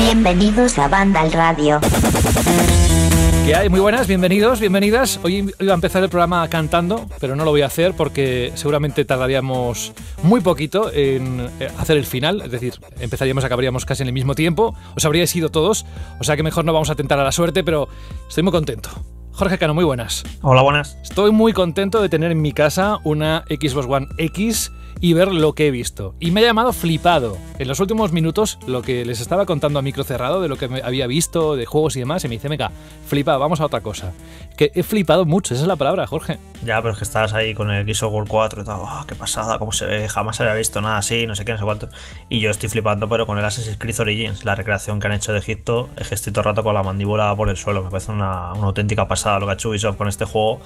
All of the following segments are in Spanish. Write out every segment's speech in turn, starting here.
Bienvenidos a Banda al Radio. ¿Qué hay? Muy buenas, bienvenidos, bienvenidas. Hoy iba a empezar el programa cantando, pero no lo voy a hacer porque seguramente tardaríamos muy poquito en eh, hacer el final, es decir, empezaríamos, acabaríamos casi en el mismo tiempo. Os habríais ido todos, o sea que mejor no vamos a tentar a la suerte, pero estoy muy contento. Jorge Cano, muy buenas. Hola, buenas. Estoy muy contento de tener en mi casa una Xbox One X y ver lo que he visto. Y me ha llamado flipado. En los últimos minutos, lo que les estaba contando a micro cerrado de lo que había visto, de juegos y demás, y me dice, venga, flipa, vamos a otra cosa que he flipado mucho, esa es la palabra, Jorge. Ya, pero es que estabas ahí con el Quisogol 4 y tal, ah, qué pasada, cómo se ve, jamás había visto nada así, no sé qué, no sé cuánto. Y yo estoy flipando, pero con el Assassin's Creed Origins, la recreación que han hecho de Egipto, es que rato con la mandíbula por el suelo, me parece una, una auténtica pasada lo que ha hecho Ubisoft con este juego.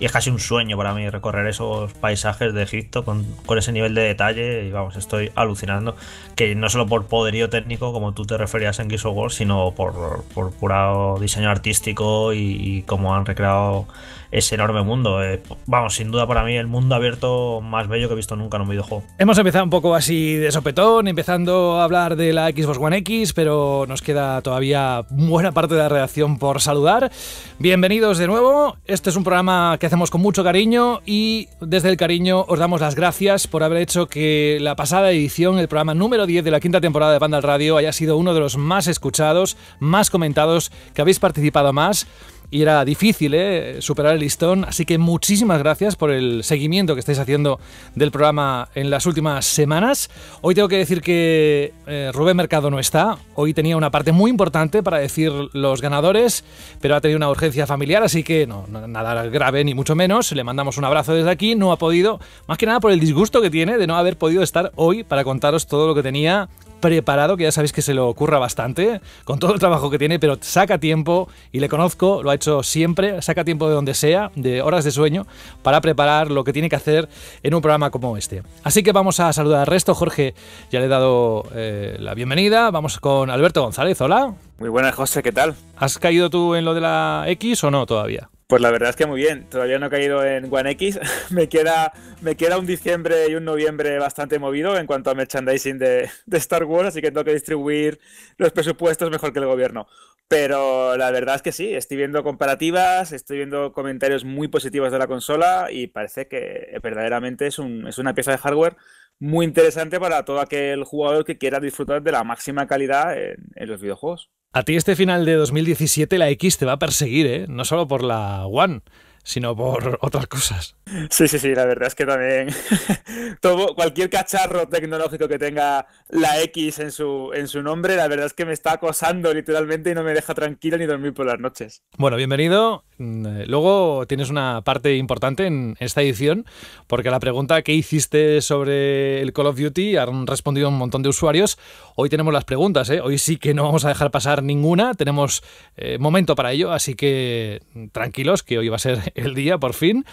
Y es casi un sueño para mí recorrer esos paisajes de Egipto con, con ese nivel de detalle y vamos, estoy alucinando. Que no solo por poderío técnico, como tú te referías en Gears of War, sino por, por puro diseño artístico y, como cómo han creado ese enorme mundo. Eh, vamos, sin duda para mí el mundo abierto más bello que he visto nunca en un videojuego. Hemos empezado un poco así de sopetón, empezando a hablar de la Xbox One X, pero nos queda todavía buena parte de la redacción por saludar. Bienvenidos de nuevo. Este es un programa que hacemos con mucho cariño y desde el cariño os damos las gracias por haber hecho que la pasada edición, el programa número 10 de la quinta temporada de Banda Radio, haya sido uno de los más escuchados, más comentados, que habéis participado más y era difícil ¿eh? superar el listón. Así que muchísimas gracias por el seguimiento que estáis haciendo del programa en las últimas semanas. Hoy tengo que decir que eh, Rubén Mercado no está. Hoy tenía una parte muy importante para decir los ganadores, pero ha tenido una urgencia familiar, así que no, nada grave ni mucho menos. Le mandamos un abrazo desde aquí. No ha podido, más que nada por el disgusto que tiene de no haber podido estar hoy para contaros todo lo que tenía preparado, que ya sabéis que se lo ocurra bastante, con todo el trabajo que tiene, pero saca tiempo, y le conozco, lo ha hecho siempre, saca tiempo de donde sea, de horas de sueño, para preparar lo que tiene que hacer en un programa como este. Así que vamos a saludar al resto. Jorge, ya le he dado eh, la bienvenida. Vamos con Alberto González, hola. Muy buenas, José, ¿qué tal? ¿Has caído tú en lo de la X o no todavía? Pues la verdad es que muy bien, todavía no he caído en One X, me queda, me queda un diciembre y un noviembre bastante movido en cuanto a merchandising de, Star Wars, así que tengo que distribuir los presupuestos mejor que el gobierno. Pero la verdad es que sí, estoy viendo comparativas, estoy viendo comentarios muy positivos de la consola y parece que verdaderamente es, un, es una pieza de hardware muy interesante para todo aquel jugador que quiera disfrutar de la máxima calidad en, los videojuegos. A ti este final de 2017 la X te va a perseguir, ¿eh? no solo por la One, sino por otras cosas. Sí, sí, sí, la verdad es que también todo, cualquier cacharro tecnológico que tenga la X en su, en su nombre, la verdad es que me está acosando literalmente y no me deja tranquilo ni dormir por las noches. Bueno, bienvenido. Mm, eh, luego tienes una parte importante en esta edición, porque la pregunta que hiciste sobre el Call of Duty han respondido un montón de usuarios. Hoy tenemos las preguntas, ¿eh? hoy sí que no vamos a dejar pasar ninguna, tenemos eh, momento para ello, así que mm, tranquilos que hoy va a ser el día por fin.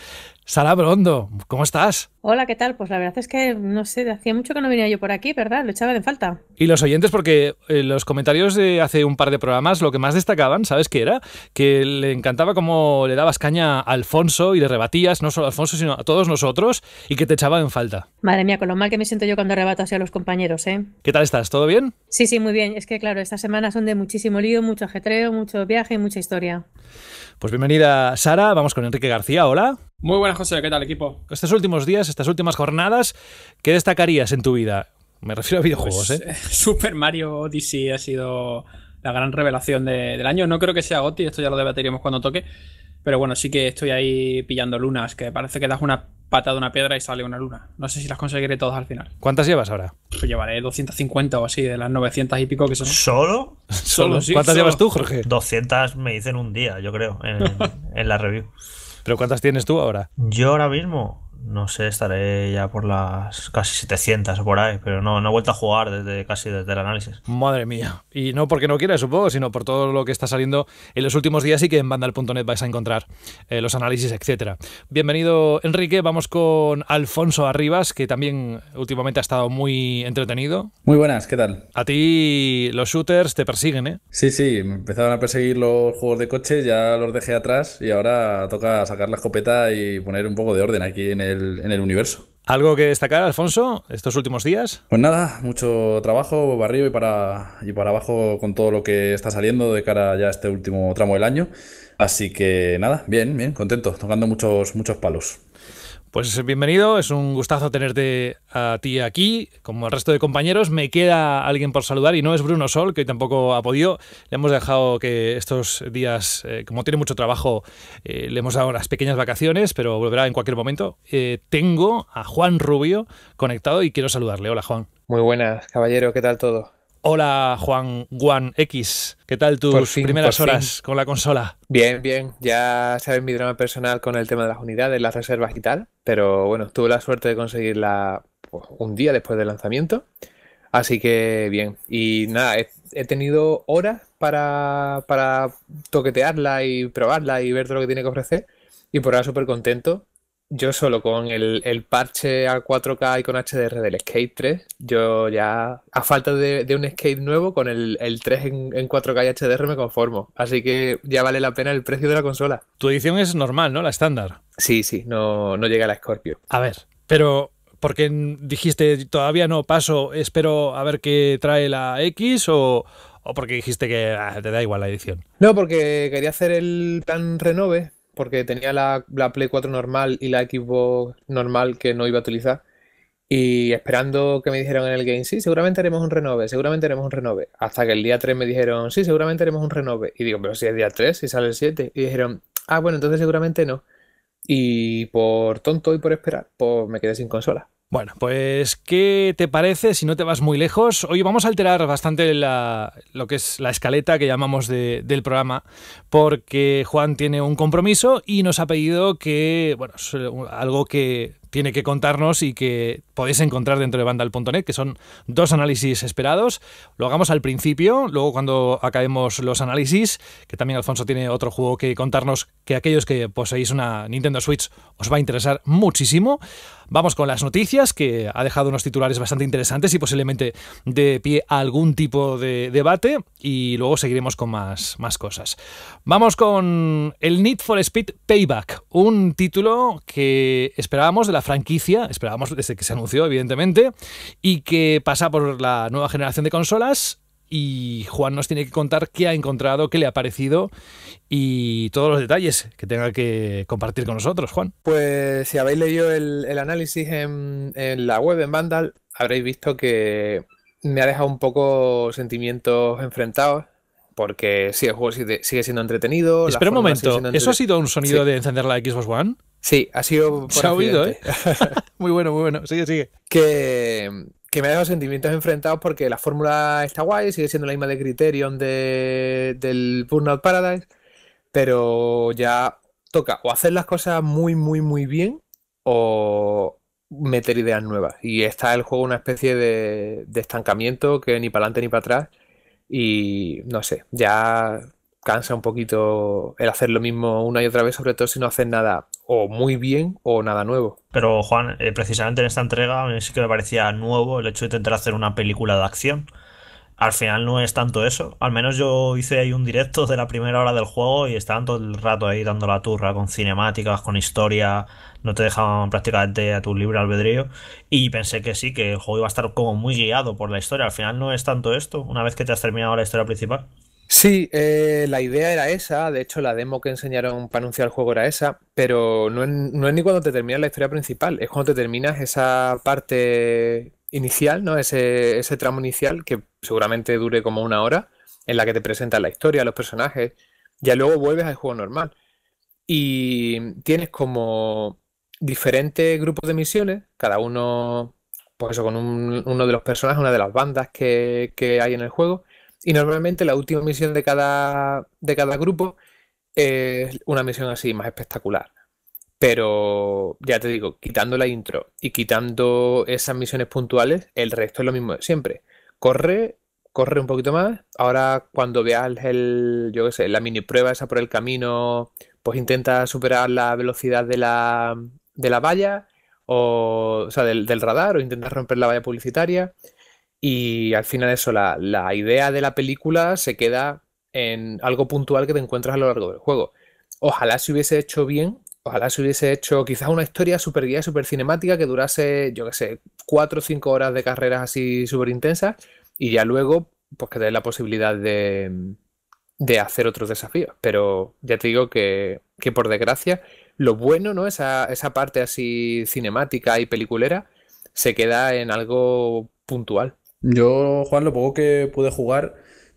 Sara Brondo, ¿cómo estás? Hola, ¿qué tal? Pues la verdad es que no sé, hacía mucho que no venía yo por aquí, ¿verdad? Lo echaba de falta. Y los oyentes, porque eh, los comentarios de hace un par de programas lo que más destacaban, ¿sabes qué era? Que le encantaba cómo le dabas caña a Alfonso y le rebatías, no solo a Alfonso, sino a todos nosotros, y que te echaba en falta. Madre mía, con lo mal que me siento yo cuando rebato así a los compañeros, ¿eh? ¿Qué tal estás? ¿Todo bien? Sí, sí, muy bien. Es que claro, estas semanas son de muchísimo lío, mucho ajetreo, mucho viaje y mucha historia. Pues bienvenida Sara, vamos con Enrique García, hola. Muy buenas, José. ¿Qué tal, equipo? Estos últimos días, estas últimas jornadas, ¿qué destacarías en tu vida? Me refiero a videojuegos, pues, ¿eh? Super Mario Odyssey ha sido la gran revelación del año. No creo que sea Gotti, esto ya lo debatiremos cuando toque. Pero bueno, sí que estoy ahí pillando lunas, que parece que das una patada de una piedra y sale una luna. No sé si las conseguiré todas al final. ¿Cuántas llevas ahora? Pues llevaré 250 o así, de las 900 y pico que son. ¿Solo? ¿Solo, ¿Cuántas llevas tú, Jorge? 200 me dicen un día, yo creo, en la review. ¿Pero cuántas tienes tú ahora? Yo ahora mismo, no sé, estaré ya por las casi 700 o por ahí, pero no, no he vuelto a jugar desde casi desde el análisis. Madre mía. Y no porque no quiera, supongo, sino por todo lo que está saliendo en los últimos días y que en bandal.net vais a encontrar eh, los análisis, etcétera. Bienvenido, Enrique. Vamos con Alfonso Arribas, que también últimamente ha estado muy entretenido. Muy buenas, ¿qué tal? A ti los shooters te persiguen, ¿eh? Sí, sí, me empezaron a perseguir los juegos de coche, ya los dejé atrás y ahora toca sacar la escopeta y poner un poco de orden aquí en el en el universo. ¿Algo que destacar, Alfonso, estos últimos días? Pues nada, mucho trabajo barrio y para, y para abajo con todo lo que está saliendo de cara ya a este último tramo del año. Así que nada, bien, bien, contento, tocando muchos, muchos palos. Pues bienvenido, es un gustazo tenerte a ti aquí, como el resto de compañeros. Me queda alguien por saludar y no es Bruno Sol, que hoy tampoco ha podido. Le hemos dejado que estos días, eh, como tiene mucho trabajo, eh, le hemos dado unas pequeñas vacaciones, pero volverá en cualquier momento. Eh, tengo a Juan Rubio conectado y quiero saludarle. Hola Juan. Muy buenas, caballero, ¿qué tal todo? Hola Juan Juan X, ¿qué tal tus primeras horas con la consola? Bien, bien, ya saben mi drama personal con el tema de las unidades, las reservas y tal. Pero bueno, tuve la suerte de conseguirla pues, un día después del lanzamiento. Así que bien. Y nada, he, tenido horas para, para, toquetearla y probarla y ver todo lo que tiene que ofrecer. Y por ahora súper contento yo solo con el, parche a 4K y con HDR del Skate 3, yo ya, a falta de, un Skate nuevo, con el, 3 en, 4K y HDR me conformo. Así que ya vale la pena el precio de la consola. Tu edición es normal, ¿no? La estándar. Sí, sí, no, no llega la Scorpio. A ver, pero porque dijiste todavía no paso, espero a ver qué trae la X o, porque dijiste que ah, te da igual la edición? No, porque quería hacer el plan renove porque tenía la, Play 4 normal y la Xbox normal que no iba a utilizar. Y esperando que me dijeron en el game, sí, seguramente haremos un renove, seguramente haremos un renove. Hasta que el día 3 me dijeron, sí, seguramente haremos un renove. Y digo, pero si es día 3, si sale el 7. Y dijeron, ah, bueno, entonces seguramente no. Y por tonto y por esperar, pues me quedé sin consola. Bueno, pues, ¿qué te parece si no te vas muy lejos? Hoy vamos a alterar bastante lo que es la escaleta que llamamos del programa, porque Juan tiene un compromiso y nos ha pedido que, bueno, algo que tiene que contarnos y que podéis encontrar dentro de bandal.net, que son dos análisis esperados. Lo hagamos al principio, luego cuando acabemos los análisis, que también Alfonso tiene otro juego que contarnos que aquellos que poseéis una Nintendo Switch os va a interesar muchísimo. Vamos con las noticias, que ha dejado unos titulares bastante interesantes y posiblemente de pie a algún tipo de debate, y luego seguiremos con más cosas. Vamos con el Need for Speed Payback, un título que esperábamos de la franquicia, esperábamos desde que se anunció, evidentemente, y que pasa por la nueva generación de consolas. Y Juan nos tiene que contar qué ha encontrado, qué le ha parecido y todos los detalles que tenga que compartir con nosotros, Juan. Pues si habéis leído el, análisis en, la web, en Vandal, habréis visto que me ha dejado un poco sentimientos enfrentados porque sí, el juego sigue siendo entretenido. Espera un momento, ¿eso ha sido un sonido de encender la Xbox One? Sí, ha sido. ha ¿eh? muy bueno, muy bueno. Sigue, sigue. Que, me ha dejado sentimientos enfrentados porque la fórmula está guay, sigue siendo la misma de Criterion del Burnout Paradise, pero ya toca o hacer las cosas muy, muy, muy bien o meter ideas nuevas. Y está el juego una especie de, de estancamiento que ni para adelante ni para atrás. Y no sé, ya cansa un poquito el hacer lo mismo una y otra vez, sobre todo si no haces nada o muy bien o nada nuevo. Pero Juan, eh, precisamente en esta entrega sí que me parecía nuevo el hecho de intentar hacer una película de acción. Al final no es tanto eso. Al menos yo hice ahí un directo de la primera hora del juego y estaban todo el rato ahí dando la turra con cinemáticas, con historia. No te dejaban prácticamente a tu libre albedrío. Y pensé que sí, que el juego iba a estar como muy guiado por la historia. Al final no es tanto esto, una vez que te has terminado la historia principal. Sí, eh, la idea era esa, de hecho la demo que enseñaron para anunciar el juego era esa, pero no es, ni cuando te terminas la historia principal, es cuando te terminas esa parte inicial, ¿no? Ese, tramo inicial que seguramente dure como una hora, en la que te presentan la historia, los personajes, ya luego vuelves al juego normal. Y tienes como diferentes grupos de misiones, cada uno, pues con uno de los personajes, una de las bandas que hay en el juego y normalmente la última misión de cada, de cada grupo es una misión así más espectacular. Pero ya te digo, quitando la intro y quitando esas misiones puntuales, el resto es lo mismo siempre. Corre, corre un poquito más. Ahora cuando veas el, yo qué sé, la mini prueba esa por el camino, pues intenta superar la velocidad de la, de la valla, o, o sea, del, del radar, o intentar romper la valla publicitaria. Y al final eso, la, idea de la película se queda en algo puntual que te encuentras a lo largo del juego. Ojalá se hubiese hecho bien, ojalá se hubiese hecho quizás una historia super guía, super cinemática que durase, yo qué sé, cuatro o cinco horas de carreras así súper intensas y ya luego, pues que la posibilidad de, hacer otros desafíos. Pero ya te digo que, que por desgracia, lo bueno, ¿no? Esa, esa parte así cinemática y peliculera se queda en algo puntual. Yo, Juan, lo poco que pude jugar,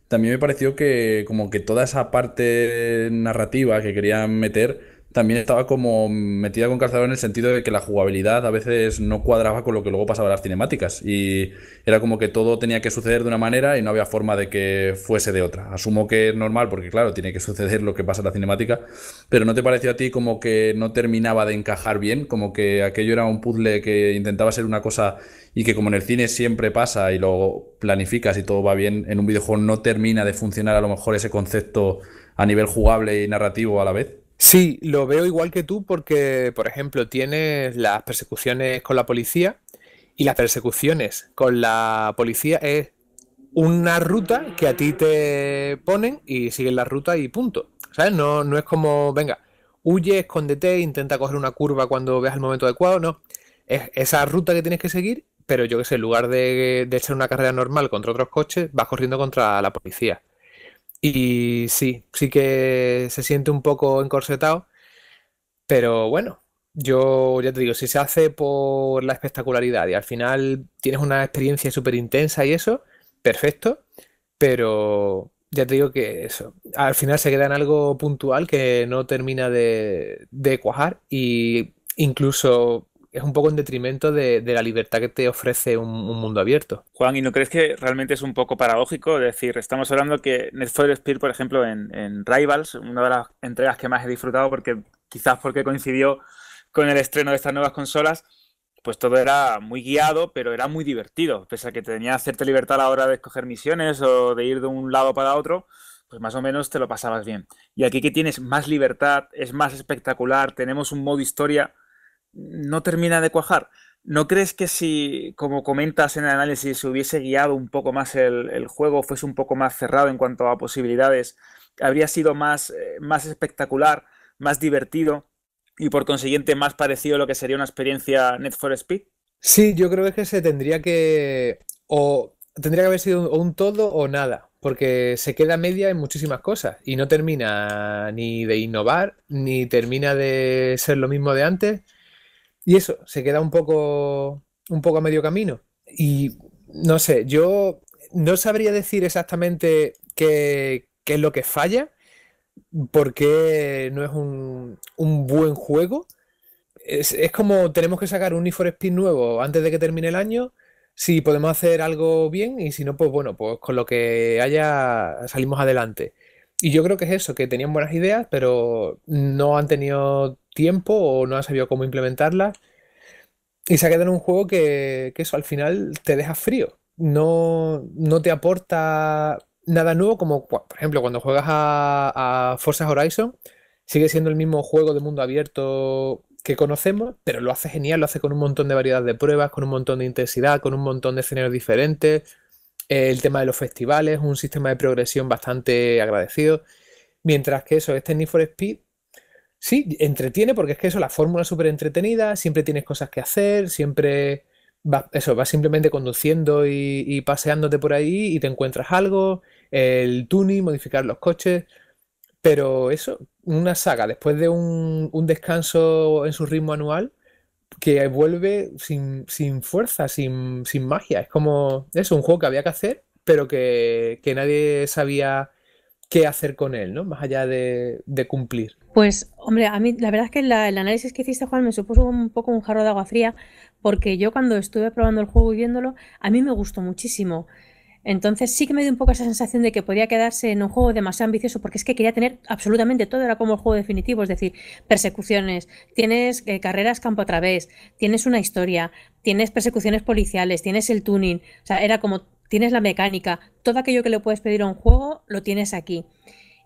también me pareció que como que toda esa parte narrativa que querían meter también estaba como metida con calzador en el sentido de que la jugabilidad a veces no cuadraba con lo que luego pasaba en las cinemáticas y era como que todo tenía que suceder de una manera y no había forma de que fuese de otra. Asumo que es normal porque claro, tiene que suceder lo que pasa en la cinemática, pero ¿no te pareció a ti como que no terminaba de encajar bien? Como que aquello era un puzzle que intentaba ser una cosa y que como en el cine siempre pasa y lo planificas y todo va bien, en un videojuego no termina de funcionar a lo mejor ese concepto a nivel jugable y narrativo a la vez. Sí, lo veo igual que tú porque, por ejemplo, tienes las persecuciones con la policía y las persecuciones con la policía es una ruta que a ti te ponen y sigues la ruta y punto. ¿Sabes? No, no es como, venga, huye, escóndete, intenta coger una curva cuando veas el momento adecuado, no. Es esa ruta que tienes que seguir, pero yo que sé, en lugar de, de ser una carrera normal contra otros coches, vas corriendo contra la policía. Y sí, sí que se siente un poco encorsetado, pero bueno, yo ya te digo, si se hace por la espectacularidad y al final tienes una experiencia súper intensa y eso, perfecto, pero ya te digo que eso, al final se queda en algo puntual que no termina de, de cuajar y incluso es un poco en detrimento de, la libertad que te ofrece un, mundo abierto. Juan, ¿y no crees que realmente es un poco paradójico? Es decir, estamos hablando que Need for por ejemplo, en, Rivals, una de las entregas que más he disfrutado, porque quizás porque coincidió con el estreno de estas nuevas consolas, pues todo era muy guiado, pero era muy divertido. Pese a que tenía cierta libertad a la hora de escoger misiones o de ir de un lado para otro, pues más o menos te lo pasabas bien. Y aquí que tienes más libertad, es más espectacular, tenemos un modo historia no termina de cuajar. ¿No crees que si, como comentas en el análisis, se hubiese guiado un poco más el, juego, fuese un poco más cerrado en cuanto a posibilidades, habría sido eh, más, espectacular, más divertido y por consiguiente más parecido a lo que sería una experiencia Net for Speed? Sí, yo creo que se tendría que. o tendría que haber sido un todo o nada, porque se queda media en muchísimas cosas y no termina ni de innovar, ni termina de ser lo mismo de antes y eso, se queda un poco, un poco a medio camino. Y no sé, yo no sabría decir exactamente qué, qué es lo que falla, porque no es un, buen juego. Es, como tenemos que sacar un Need Speed nuevo antes de que termine el año. Si podemos hacer algo bien y si no, pues bueno, pues con lo que haya salimos adelante. Y yo creo que es eso, que tenían buenas ideas, pero no han tenido tiempo o no ha sabido cómo implementarla Y se ha quedado en un juego que, eso al final te deja frío. No, te aporta nada nuevo, como por ejemplo cuando juegas a, Forza Horizon, sigue siendo el mismo juego de mundo abierto que conocemos, pero lo hace genial, lo hace con un montón de variedad de pruebas, con un montón de intensidad, con un montón de escenarios diferentes, el tema de los festivales, un sistema de progresión bastante agradecido. Mientras que eso, este Need for Speed Sí, entretiene porque es que eso, la fórmula es súper entretenida, siempre tienes cosas que hacer, siempre vas, eso, vas simplemente conduciendo y, paseándote por ahí y te encuentras algo, el tuning, modificar los coches, pero eso, una saga después de un, descanso en su ritmo anual que vuelve sin, sin fuerza, sin, magia, es como eso, un juego que había que hacer, pero que, que nadie sabía qué hacer con él, ¿no? Más allá de, cumplir. Pues, hombre, a mí la verdad es que el análisis que hiciste, Juan, me supuso un poco un jarro de agua fría, porque yo cuando estuve probando el juego y viéndolo, a mí me gustó muchísimo. Entonces sí que me dio un poco esa sensación de que podía quedarse en un juego demasiado ambicioso, porque es que quería tener absolutamente todo, era como el juego definitivo, es decir, persecuciones, tienes eh, carreras campo a través, tienes una historia, tienes persecuciones policiales, tienes el tuning, o sea, era como tienes la mecánica, todo aquello que le puedes pedir a un juego lo tienes aquí.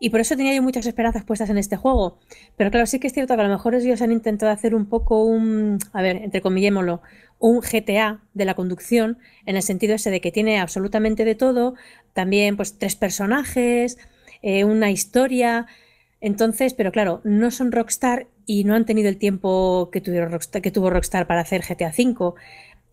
Y por eso tenía yo muchas esperanzas puestas en este juego. Pero claro, sí que es cierto que a lo mejor ellos han intentado hacer un poco un, a ver, entre comillémoslo, un GTA de la conducción, en el sentido ese de que tiene absolutamente de todo, también pues tres personajes, eh, una historia. Entonces, pero claro, no son Rockstar y no han tenido el tiempo que, tuvieron que tuvo Rockstar para hacer GTA V.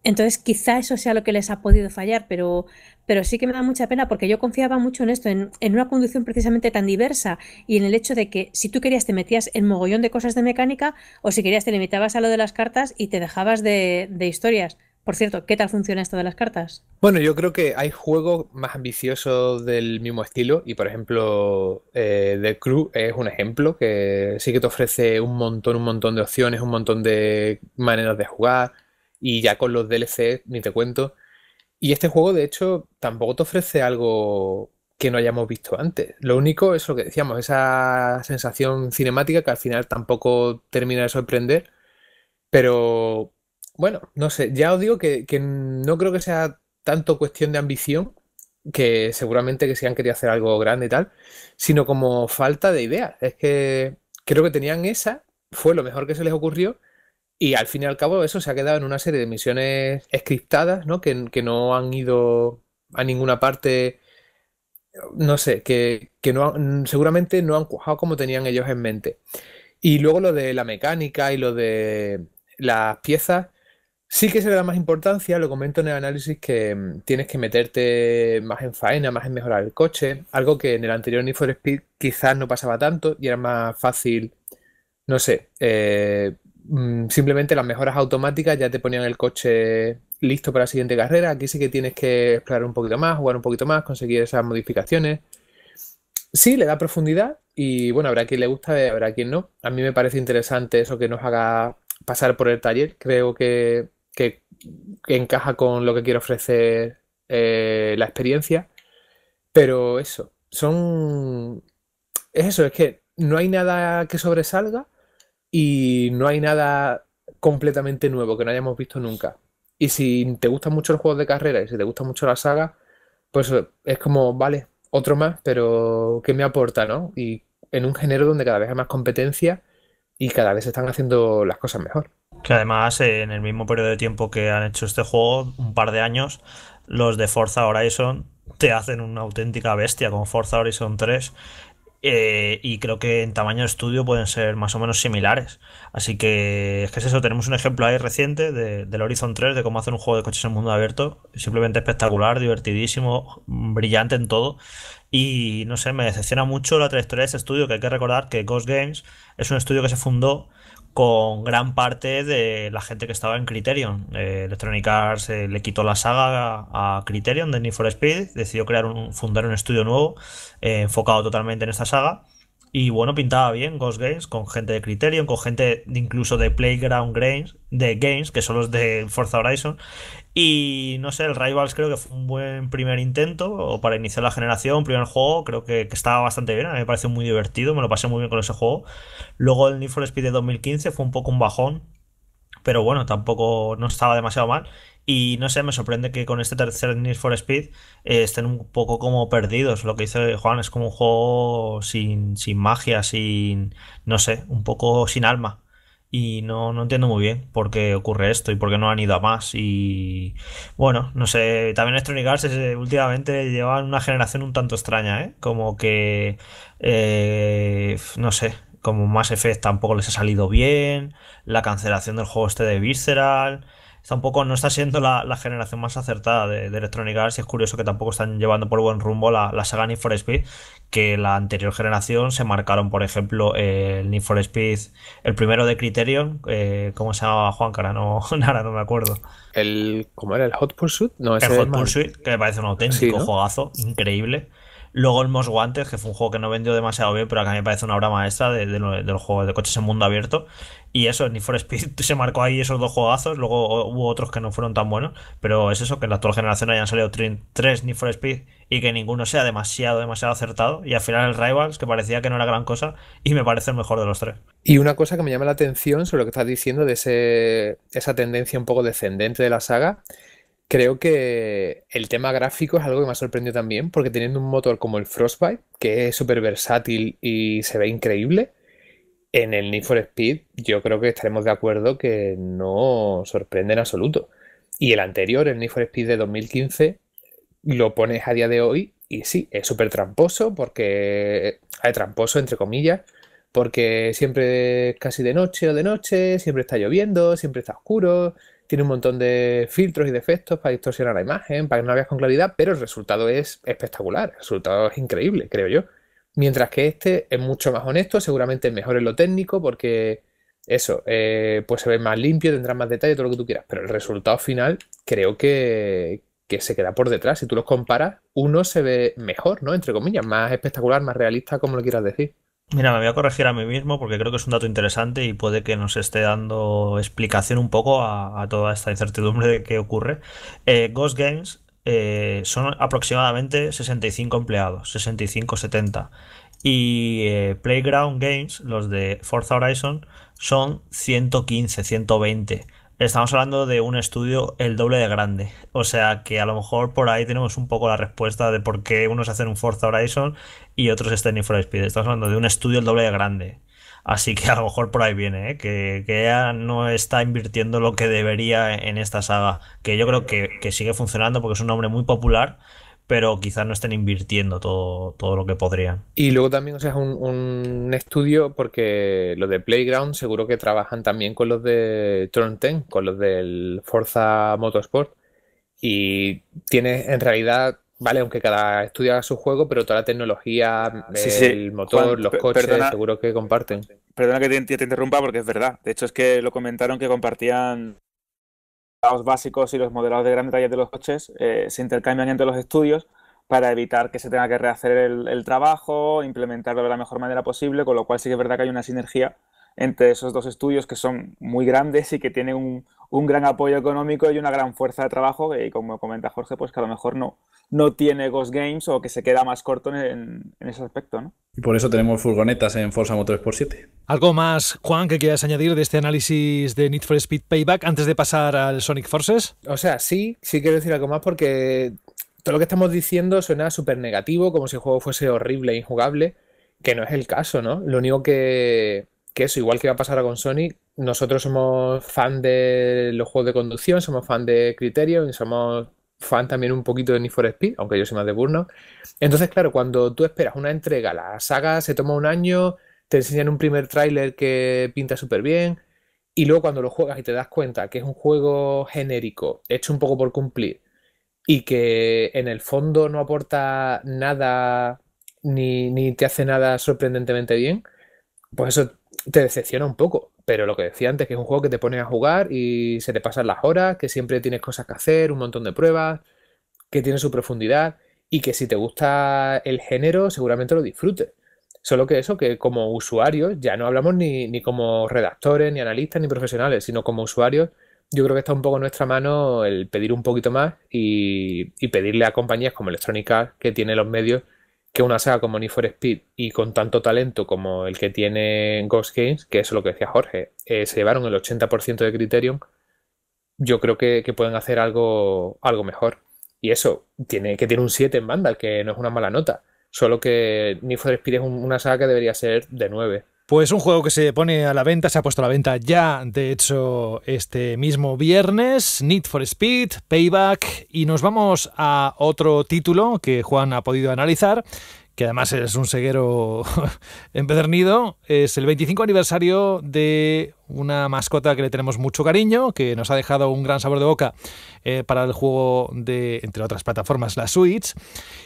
Entonces, quizá eso sea lo que les ha podido fallar, pero, pero sí que me da mucha pena porque yo confiaba mucho en esto, en, una conducción precisamente tan diversa y en el hecho de que si tú querías te metías en mogollón de cosas de mecánica o si querías te limitabas a lo de las cartas y te dejabas de, historias. Por cierto, ¿qué tal funciona esto de las cartas? Bueno, yo creo que hay juegos más ambiciosos del mismo estilo y, por ejemplo, eh, The Crew es un ejemplo que sí que te ofrece un montón, un montón de opciones, un montón de maneras de jugar y ya con los DLC, ni te cuento. Y este juego, de hecho, tampoco te ofrece algo que no hayamos visto antes. Lo único es lo que decíamos, esa sensación cinemática que al final tampoco termina de sorprender. Pero bueno, no sé, ya os digo que, no creo que sea tanto cuestión de ambición, que seguramente que si han querido hacer algo grande y tal, sino como falta de ideas. Es que creo que tenían esa, fue lo mejor que se les ocurrió, y al fin y al cabo eso se ha quedado en una serie de misiones Escriptadas, ¿no? Que, no han ido a ninguna parte, no sé, que, no seguramente no han cuajado como tenían ellos en mente. Y luego lo de la mecánica y lo de las piezas, sí que se le da más importancia, lo comento en el análisis, que mm, tienes que meterte más en faena, más en mejorar el coche, algo que en el anterior Need for Speed quizás no pasaba tanto y era más fácil, no sé, eh, Mm, simplemente las mejoras automáticas ya te ponían el coche listo para la siguiente carrera. Aquí sí que tienes que explorar un poquito más, jugar un poquito más, conseguir esas modificaciones. Sí, le da profundidad y bueno, habrá quien le gusta y habrá quien no. A mí me parece interesante eso que nos haga pasar por el taller. Creo que, que, encaja con lo que quiere ofrecer eh, la experiencia. Pero eso, son... Es eso, es que no hay nada que sobresalga, y no hay nada completamente nuevo que no hayamos visto nunca. Y si te gustan mucho los juegos de carrera y si te gusta mucho la saga, pues es como, vale, otro más, pero ¿qué me aporta, no? Y en un género donde cada vez hay más competencia y cada vez se están haciendo las cosas mejor. Que además, en el mismo periodo de tiempo que han hecho este juego, un par de años, los de Forza Horizon te hacen una auténtica bestia con Forza Horizon 3 eh, y creo que en tamaño de estudio pueden ser más o menos similares. Así que es que es eso, tenemos un ejemplo ahí reciente de, del Horizon 3, de cómo hacer un juego de coches en mundo abierto, simplemente espectacular, divertidísimo, brillante en todo. Y no sé, me decepciona mucho la trayectoria de ese estudio, que hay que recordar que Ghost Games es un estudio que se fundó con gran parte de la gente que estaba en Criterion. Eh, Electronic Arts eh, le quitó la saga a, Criterion de Need for Speed, decidió crear un, fundar un estudio nuevo eh, enfocado totalmente en esta saga y bueno, pintaba bien Ghost Games con gente de Criterion, con gente incluso de Playground Games, de Games, que son los de Forza Horizon. Y no sé, el Rivals creo que fue un buen primer intento o para iniciar la generación, primer juego, creo que, estaba bastante bien, a mí me pareció muy divertido, me lo pasé muy bien con ese juego. Luego el Need for Speed de 2015 fue un poco un bajón, pero bueno, tampoco no estaba demasiado mal. Y no sé, me sorprende que con este tercer Need for Speed eh, estén un poco como perdidos. Lo que dice Juan es como un juego sin, sin magia, sin, no sé, un poco sin alma. Y no, entiendo muy bien por qué ocurre esto y por qué no han ido a más. Y bueno, no sé, también Electronic eh, últimamente llevan una generación un tanto extraña, ¿eh? Como que, eh, no sé, como más Effect tampoco les ha salido bien, la cancelación del juego este de Visceral tampoco no está siendo la, generación más acertada de, Electronic Arts y es curioso que tampoco están llevando por buen rumbo la, saga Need for Speed, que la anterior generación se marcaron, por ejemplo, el Need for Speed, el primero de Criterion, eh, ¿cómo se llamaba Juan Cara? No, no me acuerdo. El, ¿Cómo era? ¿El Hot Pursuit? No, el Hot el Pursuit, que me parece un auténtico jugazo, increíble Luego el Most Guantes que fue un juego que no vendió demasiado bien, pero que a mí me parece una obra maestra de, de, de los juegos de coches en mundo abierto. Y eso, Need for Speed se marcó ahí esos dos juegazos, luego hubo otros que no fueron tan buenos, pero es eso, que en la actual generación hayan salido tres Need for Speed y que ninguno sea demasiado, demasiado acertado. Y al final el Rivals, que parecía que no era gran cosa, y me parece el mejor de los tres. Y una cosa que me llama la atención sobre lo que estás diciendo de ese, esa tendencia un poco descendente de la saga Creo que el tema gráfico es algo que me ha sorprendido también, porque teniendo un motor como el Frostbite, que es súper versátil y se ve increíble, en el Need for Speed yo creo que estaremos de acuerdo que no sorprende en absoluto. Y el anterior, el Need for Speed de 2015, lo pones a día de hoy y sí, es súper tramposo, porque... hay tramposo, entre comillas, porque siempre es casi de noche o de noche, siempre está lloviendo, siempre está oscuro, tiene un montón de filtros y defectos para distorsionar la imagen, para que no la veas con claridad, pero el resultado es espectacular, el resultado es increíble, creo yo. Mientras que este es mucho más honesto, seguramente es mejor en lo técnico, porque eso, eh, pues se ve más limpio, tendrá más detalle, todo lo que tú quieras, pero el resultado final creo que, que se queda por detrás. Si tú los comparas, uno se ve mejor, ¿no? Entre comillas, más espectacular, más realista, como lo quieras decir. Mira, me voy a corregir a mí mismo porque creo que es un dato interesante y puede que nos esté dando explicación un poco a, toda esta incertidumbre de qué ocurre. Eh, Ghost Games eh, son aproximadamente 65 empleados, 65-70. Y eh, Playground Games, los de Forza Horizon, son 115, 120. Estamos hablando de un estudio el doble de grande. O sea que a lo mejor por ahí tenemos un poco la respuesta de por qué unos hacen un Forza Horizon y otros están en for Speed. Estamos hablando de un estudio el doble de grande. Así que a lo mejor por ahí viene, ¿eh? que, ella no está invirtiendo lo que debería en esta saga. Que yo creo que sigue funcionando porque es un nombre muy popular pero quizás no estén invirtiendo todo, todo lo que podrían. Y luego también, o sea, es un, estudio porque los de Playground seguro que trabajan también con los de Tron con los del Forza Motorsport. Y tienes, en realidad, vale, aunque cada estudio haga su juego, pero toda la tecnología, el motor, los coches, seguro que comparten. Perdona que te interrumpa porque es verdad. De hecho, es que lo comentaron que compartían básicos y los modelados de gran detalle de los coches eh, se intercambian entre los estudios para evitar que se tenga que rehacer el, el, trabajo, implementarlo de la mejor manera posible, con lo cual sí que es verdad que hay una sinergia entre esos dos estudios que son muy grandes y que tienen un, un gran apoyo económico y una gran fuerza de trabajo, y como comenta Jorge, pues que a lo mejor no, no tiene Ghost Games o que se queda más corto en, ese aspecto, ¿no? Y por eso tenemos furgonetas en Forza Motorsport 7. ¿Algo más, Juan, que quieras añadir de este análisis de Need for Speed Payback antes de pasar al Sonic Forces? O sea, sí, sí quiero decir algo más porque todo lo que estamos diciendo suena súper negativo, como si el juego fuese horrible e injugable, que no es el caso, ¿no? Lo único que, que eso, igual que va a pasar con Sony. nosotros somos fan de los juegos de conducción, somos fan de Criterion y somos fan también un poquito de Need for Speed, aunque yo soy más de Burnout. Entonces, claro, cuando tú esperas una entrega, la saga se toma un año, te enseñan un primer tráiler que pinta súper bien, y luego cuando lo juegas y te das cuenta que es un juego genérico, hecho un poco por cumplir, y que en el fondo no aporta nada ni, ni te hace nada sorprendentemente bien, pues eso te decepciona un poco, pero lo que decía antes, que es un juego que te pones a jugar y se te pasan las horas, que siempre tienes cosas que hacer, un montón de pruebas, que tiene su profundidad y que si te gusta el género seguramente lo disfrutes. Solo que eso, que como usuarios, ya no hablamos ni, ni como redactores, ni analistas, ni profesionales, sino como usuarios, yo creo que está un poco en nuestra mano el pedir un poquito más y, y pedirle a compañías como Electronic que tiene los medios, que una saga como Need for Speed y con tanto talento como el que tiene Ghost Games, que es lo que decía Jorge, eh, se llevaron el 80% de Criterion, yo creo que, pueden hacer algo, algo mejor. Y eso, tiene, que tiene un 7 en banda, que no es una mala nota. Solo que Need for Speed es una saga que debería ser de 9. Pues un juego que se pone a la venta, se ha puesto a la venta ya, de hecho, este mismo viernes, Need for Speed, Payback, y nos vamos a otro título que Juan ha podido analizar, que además es un ceguero empedernido, es el 25 aniversario de una mascota que le tenemos mucho cariño, que nos ha dejado un gran sabor de boca eh, para el juego de, entre otras plataformas, la Switch,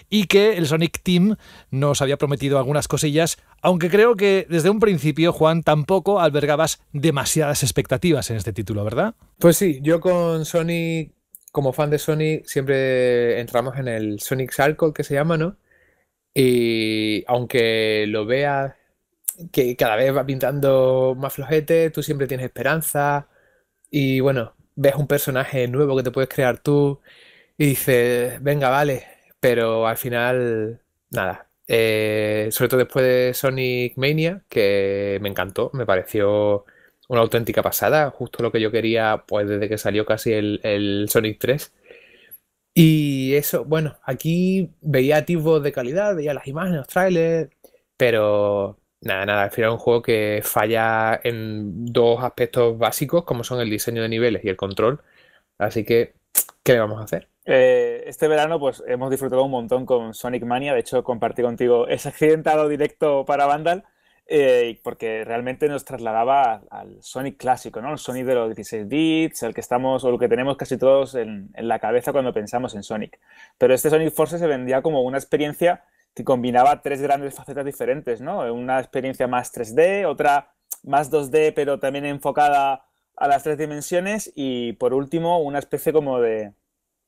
y que el Sonic Team nos había prometido algunas cosillas, aunque creo que desde un principio, Juan, tampoco albergabas demasiadas expectativas en este título, ¿verdad? Pues sí, yo con Sonic, como fan de Sonic, siempre entramos en el Sonic Circle, que se llama, ¿no? Y aunque lo veas que cada vez va pintando más flojete, tú siempre tienes esperanza. Y bueno, ves un personaje nuevo que te puedes crear tú y dices, venga, vale. Pero al final, nada. Eh, sobre todo después de Sonic Mania, que me encantó, me pareció una auténtica pasada, justo lo que yo quería pues desde que salió casi el, el Sonic 3. Y eso, bueno, aquí veía tipos de calidad, veía las imágenes, los trailers, pero nada, nada, es un juego que falla en dos aspectos básicos, como son el diseño de niveles y el control. Así que, ¿qué le vamos a hacer? Eh, este verano pues hemos disfrutado un montón con Sonic Mania, de hecho compartí contigo ese accidentado directo para Vandal. Eh, porque realmente nos trasladaba al Sonic clásico, ¿no? El Sonic de los 16 bits, el que estamos, o lo que tenemos casi todos en, la cabeza cuando pensamos en Sonic. Pero este Sonic Force se vendía como una experiencia que combinaba tres grandes facetas diferentes, Una experiencia más 3D, otra más 2D, pero también enfocada a las tres dimensiones, y por último, una especie como de,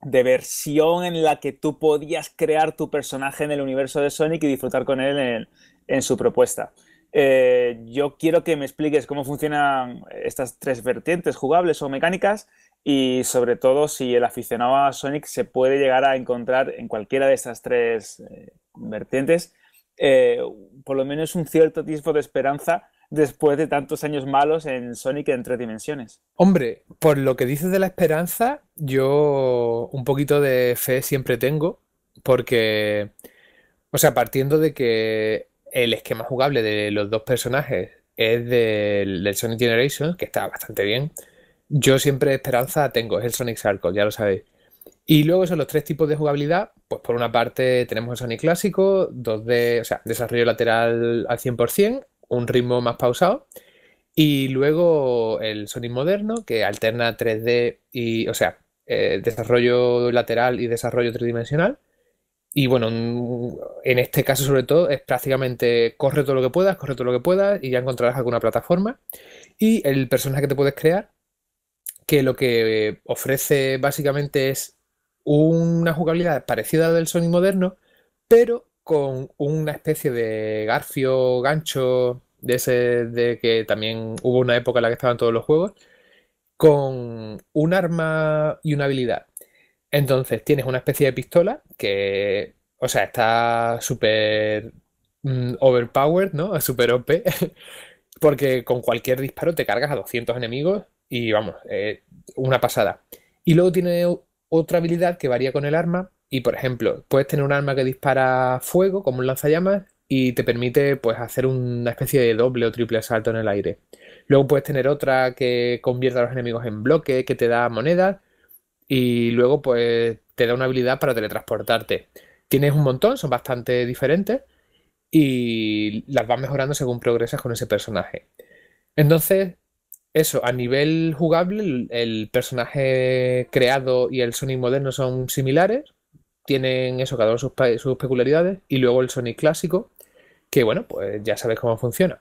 versión en la que tú podías crear tu personaje en el universo de Sonic y disfrutar con él en su propuesta. Eh, yo quiero que me expliques cómo funcionan estas tres vertientes jugables o mecánicas y sobre todo si el aficionado a Sonic se puede llegar a encontrar en cualquiera de estas tres eh, vertientes eh, por lo menos un cierto tipo de esperanza después de tantos años malos en Sonic en tres dimensiones. Hombre, por lo que dices de la esperanza, yo un poquito de fe siempre tengo porque, o sea, partiendo de que el esquema jugable de los dos personajes es del, Sonic Generation, que está bastante bien. Yo siempre esperanza tengo, es el Sonic Circle, ya lo sabéis. Y luego son los tres tipos de jugabilidad. Pues por una parte tenemos el Sonic clásico, 2D, o sea, desarrollo lateral al 100%, un ritmo más pausado. Y luego el Sonic moderno, que alterna 3D y, o sea, eh, desarrollo lateral y desarrollo tridimensional. Y bueno, en este caso sobre todo es prácticamente corre todo lo que puedas, corre todo lo que puedas y ya encontrarás alguna plataforma. Y el personaje que te puedes crear, que lo que ofrece básicamente es una jugabilidad parecida a del Sony moderno, pero con una especie de garfio, gancho, de ese de que también hubo una época en la que estaban todos los juegos, con un arma y una habilidad entonces tienes una especie de pistola que, o sea, está súper mm, overpowered, ¿no? Súper OP, porque con cualquier disparo te cargas a 200 enemigos y vamos, eh, una pasada. Y luego tiene otra habilidad que varía con el arma y, por ejemplo, puedes tener un arma que dispara fuego, como un lanzallamas, y te permite pues hacer una especie de doble o triple salto en el aire. Luego puedes tener otra que convierta a los enemigos en bloque, que te da monedas, y luego pues te da una habilidad para teletransportarte. Tienes un montón, son bastante diferentes y las vas mejorando según progresas con ese personaje. Entonces, eso, a nivel jugable, el personaje creado y el Sonic moderno son similares, tienen eso, cada uno sus, sus peculiaridades, y luego el Sonic clásico, que bueno, pues ya sabes cómo funciona.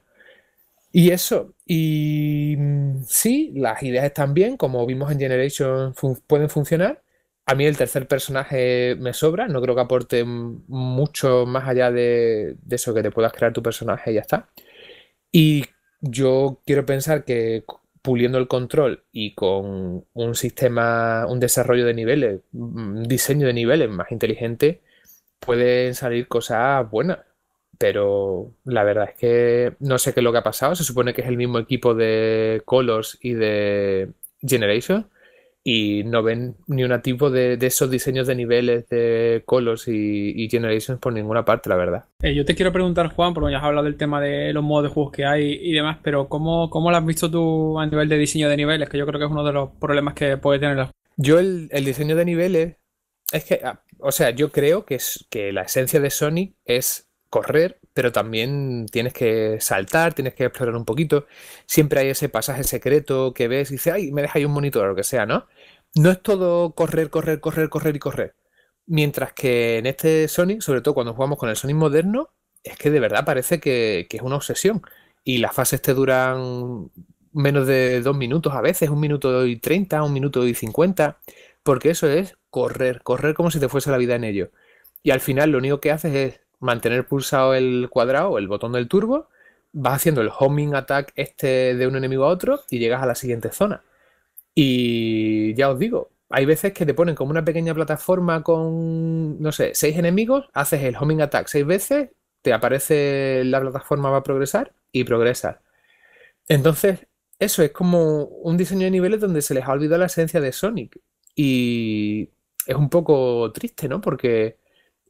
Y eso, y mm, sí, las ideas están bien, como vimos en Generation pueden funcionar. A mí el tercer personaje me sobra, no creo que aporte mucho más allá de, de eso que te puedas crear tu personaje y ya está. Y yo quiero pensar que puliendo el control y con un sistema, un desarrollo de niveles, un diseño de niveles más inteligente, pueden salir cosas buenas pero la verdad es que no sé qué es lo que ha pasado. Se supone que es el mismo equipo de Colors y de Generation y no ven ni un tipo de, esos diseños de niveles de Colors y, Generation Generations por ninguna parte, la verdad. Eh, yo te quiero preguntar, Juan, porque ya has hablado del tema de los modos de juegos que hay y demás, pero ¿cómo, lo has visto tú a nivel de diseño de niveles? Que yo creo que es uno de los problemas que puede tener. La... Yo el, diseño de niveles es que, ah, o sea, yo creo que, es, que la esencia de Sonic es correr, pero también tienes que saltar, tienes que explorar un poquito. Siempre hay ese pasaje secreto que ves y dices, ay, me deja ahí un monitor o lo que sea, ¿no? No es todo correr, correr, correr, correr y correr. Mientras que en este Sonic, sobre todo cuando jugamos con el Sonic moderno, es que de verdad parece que, que es una obsesión. Y las fases te duran menos de dos minutos a veces, un minuto y treinta, un minuto y cincuenta, porque eso es correr, correr como si te fuese la vida en ello. Y al final lo único que haces es mantener pulsado el cuadrado, el botón del turbo, vas haciendo el homing attack este de un enemigo a otro y llegas a la siguiente zona. Y ya os digo, hay veces que te ponen como una pequeña plataforma con, no sé, seis enemigos, haces el homing attack seis veces, te aparece la plataforma va a progresar y progresa Entonces, eso es como un diseño de niveles donde se les ha olvidado la esencia de Sonic. Y es un poco triste, ¿no? Porque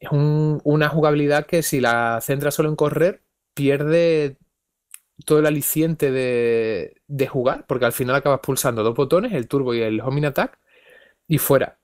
es una jugabilidad que si la centra solo en correr, pierde todo el aliciente de, jugar, porque al final acabas pulsando dos botones, el turbo y el homing attack, y fuera.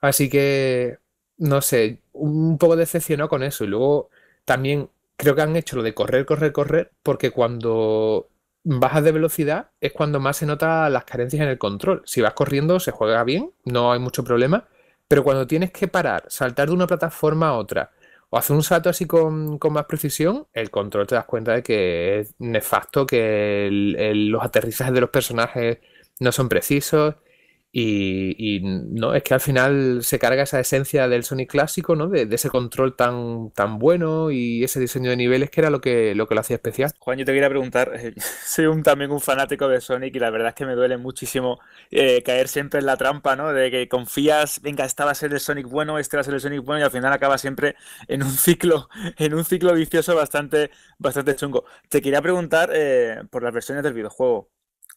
Así que, no sé, un poco decepcionado con eso. Y luego también creo que han hecho lo de correr, correr, correr, porque cuando bajas de velocidad es cuando más se nota las carencias en el control. Si vas corriendo se juega bien, no hay mucho problema, pero cuando tienes que parar, saltar de una plataforma a otra, o hacer un salto así con, con más precisión, el control te das cuenta de que es nefasto, que los aterrizajes de los personajes no son precisos, y, no, es que al final se carga esa esencia del Sonic clásico, ¿no? De, ese control tan, bueno y ese diseño de niveles que era lo que, lo que lo hacía especial. Juan, yo te quería preguntar, eh, soy también un fanático de Sonic y la verdad es que me duele muchísimo eh, caer siempre en la trampa, ¿no? De que confías, venga, esta va a ser el Sonic bueno, este va a ser el Sonic bueno y al final acaba siempre en un ciclo, en un ciclo vicioso bastante, bastante chungo. Te quería preguntar eh, por las versiones del videojuego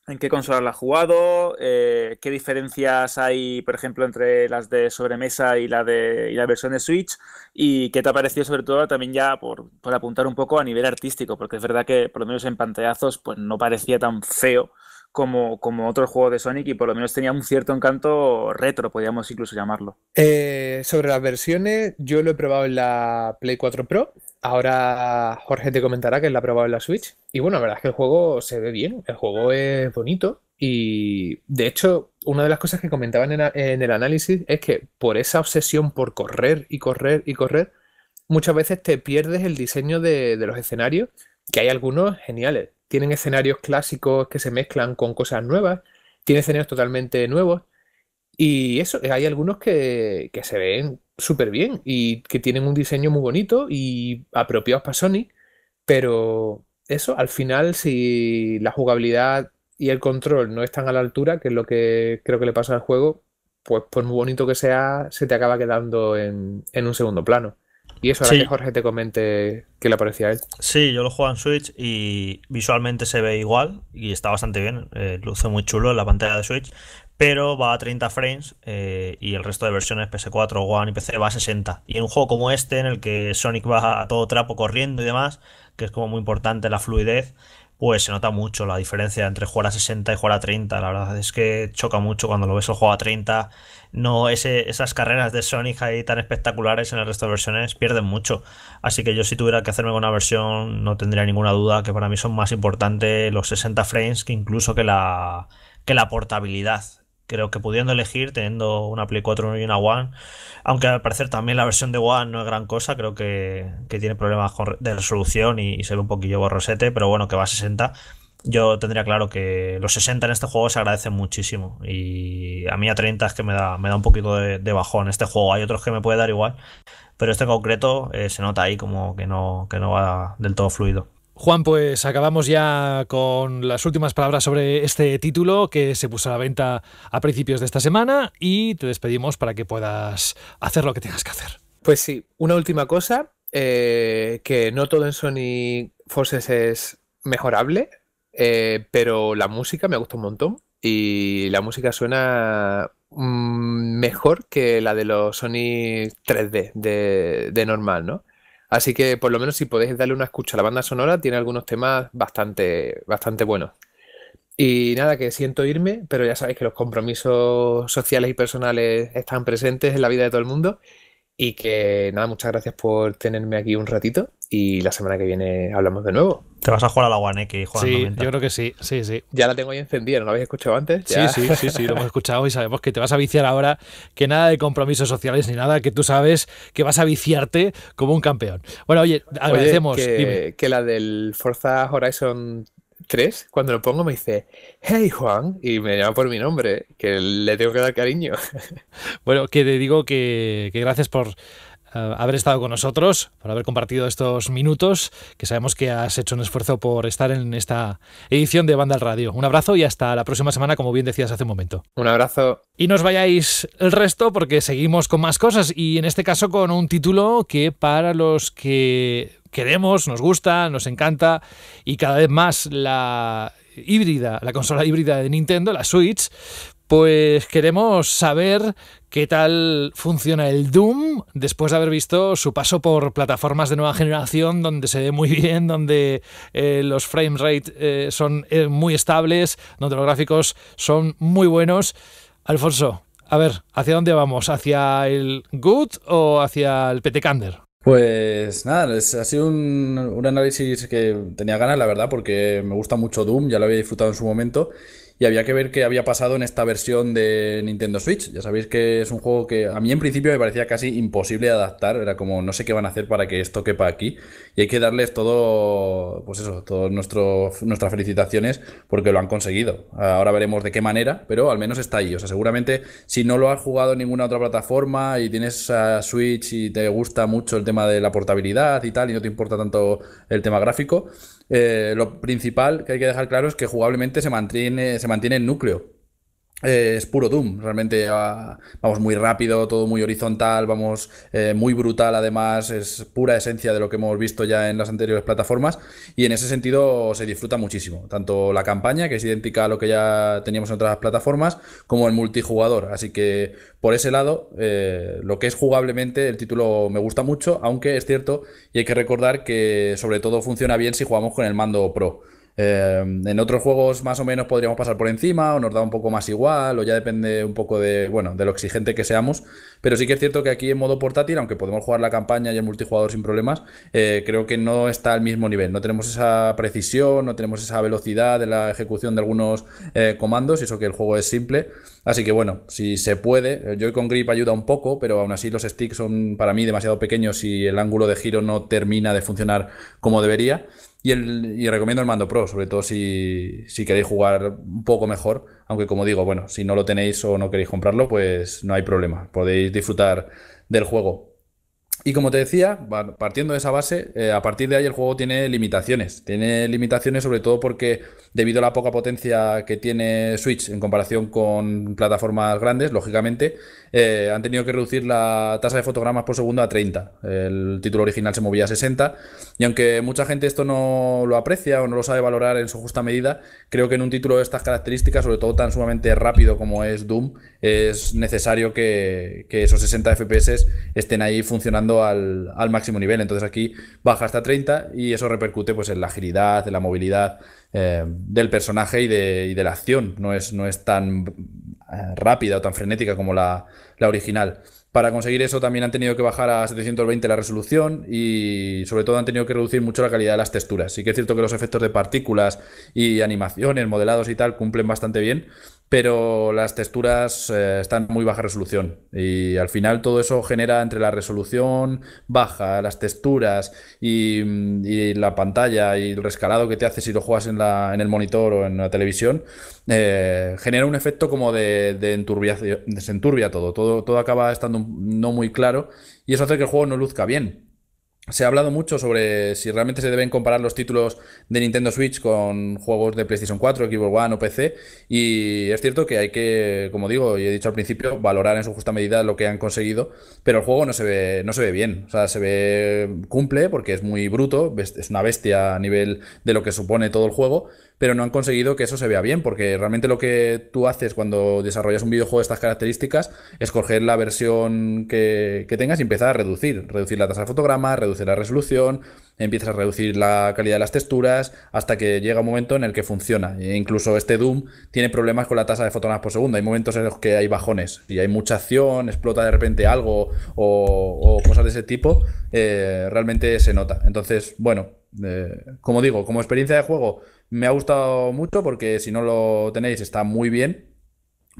en qué consola la has jugado, eh, qué diferencias hay, por ejemplo, entre las de sobremesa y la de la versión de Switch, y qué te ha parecido sobre todo también ya por, por apuntar un poco a nivel artístico, porque es verdad que por lo menos en pantallazos pues no parecía tan feo como, otro juego de Sonic y por lo menos tenía un cierto encanto retro, podríamos incluso llamarlo. Eh, sobre las versiones, yo lo he probado en la Play 4 Pro. Ahora Jorge te comentará que la ha probado en la Switch. Y bueno, la verdad es que el juego se ve bien, el juego es bonito. Y de hecho, una de las cosas que comentaban en, el análisis es que por esa obsesión por correr y correr y correr, muchas veces te pierdes el diseño de los escenarios, que hay algunos geniales tienen escenarios clásicos que se mezclan con cosas nuevas, tienen escenarios totalmente nuevos. Y eso, hay algunos que, se ven súper bien y que tienen un diseño muy bonito y apropiados para Sony, pero eso, al final, si la jugabilidad y el control no están a la altura, que es lo que creo que le pasa al juego, pues por muy bonito que sea, se te acaba quedando en un segundo plano. Y eso ahora que Jorge te comente qué le parecía a él. Sí, yo lo juego en Switch y visualmente se ve igual y está bastante bien. Eh, luce muy chulo en la pantalla de Switch, pero va a 30 frames eh, y el resto de versiones PS4, One y PC va a 60. Y en un juego como este, en el que Sonic va a todo trapo corriendo y demás, que es como muy importante la fluidez, pues se nota mucho la diferencia entre jugar a 60 y jugar a 30. La verdad es que choca mucho cuando lo ves el juego a 30. No, ese, esas carreras de Sonic ahí tan espectaculares en el resto de versiones pierden mucho. Así que yo si tuviera que hacerme con una versión no tendría ninguna duda que para mí son más importantes los 60 frames que incluso que la, que la portabilidad creo que pudiendo elegir, teniendo una Play 4 y una One, aunque al parecer también la versión de One no es gran cosa, creo que, tiene problemas de resolución y, se ve un poquillo borrosete, pero bueno, que va a 60. Yo tendría claro que los 60 en este juego se agradecen muchísimo y a mí a 30 es que me da, me da un poquito de, de En este juego. Hay otros que me puede dar igual, pero este en concreto eh, se nota ahí como que no, que no va del todo fluido. Juan, pues acabamos ya con las últimas palabras sobre este título que se puso a la venta a principios de esta semana y te despedimos para que puedas hacer lo que tengas que hacer. Pues sí, una última cosa, eh, que no todo en Sony Forces es mejorable, eh, pero la música me ha gustado un montón y la música suena mm, mejor que la de los Sony 3D de normal, ¿no? Así que por lo menos si podéis darle una escucha a la banda sonora, tiene algunos temas bastante, bastante buenos. Y nada, que siento irme, pero ya sabéis que los compromisos sociales y personales están presentes en la vida de todo el mundo. Y que nada, muchas gracias por tenerme aquí un ratito y la semana que viene hablamos de nuevo. Te vas a jugar a la One X, Juan. Sí, yo creo que sí, sí, sí. Ya la tengo ahí encendida, ¿no la habéis escuchado antes? Sí, sí, sí, sí, lo hemos escuchado y sabemos que te vas a viciar ahora, que nada de compromisos sociales ni nada, que tú sabes que vas a viciarte como un campeón. Bueno, oye, agradecemos. que, la del Forza Horizon tres, cuando lo pongo me dice, hey Juan, y me llama por mi nombre, que le tengo que dar cariño. Bueno, que te digo que, gracias por eh, haber estado con nosotros, por haber compartido estos minutos, que sabemos que has hecho un esfuerzo por estar en esta edición de Banda al Radio. Un abrazo y hasta la próxima semana, como bien decías hace un momento. Un abrazo. Y nos vayáis el resto porque seguimos con más cosas y en este caso con un título que para los que queremos, nos gusta, nos encanta y cada vez más la híbrida, la consola híbrida de Nintendo, la Switch, pues queremos saber qué tal funciona el Doom después de haber visto su paso por plataformas de nueva generación donde se ve muy bien, donde eh, los frame rate eh, son eh, muy estables, donde los gráficos son muy buenos. Alfonso, a ver, ¿hacia dónde vamos? ¿Hacia el Good o hacia el Petecander? Pues nada, ha sido un, un análisis que tenía ganas, la verdad, porque me gusta mucho Doom, ya lo había disfrutado en su momento y había que ver qué había pasado en esta versión de Nintendo Switch. Ya sabéis que es un juego que a mí en principio me parecía casi imposible adaptar, era como no sé qué van a hacer para que esto quepa aquí y hay que darles todo, pues eso, todas nuestras felicitaciones porque lo han conseguido. Ahora veremos de qué manera, pero al menos está ahí. O sea, seguramente si no lo has jugado en ninguna otra plataforma y tienes Switch y te gusta mucho el tema de la portabilidad y tal y no te importa tanto el tema gráfico, eh, lo principal que hay que dejar claro es que jugablemente se mantiene, se mantiene el núcleo es puro Doom, realmente vamos muy rápido, todo muy horizontal, vamos eh, muy brutal además, es pura esencia de lo que hemos visto ya en las anteriores plataformas y en ese sentido se disfruta muchísimo, tanto la campaña, que es idéntica a lo que ya teníamos en otras plataformas, como el multijugador, así que por ese lado, eh, lo que es jugablemente el título me gusta mucho, aunque es cierto y hay que recordar que sobre todo funciona bien si jugamos con el mando Pro eh, en otros juegos más o menos podríamos pasar por encima o nos da un poco más igual o ya depende un poco de, bueno, de lo exigente que seamos. Pero sí que es cierto que aquí en modo portátil, aunque podemos jugar la campaña y el multijugador sin problemas, eh, creo que no está al mismo nivel. No tenemos esa precisión, no tenemos esa velocidad de la ejecución de algunos eh, comandos y eso que el juego es simple. Así que bueno, si se puede, yo con Grip ayuda un poco, pero aún así los sticks son para mí demasiado pequeños y el ángulo de giro no termina de funcionar como debería. Y, el, y recomiendo el mando pro, sobre todo si, queréis jugar un poco mejor. Aunque como digo, bueno, si no lo tenéis o no queréis comprarlo, pues no hay problema. Podéis disfrutar del juego. Y como te decía, partiendo de esa base, eh, a partir de ahí el juego tiene limitaciones. Tiene limitaciones sobre todo porque debido a la poca potencia que tiene Switch en comparación con plataformas grandes, lógicamente, eh, han tenido que reducir la tasa de fotogramas por segundo a 30. El título original se movía a 60. Y aunque mucha gente esto no lo aprecia o no lo sabe valorar en su justa medida, creo que en un título de estas características, sobre todo tan sumamente rápido como es Doom, es necesario que, esos 60 FPS estén ahí funcionando al, máximo nivel. Entonces aquí baja hasta 30 y eso repercute pues, en la agilidad, en la movilidad eh, del personaje y de, la acción. No es, no es tan eh, rápida o tan frenética como la, la, original. Para conseguir eso también han tenido que bajar a 720 la resolución y sobre todo han tenido que reducir mucho la calidad de las texturas. Sí que es cierto que los efectos de partículas y animaciones, modelados y tal cumplen bastante bien, pero las texturas están eh, están muy baja resolución y al final todo eso genera entre la resolución baja, las texturas y, mm, la pantalla y el rescalado que te hace si lo juegas en, el monitor o en la televisión, eh, genera un efecto como de, de enturbia, todo, todo acaba estando no muy claro y eso hace que el juego no luzca bien se ha hablado mucho sobre si realmente se deben comparar los títulos de Nintendo Switch con juegos de PlayStation 4, Xbox One o PC. Y es cierto que hay que, como digo y he dicho al principio, valorar en su justa medida lo que han conseguido. Pero el juego no se ve, no se ve bien. O sea, se ve cumple porque es muy bruto, es una bestia a nivel de lo que supone todo el juego pero no han conseguido que eso se vea bien, porque realmente lo que tú haces cuando desarrollas un videojuego de estas características es coger la versión que, tengas y empezar a reducir, reducir la tasa de fotogramas, reducir la resolución, empiezas a reducir la calidad de las texturas, hasta que llega un momento en el que funciona. E incluso este Doom tiene problemas con la tasa de fotogramas por segundo, hay momentos en los que hay bajones y hay mucha acción, explota de repente algo o, cosas de ese tipo, eh, realmente se nota. Entonces, bueno, eh, como digo, como experiencia de juego, me ha gustado mucho porque si no lo tenéis está muy bien.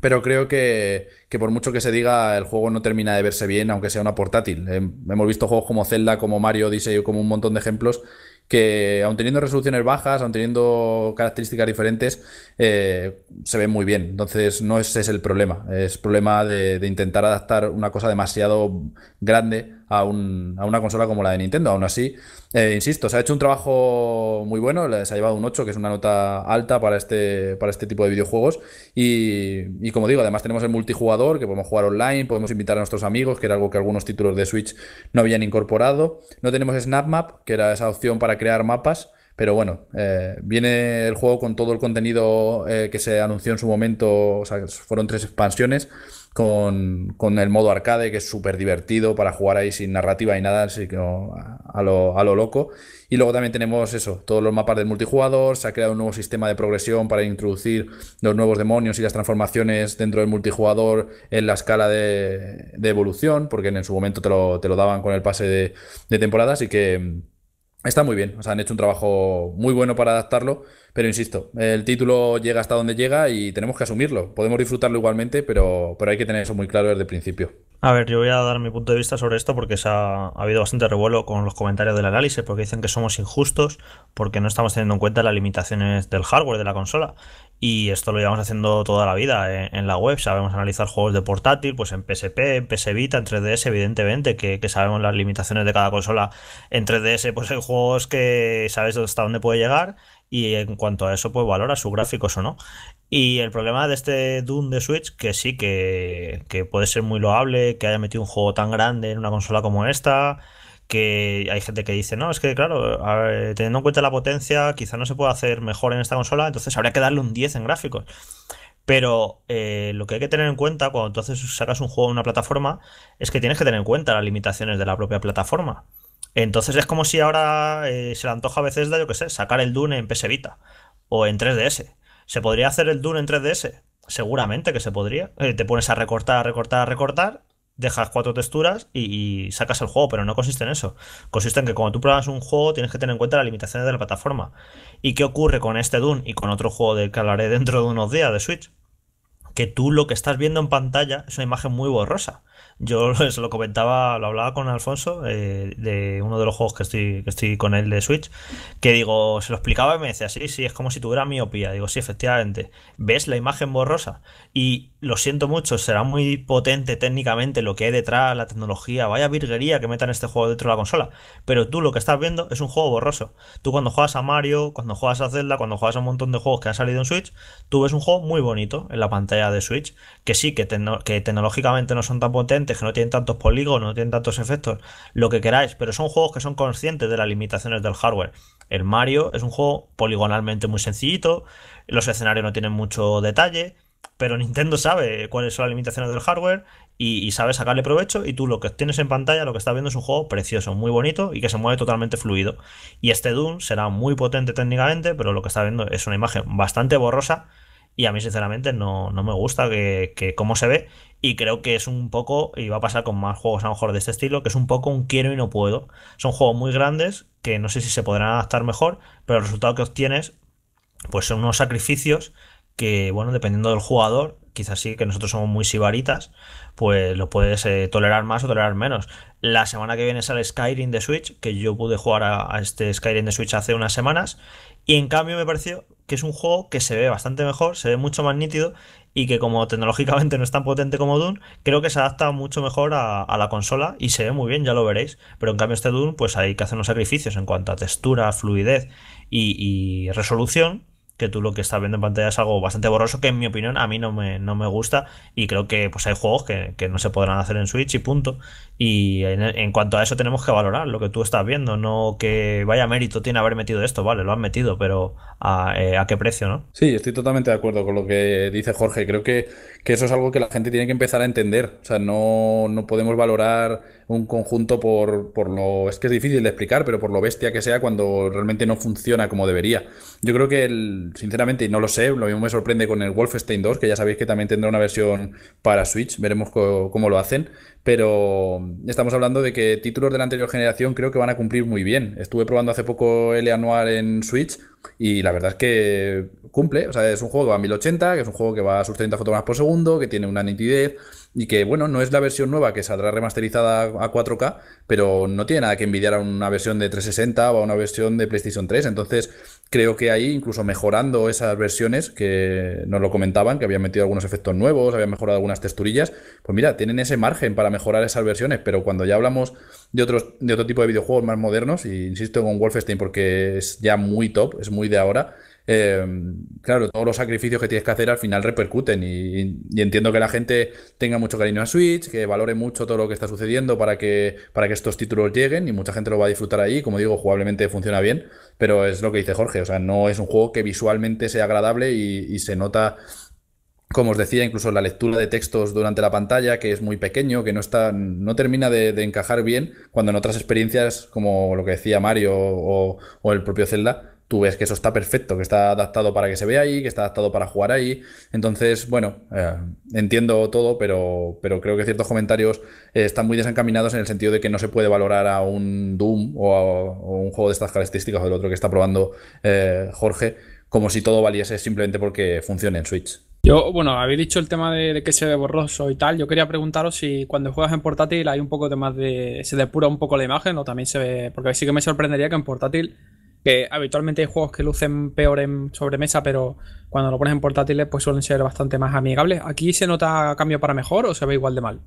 Pero creo que, por mucho que se diga, el juego no termina de verse bien, aunque sea una portátil. hemos visto juegos como Zelda, como Mario Odyssey, como un montón de ejemplos que aun teniendo resoluciones bajas, aun teniendo características diferentes, eh, se ven muy bien. Entonces no ese es el problema. Es problema de intentar adaptar una cosa demasiado grande a, una consola como la de Nintendo. Aún así, eh, insisto, se ha hecho un trabajo muy bueno, se ha llevado un 8, que es una nota alta para este, para este tipo de videojuegos. Y, como digo, además tenemos el multijugador, que podemos jugar online, podemos invitar a nuestros amigos, que era algo que algunos títulos de Switch no habían incorporado. No tenemos SnapMap, que era esa opción para crear mapas. Pero bueno, eh, viene el juego con todo el contenido eh, que se anunció en su momento, o sea, fueron tres expansiones con, el modo arcade, que es súper divertido para jugar ahí sin narrativa y nada, así que oh, a lo, a lo loco. Y luego también tenemos eso, todos los mapas del multijugador, se ha creado un nuevo sistema de progresión para introducir los nuevos demonios y las transformaciones dentro del multijugador en la escala de, evolución, porque en su momento te lo, te lo daban con el pase de, de temporada, así que Está muy bien, o han hecho un trabajo muy bueno para adaptarlo, pero insisto, el título llega hasta donde llega y tenemos que asumirlo. Podemos disfrutarlo igualmente, pero, pero hay que tener eso muy claro desde el principio. A ver, yo voy a dar mi punto de vista sobre esto porque se ha, habido bastante revuelo con los comentarios del análisis porque dicen que somos injustos porque no estamos teniendo en cuenta las limitaciones del hardware de la consola y esto lo llevamos haciendo toda la vida en, la web, sabemos analizar juegos de portátil, pues en PSP, en PS Vita, en 3DS evidentemente que, sabemos las limitaciones de cada consola, en 3DS pues hay juegos que sabes hasta dónde puede llegar y en cuanto a eso pues valora sus gráficos o no y el problema de este Doom de Switch, que sí, que, puede ser muy loable, que haya metido un juego tan grande en una consola como esta, que hay gente que dice, no, es que claro, teniendo en cuenta la potencia, quizá no se pueda hacer mejor en esta consola, entonces habría que darle un 10 en gráficos. Pero eh, lo que hay que tener en cuenta cuando entonces sacas un juego en una plataforma es que tienes que tener en cuenta las limitaciones de la propia plataforma. Entonces es como si ahora eh, se le antoja a veces, yo qué sé, sacar el Dune en PS Vita o en 3DS ¿Se podría hacer el Dune en 3DS? Seguramente que se podría. Eh, te pones a recortar, recortar, recortar, dejas cuatro texturas y, sacas el juego, pero no consiste en eso. Consiste en que cuando tú pruebas un juego tienes que tener en cuenta las limitaciones de la plataforma. ¿Y qué ocurre con este Dune y con otro juego del que hablaré dentro de unos días de Switch? Que tú lo que estás viendo en pantalla es una imagen muy borrosa. Yo se lo comentaba, lo hablaba con Alfonso, eh, de uno de los juegos que estoy, que estoy con él de Switch, que digo, se lo explicaba y me decía, sí, sí, es como si tuviera miopía. Digo, sí, efectivamente, ves la imagen borrosa. Y lo siento mucho, será muy potente técnicamente lo que hay detrás, la tecnología, vaya virguería que metan este juego dentro de la consola, pero tú lo que estás viendo es un juego borroso. Tú cuando juegas a Mario, cuando juegas a Zelda, cuando juegas a un montón de juegos que han salido en Switch, tú ves un juego muy bonito en la pantalla de Switch, que sí, que, tecnológicamente no son tan potentes, que no tienen tantos polígonos, no tienen tantos efectos, lo que queráis, pero son juegos que son conscientes de las limitaciones del hardware. El Mario es un juego poligonalmente muy sencillito, los escenarios no tienen mucho detalle, pero Nintendo sabe cuáles son las limitaciones del hardware y, sabe sacarle provecho y tú lo que tienes en pantalla, lo que estás viendo es un juego precioso, muy bonito y que se mueve totalmente fluido. Y este Doom será muy potente técnicamente, pero lo que estás viendo es una imagen bastante borrosa y a mí sinceramente no, me gusta que, que, cómo se ve y creo que es un poco, y va a pasar con más juegos a lo mejor de este estilo, que es un poco un quiero y no puedo. Son juegos muy grandes que no sé si se podrán adaptar mejor, pero el resultado que obtienes pues son unos sacrificios que, bueno, dependiendo del jugador, quizás sí que nosotros somos muy sibaritas, pues lo puedes eh, tolerar más o tolerar menos. La semana que viene sale Skyrim de Switch, que yo pude jugar a, este Skyrim de Switch hace unas semanas, y en cambio me pareció que es un juego que se ve bastante mejor, se ve mucho más nítido y que como tecnológicamente no es tan potente como Doom, creo que se adapta mucho mejor a, la consola y se ve muy bien, ya lo veréis. Pero en cambio este Doom, pues hay que hacer unos sacrificios en cuanto a textura, fluidez y resolución que tú lo que estás viendo en pantalla es algo bastante borroso que en mi opinión a mí no me, no me gusta y creo que pues hay juegos que, no se podrán hacer en Switch y punto. Y en, cuanto a eso tenemos que valorar lo que tú estás viendo, no que vaya mérito tiene haber metido esto, vale, lo han metido, pero a, eh, a qué precio, ¿no? Sí, estoy totalmente de acuerdo con lo que dice Jorge, creo que que eso es algo que la gente tiene que empezar a entender. O sea, no, podemos valorar un conjunto por, lo... Es que es difícil de explicar, pero por lo bestia que sea cuando realmente no funciona como debería. Yo creo que, el, sinceramente, y no lo sé, lo mismo me sorprende con el Wolfenstein 2, que ya sabéis que también tendrá una versión para Switch, veremos cómo lo hacen, pero estamos hablando de que títulos de la anterior generación creo que van a cumplir muy bien. Estuve probando hace poco el Anual en Switch y la verdad es que cumple, o sea, es un juego va a 1080, que es un juego que va a sus 30 fotogramas por segundo, que tiene una nitidez y que, bueno, no es la versión nueva que saldrá remasterizada a 4K, pero no tiene nada que envidiar a una versión de 360 o a una versión de PlayStation 3. Entonces, creo que ahí, incluso mejorando esas versiones que nos lo comentaban, que habían metido algunos efectos nuevos, habían mejorado algunas texturillas, pues mira, tienen ese margen para mejorar esas versiones, pero cuando ya hablamos de, otros, de otro tipo de videojuegos más modernos, insisto con Wolfenstein porque es ya muy top, es muy de ahora, Em, claro, todos los sacrificios que tienes que hacer al final repercuten y, entiendo que la gente tenga mucho cariño a Switch, que valore mucho todo lo que está sucediendo para que, para que estos títulos lleguen y mucha gente lo va a disfrutar ahí, como digo, jugablemente funciona bien, pero es lo que dice Jorge, o sea, no es un juego que visualmente sea agradable y, se nota como os decía, incluso la lectura de textos durante la pantalla, que es muy pequeño, que no está, no termina de, encajar bien, cuando en otras experiencias, como lo que decía Mario o, o el propio Zelda, tú ves que eso está perfecto, que está adaptado para que se vea ahí, que está adaptado para jugar ahí. Entonces, bueno, eh, entiendo todo, pero, pero creo que ciertos comentarios eh, están muy desencaminados en el sentido de que no se puede valorar a un Doom o a un juego de estas características o del otro que está probando eh, Jorge como si todo valiese simplemente porque funcione en Switch. Yo, bueno, habéis dicho el tema de, de, que se ve borroso y tal. Yo quería preguntaros si cuando juegas en portátil hay un poco de más de. se depura un poco la imagen o también se ve. Porque sí que me sorprendería que en portátil que habitualmente hay juegos que lucen peor en sobremesa, pero cuando lo pones en portátiles pues suelen ser bastante más amigables. ¿Aquí se nota cambio para mejor o se ve igual de mal?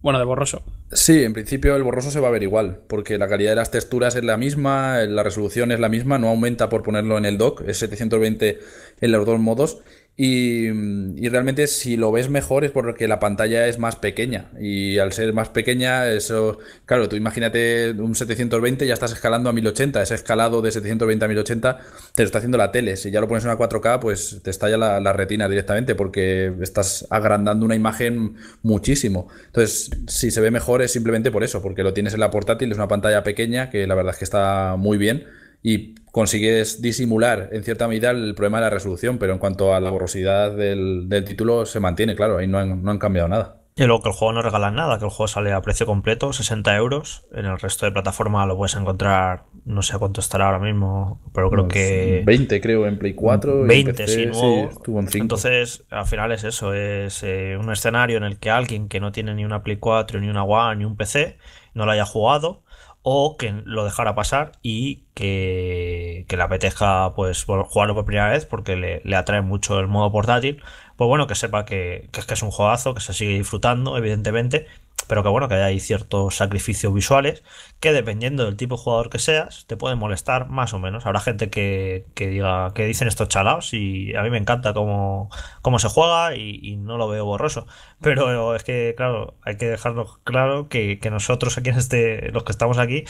Bueno, de borroso. Sí, en principio el borroso se va a ver igual, porque la calidad de las texturas es la misma, la resolución es la misma, no aumenta por ponerlo en el dock, es 720 en los dos modos, Mm, y, realmente si lo ves mejor es porque la pantalla es más pequeña y al ser más pequeña, eso, claro, tú imagínate un 720 ya estás escalando a 1080, ese escalado de 720 a 1080 te lo está haciendo la tele, si ya lo pones en una 4K pues te estalla la, retina directamente porque estás agrandando una imagen muchísimo. Entonces, si se ve mejor es simplemente por eso, porque lo tienes en la portátil, es una pantalla pequeña que la verdad es que está muy bien y consigues disimular en cierta medida el problema de la resolución, pero en cuanto a la borrosidad del, título se mantiene, claro, ahí no han, cambiado nada. Y luego que el juego no regala nada, que el juego sale a precio completo, 60 euros. En el resto de plataformas lo puedes encontrar, no sé cuánto estará ahora mismo, pero creo que. 20, creo, en Play 4. 20, sí, 5. Entonces, al final es eso: es eh, un escenario en el que alguien que no tiene ni una Play 4, ni una One, ni un PC, no lo haya jugado, o que lo dejara pasar y que, que le apetezca pues jugarlo por primera vez porque le, atrae mucho el modo portátil, pues bueno, que sepa que, es un juegazo, que se sigue disfrutando, evidentemente, pero que bueno, que hay ciertos sacrificios visuales que dependiendo del tipo de jugador que seas, te pueden molestar más o menos. Habrá gente que, diga que dicen estos chalaos y a mí me encanta cómo, cómo se juega y, no lo veo borroso. Pero es que, claro, hay que dejarlo claro que, que nosotros aquí en este, los que estamos aquí,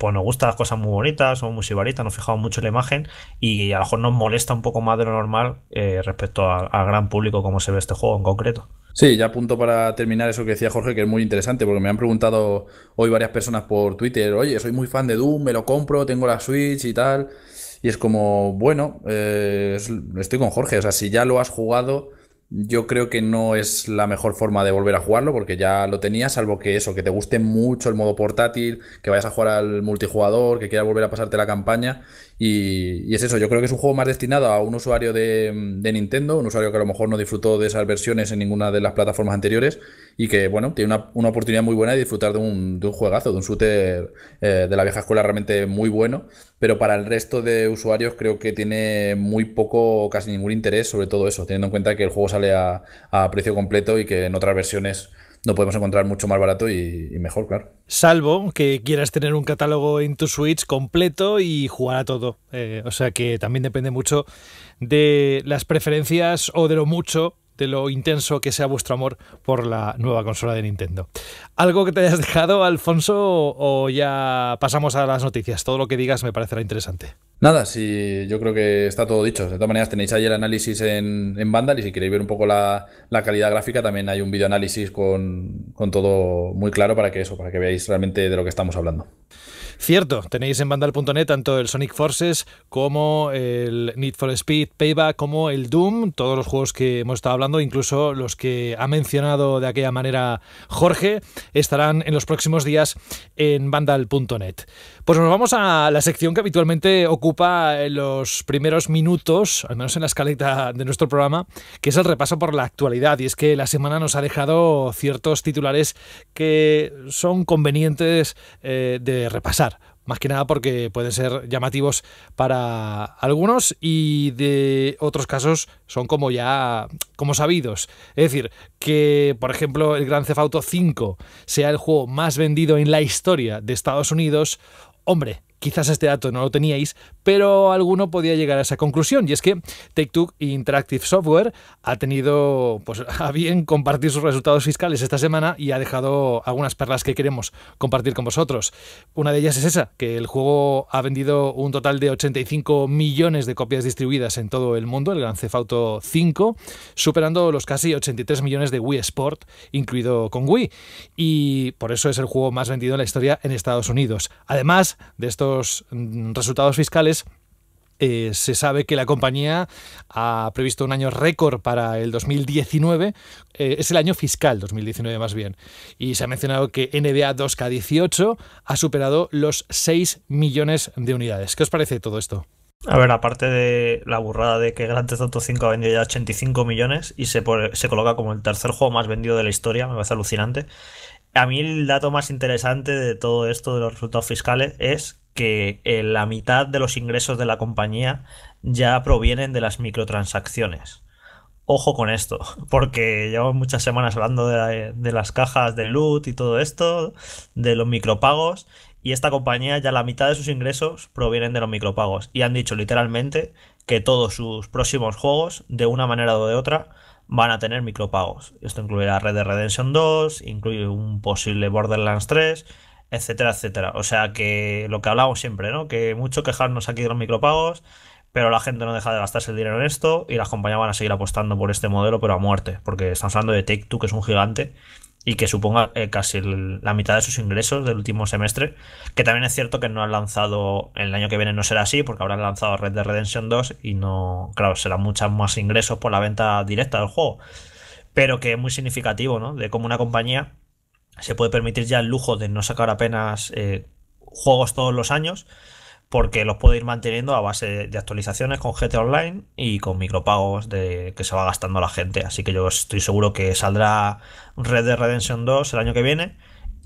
pues nos gustan las cosas muy bonitas, somos muy sibaritas, nos fijamos mucho en la imagen y a lo mejor nos molesta un poco más de lo normal eh, respecto al gran público como se ve este juego en concreto. Sí, ya apunto para terminar eso que decía Jorge, que es muy interesante, porque me han preguntado hoy varias personas por Twitter, oye, soy muy fan de Doom, me lo compro, tengo la Switch y tal. Y es como, bueno, eh, estoy con Jorge, o sea, si ya lo has jugado, yo creo que no es la mejor forma de volver a jugarlo porque ya lo tenías, salvo que eso, que te guste mucho el modo portátil, que vayas a jugar al multijugador, que quieras volver a pasarte la campaña y, es eso, yo creo que es un juego más destinado a un usuario mm, de, Nintendo, un usuario que a lo mejor no disfrutó de esas versiones en ninguna de las plataformas anteriores y que, bueno, tiene una, oportunidad muy buena de disfrutar de un, de un juegazo, de un shooter eh, de la vieja escuela realmente muy bueno, pero para el resto de usuarios creo que tiene muy poco, casi ningún interés sobre todo eso, teniendo en cuenta que el juego sale a, a precio completo y que en otras versiones no podemos encontrar mucho más barato y, mejor, claro. Salvo que quieras tener un catálogo en tu Switch completo y jugar a todo. Eh, o sea que también depende mucho de las preferencias o de lo mucho lo intenso que sea vuestro amor por la nueva consola de Nintendo. ¿Algo que te hayas dejado, Alfonso, o ya pasamos a las noticias? Todo lo que digas me parecerá interesante. Nada, sí, yo creo que está todo dicho. De todas maneras, tenéis ahí el análisis en, en Vandal y si queréis ver un poco la, calidad gráfica, también hay un videoanálisis con, con todo muy claro para que eso, para que veáis realmente de lo que estamos hablando. Cierto, tenéis en Vandal.net tanto el Sonic Forces como el Need for Speed, Payback, como el Doom, todos los juegos que hemos estado hablando, incluso los que ha mencionado de aquella manera Jorge, estarán en los próximos días en Vandal.net Pues nos vamos a la sección que habitualmente ocupa los primeros minutos, al menos en la escaleta de nuestro programa, que es el repaso por la actualidad. Y es que la semana nos ha dejado ciertos titulares que son convenientes eh, de repasar más que nada porque pueden ser llamativos para algunos y de otros casos son como ya como sabidos. Es decir, que por ejemplo el Gran Theft Auto 5 sea el juego más vendido en la historia de Estados Unidos, hombre, Quizás este dato no lo teníais, pero alguno podía llegar a esa conclusión, y es que Take-Two Interactive Software ha tenido pues, a bien compartir sus resultados fiscales esta semana y ha dejado algunas perlas que queremos compartir con vosotros. Una de ellas es esa, que el juego ha vendido un total de 85 millones de copias distribuidas en todo el mundo, el Gran Cefauto 5, superando los casi 83 millones de Wii Sport, incluido con Wii, y por eso es el juego más vendido en la historia en Estados Unidos. Además de esto Mm, resultados fiscales, eh, se sabe que la compañía ha previsto un año récord para el 2019, eh, es el año fiscal 2019 más bien, y se ha mencionado que NBA 2K18 ha superado los 6 millones de unidades. ¿Qué os parece todo esto? A ver, aparte de la burrada de que Grand Theft Auto ha vendido ya 85 millones y se, se coloca como el tercer juego más vendido de la historia, me parece alucinante. A mí el dato más interesante de todo esto de los resultados fiscales es que eh, la mitad de los ingresos de la compañía ya provienen de las microtransacciones. Ojo con esto, porque llevamos muchas semanas hablando de, las cajas de loot y todo esto, de los micropagos, y esta compañía ya la mitad de sus ingresos provienen de los micropagos. Y han dicho literalmente que todos sus próximos juegos, de una manera o de otra, van a tener micropagos. Esto incluye la Red de Redemption 2, incluye un posible Borderlands 3 etcétera, etcétera. O sea que lo que hablamos siempre, ¿no? Que mucho quejarnos aquí de los micropagos, pero la gente no deja de gastarse el dinero en esto y las compañías van a seguir apostando por este modelo, pero a muerte, porque estamos hablando de Take Two, que es un gigante y que suponga eh, casi la mitad de sus ingresos del último semestre, que también es cierto que no han lanzado, el año que viene no será así, porque habrán lanzado Red Dead Redemption 2 y no, claro, serán muchos más ingresos por la venta directa del juego, pero que es muy significativo, ¿no? De cómo una compañía se puede permitir ya el lujo de no sacar apenas eh, juegos todos los años, porque los puede ir manteniendo a base de actualizaciones con GTA Online y con micropagos de, que se va gastando la gente. Así que yo estoy seguro que saldrá Red Dead Redemption 2 el año que viene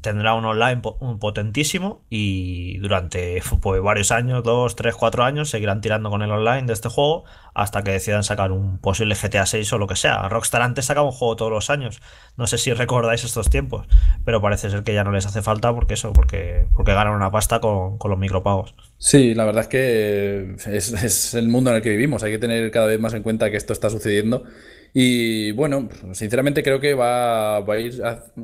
tendrá un online potentísimo y durante pues, varios años, dos, tres, cuatro años, seguirán tirando con el online de este juego hasta que decidan sacar un posible GTA 6 o lo que sea. Rockstar antes sacaba un juego todos los años, no sé si recordáis estos tiempos, pero parece ser que ya no les hace falta porque eso, porque, porque ganan una pasta con, con los micropagos. Sí, la verdad es que es, es el mundo en el que vivimos, hay que tener cada vez más en cuenta que esto está sucediendo y bueno, sinceramente creo que va, a ir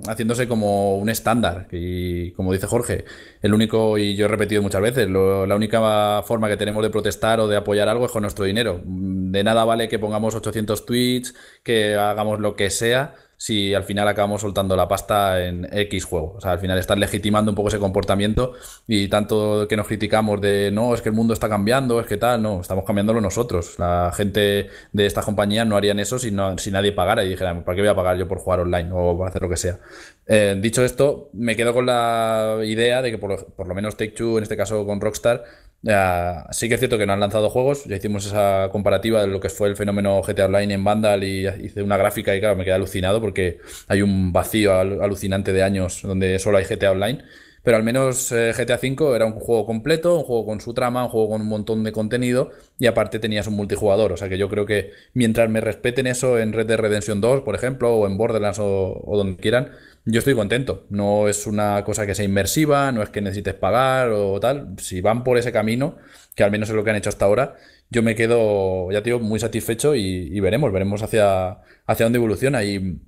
haciéndose como un estándar. Y como dice Jorge, el único, y yo he repetido muchas veces, la única forma que tenemos de protestar o de apoyar algo es con nuestro dinero. De nada vale que pongamos 800 tweets, que hagamos lo que sea si al final acabamos soltando la pasta en X juego. O sea, al final estar legitimando un poco ese comportamiento y tanto que nos criticamos de no, es que el mundo está cambiando, es que tal, no, estamos cambiándolo nosotros. La gente de esta compañía no harían eso si, si nadie pagara y dijera, ¿para qué voy a pagar yo por jugar online o por hacer lo que sea? Eh, dicho esto, me quedo con la idea de que por lo menos Take Two, en este caso con Rockstar, sí que es cierto que no han lanzado juegos, ya hicimos esa comparativa de lo que fue el fenómeno GTA Online en Vandal y hice una gráfica y claro, me quedé alucinado porque hay un vacío alucinante de años donde solo hay GTA Online, pero al menos eh, GTA V era un juego completo, un juego con su trama, un juego con un montón de contenido y aparte tenías un multijugador, o sea que yo creo que mientras me respeten eso en Red Dead Redemption 2, por ejemplo, o en Borderlands o donde quieran, yo estoy contento. No es una cosa que sea inmersiva, no es que necesites pagar o tal. Si van por ese camino, que al menos es lo que han hecho hasta ahora, yo me quedo, ya te digo, muy satisfecho y, veremos, veremos hacia, hacia dónde evoluciona. Y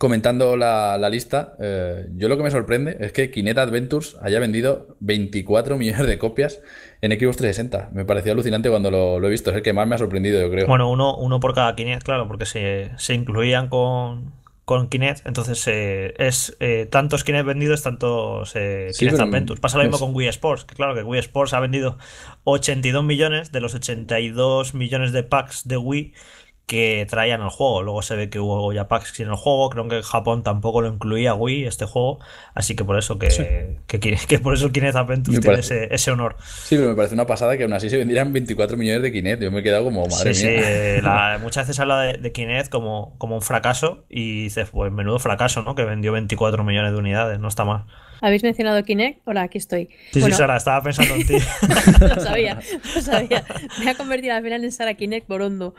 comentando la, lista, eh, yo lo que me sorprende es que Kinect Adventures haya vendido 24 millones de copias en Xbox 360. Me pareció alucinante cuando lo, he visto. Es el que más me ha sorprendido, yo creo. Bueno, uno, uno por cada Kinect, claro, porque se incluían con con Kinect, entonces eh, es eh, tantos Kinect vendidos, tantos eh, Kinect Adventures. Pasa lo mismo con Wii Sports, que claro que Wii Sports ha vendido 82 millones de los 82 millones de packs de Wii que traían el juego. Luego se ve que hubo ya packs en el juego, creo que en Japón tampoco lo incluía Wii, este juego, así que por eso que, que, que, por eso Kinect Adventures tiene ese, ese, honor. Sí, pero me parece una pasada que aún así se vendieran 24 millones de Kinect, yo me he quedado como madre mía. Eh, sí, muchas veces habla de, Kinect como, como un fracaso y dices, pues menudo fracaso, ¿no? Que vendió 24 millones de unidades, no está mal. ¿Habéis mencionado Kinect? Hola, aquí estoy. Sí, sí, Sara, estaba pensando en ti. lo sabía, lo sabía. Me ha convertido al final en Sara Kinect Borondo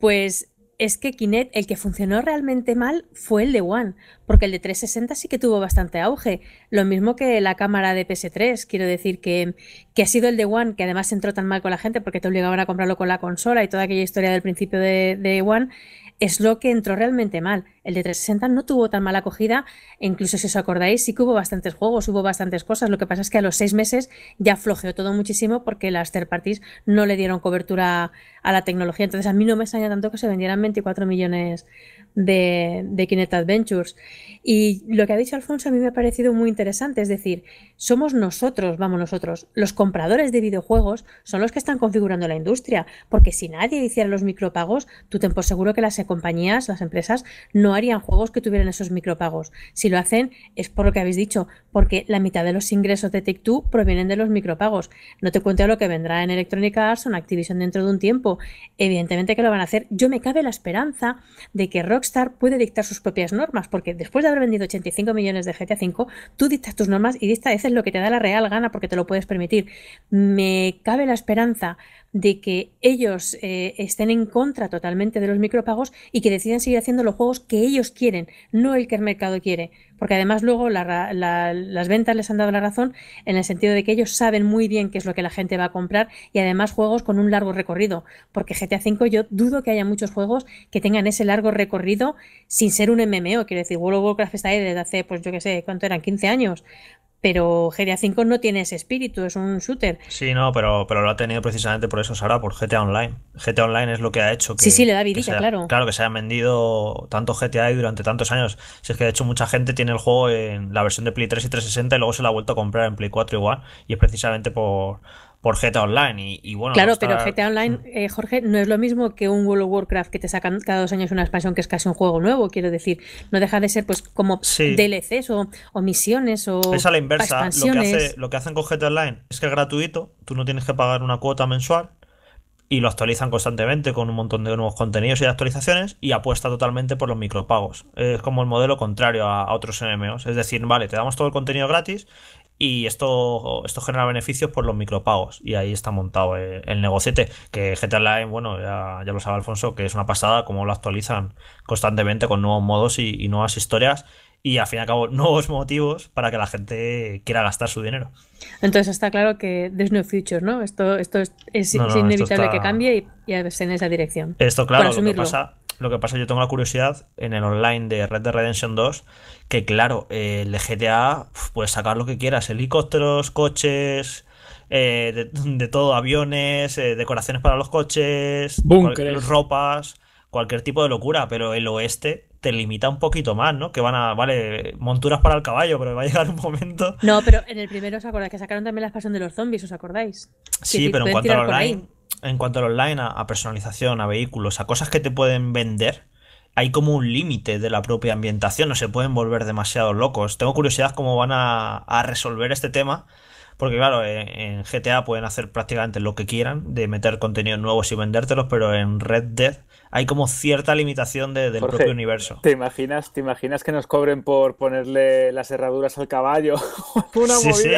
pues es que Kinect, el que funcionó realmente mal fue el de One, porque el de 360 sí que tuvo bastante auge. Lo mismo que la cámara de PS3, quiero decir que, que ha sido el de One, que además entró tan mal con la gente porque te obligaban a comprarlo con la consola y toda aquella historia del principio de, de One, es lo que entró realmente mal. El de 360 no tuvo tan mala acogida, e incluso si os acordáis, sí que hubo bastantes juegos, hubo bastantes cosas. Lo que pasa es que a los seis meses ya flojeó todo muchísimo porque las third parties no le dieron cobertura a la tecnología. Entonces, a mí no me extraña tanto que se vendieran 24 millones de, de Adventures. Y lo que ha dicho Alfonso a mí me ha parecido muy interesante, es decir, somos nosotros, vamos nosotros, los compradores de videojuegos son los que están configurando la industria, porque si nadie hiciera los micropagos, tú te por seguro que las compañías, las empresas, no harían juegos que tuvieran esos micropagos. Si lo hacen es por lo que habéis dicho, porque la mitad de los ingresos de Take-Two provienen de los micropagos. No te cuento lo que vendrá en Electronic Arts o en Activision dentro de un tiempo. Evidentemente que lo van a hacer. Yo me cabe la esperanza de que Rock Rockstar puede dictar sus propias normas, porque después de haber vendido 85 millones de GTA V, tú dictas tus normas y dictas lo que te da la real gana porque te lo puedes permitir. Me cabe la esperanza de que ellos eh, estén en contra totalmente de los micropagos y que decidan seguir haciendo los juegos que ellos quieren, no el que el mercado quiere porque además luego las ventas les han dado la razón en el sentido de que ellos saben muy bien qué es lo que la gente va a comprar y además juegos con un largo recorrido, porque GTA V yo dudo que haya muchos juegos que tengan ese largo recorrido sin ser un MMO, quiero decir, World of Warcraft está ahí desde hace, pues yo qué sé, ¿cuánto eran? ¿15 años? pero GTA V no tiene ese espíritu, es un shooter. Sí, no, pero, pero lo ha tenido precisamente por eso, Sara, por GTA Online. GTA Online es lo que ha hecho que. Sí, sí, le da claro. Claro, que se haya vendido tanto GTA durante tantos años. Si es que de hecho mucha gente tiene el juego en la versión de Play 3 y 360 y luego se la ha vuelto a comprar en Play 4 igual, y es precisamente por por GTA Online. Y, bueno, claro, pero GTA Online, mm. eh, Jorge, no es lo mismo que un World of Warcraft que te sacan cada dos años una expansión que es casi un juego nuevo, quiero decir. No deja de ser pues como DLCs o, misiones o. Es a la inversa. Lo que, hacen con GTA Online es que es gratuito, tú no tienes que pagar una cuota mensual y lo actualizan constantemente con un montón de nuevos contenidos y actualizaciones y apuesta totalmente por los micropagos. Es como el modelo contrario a, otros MMOs. Es decir, vale, te damos todo el contenido gratis y esto, esto genera beneficios por los micropagos y ahí está montado eh, el, el negociete que GTA Online, bueno, ya, lo sabe Alfonso, que es una pasada como lo actualizan constantemente con nuevos modos y, y nuevas historias y al fin y al cabo nuevos motivos para que la gente quiera gastar su dinero. Entonces está claro que there's no future, ¿no? Esto, esto es, inevitable que cambie y, y en esa dirección. Esto, claro, lo que pasa. Lo que pasa, yo tengo la curiosidad en el online de Red Dead Redemption 2, que claro, eh, el GTA puedes sacar lo que quieras, helicópteros, coches, eh, de, todo, aviones, eh, decoraciones para los coches, búnkeres, ropas, cualquier tipo de locura, pero el oeste te limita un poquito más, ¿no? Que van a, vale, monturas para el caballo, pero va a llegar un momento. No, pero en el primero os acordáis que sacaron también la expansión de los zombies, ¿os acordáis? Sí, pero en cuanto, al online, a, personalización, a vehículos, a cosas que te pueden vender, hay como un límite de la propia ambientación, no se pueden volver demasiado locos. Tengo curiosidad cómo van a, a resolver este tema. Porque claro, eh, en GTA pueden hacer prácticamente lo que quieran, de meter contenidos nuevos y vendértelos, pero en Red Dead hay como cierta limitación de, del propio universo. ¿te imaginas, ¿Te imaginas que nos cobren por ponerle las herraduras al caballo? sí, sí,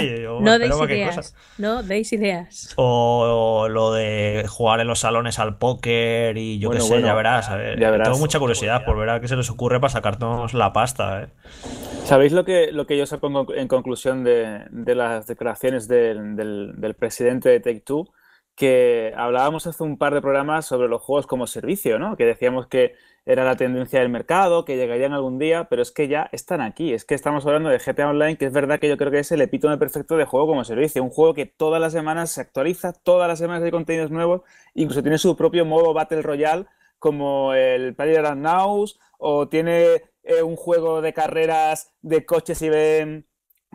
no deis ideas. O, lo de jugar en los salones al póker y yo qué sé, ya, verás, Tengo mucha curiosidad por ver a qué se les ocurre para sacarnos la pasta. Eh. ¿Sabéis lo que, lo que yo saco en conclusión de, las declaraciones del presidente de Take Two? que hablábamos hace un par de programas sobre los juegos como servicio, ¿no? Que decíamos que era la tendencia del mercado, que llegarían algún día, pero es que ya están aquí. Es que estamos hablando de GTA Online, que es verdad que yo creo que es el epítome perfecto de juego como servicio. Un juego que todas las semanas se actualiza, todas las semanas hay contenidos nuevos, incluso tiene su propio modo Battle Royale, como el Player Now, o tiene eh, un juego de carreras de coches y ven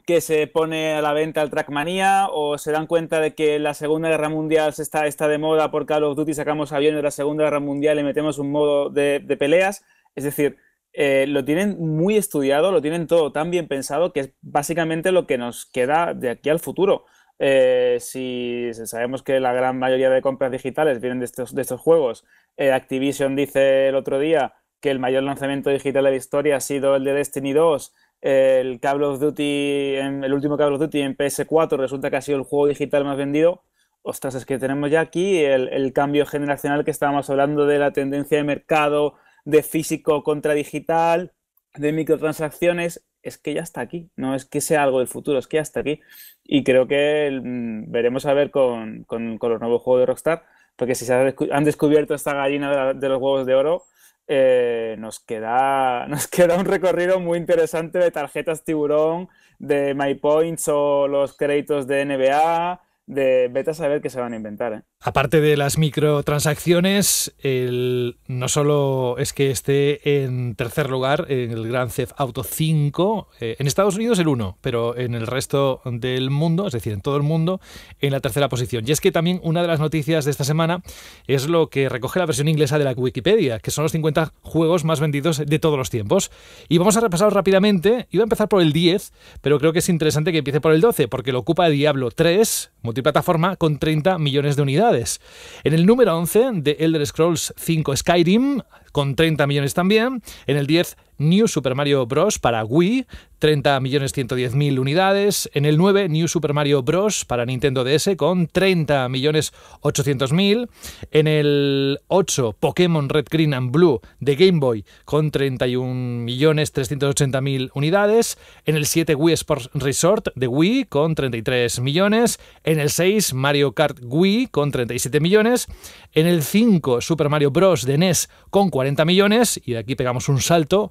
que se pone a la venta el Trackmania o se dan cuenta de que la Segunda Guerra Mundial está, de moda porque Call of Duty, sacamos aviones de la Segunda Guerra Mundial y metemos un modo de, peleas. Es decir, eh, lo tienen muy estudiado, lo tienen todo tan bien pensado que es básicamente lo que nos queda de aquí al futuro. Eh, si sabemos que la gran mayoría de compras digitales vienen de estos, juegos, eh, Activision dice el otro día que el mayor lanzamiento digital de la historia ha sido el de Destiny 2 el of Duty, el último Call of Duty en PS4 resulta que ha sido el juego digital más vendido. Ostras, es que tenemos ya aquí el, cambio generacional que estábamos hablando de la tendencia de mercado, de físico contra digital, de microtransacciones. Es que ya está aquí, no es que sea algo del futuro, es que ya está aquí. Y creo que mm, veremos a ver con, los nuevos juegos de Rockstar, porque si se han descubierto esta gallina de los huevos de oro, eh, nos, queda, nos queda un recorrido muy interesante de tarjetas tiburón, de MyPoints o los créditos de NBA, de vete a saber que se van a inventar. ¿eh? Aparte de las microtransacciones, el, no solo es que esté en tercer lugar en el Gran Theft Auto 5, eh, en Estados Unidos el 1, pero en el resto del mundo, es decir, en todo el mundo, en la tercera posición. Y es que también una de las noticias de esta semana es lo que recoge la versión inglesa de la Wikipedia, que son los 50 juegos más vendidos de todos los tiempos. Y vamos a repasarlos rápidamente. Iba a empezar por el 10, pero creo que es interesante que empiece por el 12, porque lo ocupa Diablo 3, plataforma con 30 millones de unidades. En el número 11 de Elder Scrolls 5 Skyrim, con 30 millones también. En el 10, New Super Mario Bros. para Wii, 30.110.000 unidades. En el 9, New Super Mario Bros. para Nintendo DS con 30.800.000. En el 8, Pokémon Red, Green and Blue de Game Boy con 31.380.000 unidades. En el 7, Wii Sports Resort de Wii con 33 millones. En el 6, Mario Kart Wii con 37 millones. En el 5, Super Mario Bros. de NES con 40 millones. Y aquí pegamos un salto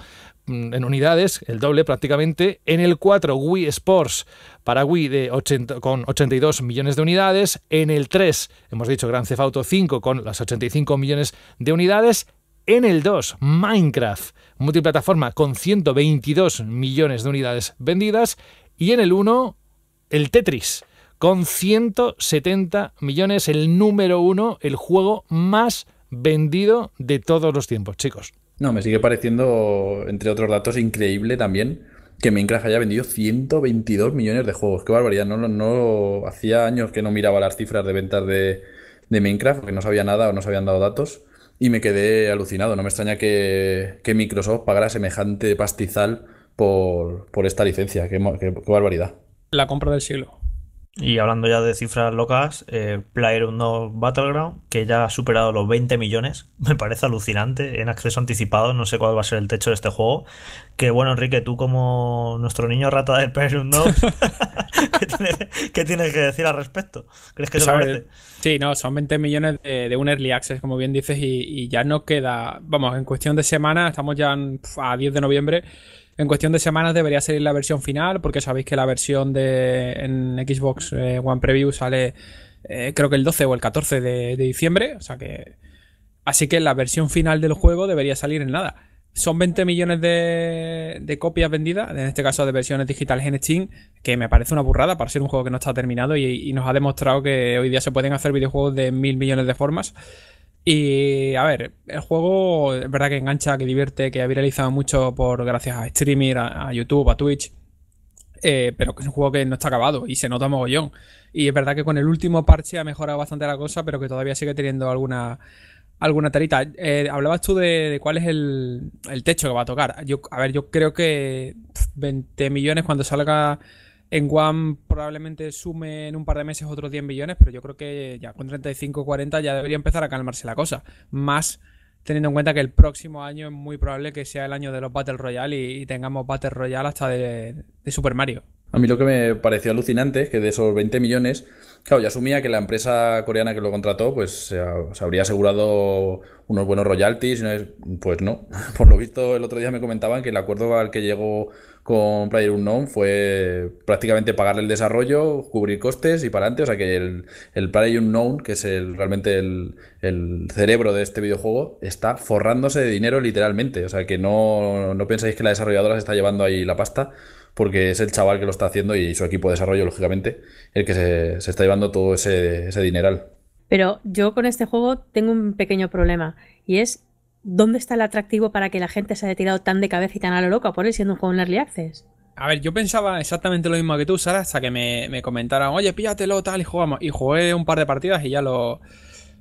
Mm, en unidades, el doble prácticamente. En el 4, Wii Sports para Wii de con 82 millones de unidades. En el 3, hemos dicho Gran Theft Auto 5 con las 85 millones de unidades. En el 2, Minecraft, multiplataforma con 122 millones de unidades vendidas. Y en el 1, el Tetris, con 170 millones, el número 1, el juego más vendido de todos los tiempos, chicos. No, me sigue pareciendo, entre otros datos, increíble también que Minecraft haya vendido 122 millones de juegos. Qué barbaridad, no, no, hacía años que no miraba las cifras de ventas de, Minecraft, porque no sabía nada o no se habían dado datos, y me quedé alucinado. No me extraña que, Microsoft pagara semejante pastizal por, por esta licencia. Qué, qué barbaridad. La compra del siglo. Y hablando ya de cifras locas, eh, Player Battleground, que ya ha superado los 20 millones, me parece alucinante, en acceso anticipado, no sé cuál va a ser el techo de este juego. Que bueno, Enrique, tú como nuestro niño rata de Player ¿qué, tienes, que decir al respecto? ¿Crees que pues Sí, no, son 20 millones de, un early access, como bien dices, y, y ya no queda, vamos, en cuestión de semana, estamos ya a 10 de noviembre en cuestión de semanas debería salir la versión final, porque sabéis que la versión de en Xbox eh, One Preview sale eh, creo que el 12 o el 14 de, diciembre. O sea que. Así que la versión final del juego debería salir en nada. Son 20 millones de, copias vendidas, en este caso de versiones digitales en Steam, que me parece una burrada para ser un juego que no está terminado y, y nos ha demostrado que hoy día se pueden hacer videojuegos de mil millones de formas. Y a ver, el juego es verdad que engancha, que divierte, que ha viralizado mucho por gracias a streaming, a, YouTube, a Twitch. Eh, pero que es un juego que no está acabado y se nota mogollón. Y es verdad que con el último parche ha mejorado bastante la cosa, pero que todavía sigue teniendo alguna, alguna tarita. Eh, hablabas tú de, cuál es el, techo que va a tocar. Yo, a ver, yo creo que 20 millones cuando salga en One probablemente sume en un par de meses otros 10 millones, pero yo creo que ya con 35 40 ya debería empezar a calmarse la cosa. Más teniendo en cuenta que el próximo año es muy probable que sea el año de los Battle Royale y, tengamos Battle Royale hasta de, Super Mario. A mí lo que me pareció alucinante es que de esos 20 millones, claro, ya asumía que la empresa coreana que lo contrató, pues se, se habría asegurado unos buenos royalties, pues no. Por lo visto, el otro día me comentaban que el acuerdo al que llegó con PlayerUnknown fue prácticamente pagarle el desarrollo, cubrir costes y para adelante. O sea que el, el PlayerUnknown, que es realmente el, cerebro de este videojuego, está forrándose de dinero literalmente. O sea que no, no pensáis que la desarrolladora se está llevando ahí la pasta, porque es el chaval que lo está haciendo y su equipo de desarrollo, lógicamente, el que se, está llevando todo ese, ese dineral. Pero yo con este juego tengo un pequeño problema y es ¿dónde está el atractivo para que la gente se haya tirado tan de cabeza y tan a lo loco por él siendo un juego en Early Access? A ver, yo pensaba exactamente lo mismo que tú, Sara, hasta que me, me comentaron, oye, píllatelo, tal, y jugamos. Y jugué un par de partidas y ya lo,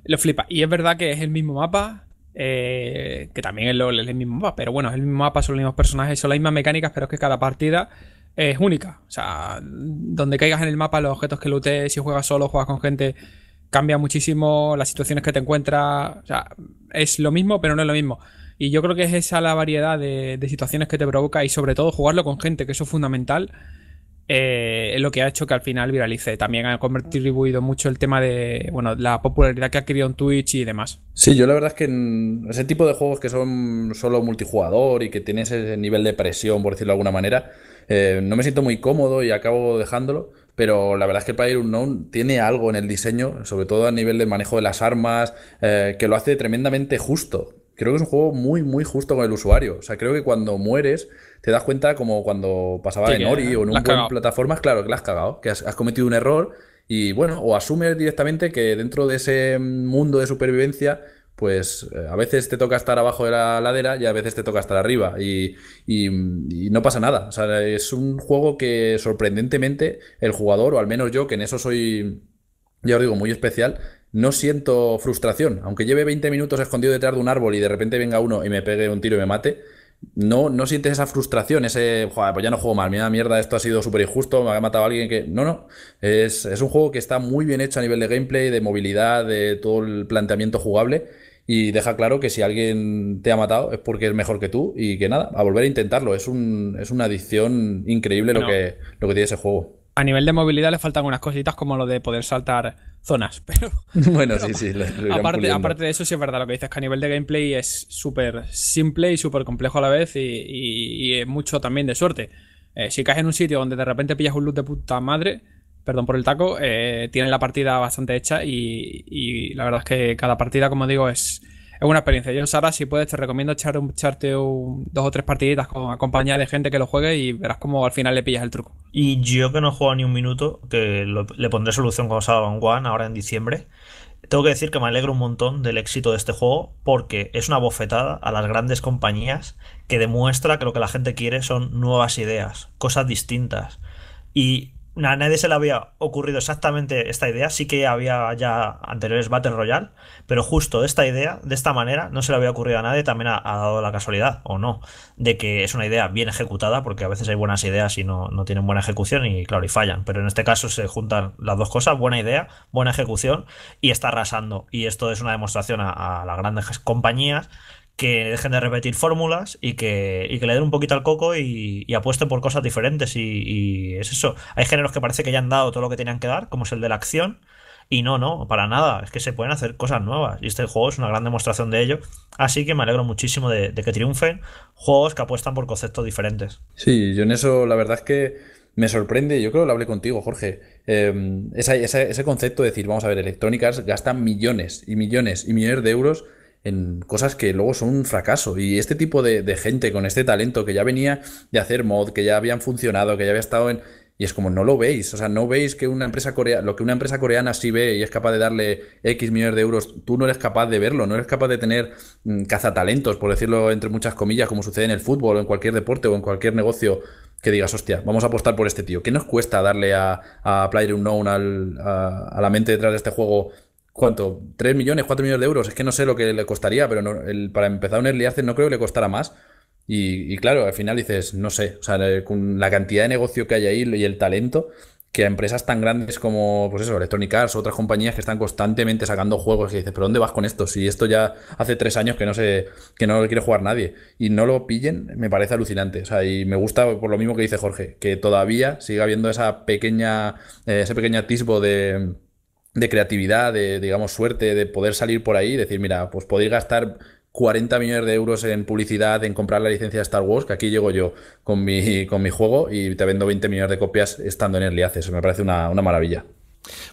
lo flipa. Y es verdad que es el mismo mapa, eh, que también es, el mismo mapa, pero bueno, es el mismo mapa, son los mismos personajes, son las mismas mecánicas, pero es que cada partida es única. O sea, donde caigas en el mapa, los objetos que lootes, si juegas solo, juegas con gente, cambia muchísimo las situaciones que te encuentras. O sea, es lo mismo, pero no es lo mismo. Y yo creo que es esa la variedad de, situaciones que te provoca y sobre todo jugarlo con gente, que eso es fundamental. Eh, es lo que ha hecho que al final viralice. También ha contribuido mucho el tema de bueno, la popularidad que ha adquirido en Twitch y demás. Sí, yo la verdad es que ese tipo de juegos que son solo multijugador y que tienen ese nivel de presión, por decirlo de alguna manera, eh, no me siento muy cómodo y acabo dejándolo pero la verdad es que Unknown tiene algo en el diseño, sobre todo a nivel de manejo de las armas, eh, que lo hace tremendamente justo. Creo que es un juego muy, muy justo con el usuario. O sea, creo que cuando mueres te das cuenta como cuando pasaba en Ori o en un buen plataformas, claro, que la has cagado, que has cometido un error y bueno, o asumes directamente que dentro de ese mundo de supervivencia pues eh, a veces te toca estar abajo de la ladera y a veces te toca estar arriba y, no pasa nada. O sea, es un juego que sorprendentemente el jugador, o al menos yo, que en eso soy, ya os digo, muy especial, no siento frustración. Aunque lleve 20 minutos escondido detrás de un árbol y de repente venga uno y me pegue un tiro y me mate, no, no sientes esa frustración, ese, Joder, pues ya no juego mal, mira, mierda, esto ha sido súper injusto, me ha matado alguien que... No, no, es, es, un juego que está muy bien hecho a nivel de gameplay, de movilidad, de todo el planteamiento jugable y deja claro que si alguien te ha matado es porque es mejor que tú y que nada, a volver a intentarlo. Es, un, es una adicción increíble lo, que, lo que tiene ese juego. A nivel de movilidad le faltan unas cositas como lo de poder saltar zonas, pero... Bueno, sí, sí. aparte, de eso, sí es verdad lo que dices, que a nivel de gameplay es súper simple y súper complejo a la vez y, es mucho también de suerte. Eh, si caes en un sitio donde de repente pillas un loot de puta madre, perdón por el taco, Tiene eh, tienen la partida bastante hecha y, la verdad es que cada partida, como digo, es, una experiencia. Yo, Sara, si puedes, te recomiendo echar un, echarte un, dos o tres partiditas con acompañada de gente que lo juegue y verás cómo al final le pillas el truco. Y yo que no he jugado ni un minuto, que le pondré solución con Van One ahora en diciembre. Tengo que decir que me alegro un montón del éxito de este juego porque es una bofetada a las grandes compañías que demuestra que lo que la gente quiere son nuevas ideas, cosas distintas. Y a nadie se le había ocurrido exactamente esta idea. Sí que había ya anteriores Battle Royale, pero justo esta idea, de esta manera, no se le había ocurrido a nadie. También ha, dado la casualidad, o no, de que es una idea bien ejecutada, porque a veces hay buenas ideas y no, no tienen buena ejecución y, claro, y fallan. Pero en este caso se juntan las dos cosas: buena idea, buena ejecución, y está arrasando. Y esto es una demostración a las grandes compañías que dejen de repetir fórmulas y que, le den un poquito al coco y, apuesten por cosas diferentes. Y, es eso. Hay géneros que parece que ya han dado todo lo que tenían que dar, como es el de la acción. Y no, no, para nada. Es que se pueden hacer cosas nuevas. Y este juego es una gran demostración de ello. Así que me alegro muchísimo de, que triunfen juegos que apuestan por conceptos diferentes. Sí, yo en eso la verdad es que me sorprende, yo creo que lo hablé contigo, Jorge, eh, ese, concepto de decir, vamos a ver, electrónicas gastan millones y millones y millones de euros en cosas que luego son un fracaso. Y este tipo de, gente con este talento que ya venía de hacer mod, que ya habían funcionado, que ya había estado en... Y es como, no lo veis, o sea, no veis que una empresa coreana, lo que una empresa coreana sí ve y es capaz de darle X millones de euros, tú no eres capaz de verlo, no eres capaz de tener mm, cazatalentos, por decirlo entre muchas comillas, como sucede en el fútbol en cualquier deporte o en cualquier negocio que digas, hostia, vamos a apostar por este tío. ¿Qué nos cuesta darle a, a Unknown a, la mente detrás de este juego ¿cuánto? ¿3 millones, ¿Cuatro millones de euros? Es que no sé lo que le costaría, pero para empezar un early access no creo que le costara más. Y, claro, al final dices, no sé, o sea, con la cantidad de negocio que hay ahí y el talento, que a empresas tan grandes como, pues eso, Electronic Arts o otras compañías que están constantemente sacando juegos y dices, pero ¿dónde vas con esto? Si esto ya hace tres años que no sé, que no lo quiere jugar nadie y no lo pillen, me parece alucinante. O sea, y me gusta por lo mismo que dice Jorge, que todavía siga habiendo esa pequeña, eh, ese pequeño atisbo de de creatividad, de, digamos, suerte, de poder salir por ahí y decir, mira, pues podéis gastar 40 millones de euros en publicidad, en comprar la licencia de Star Wars, que aquí llego yo con mi, con mi juego y te vendo 20 millones de copias estando en Early Access. Me parece una maravilla.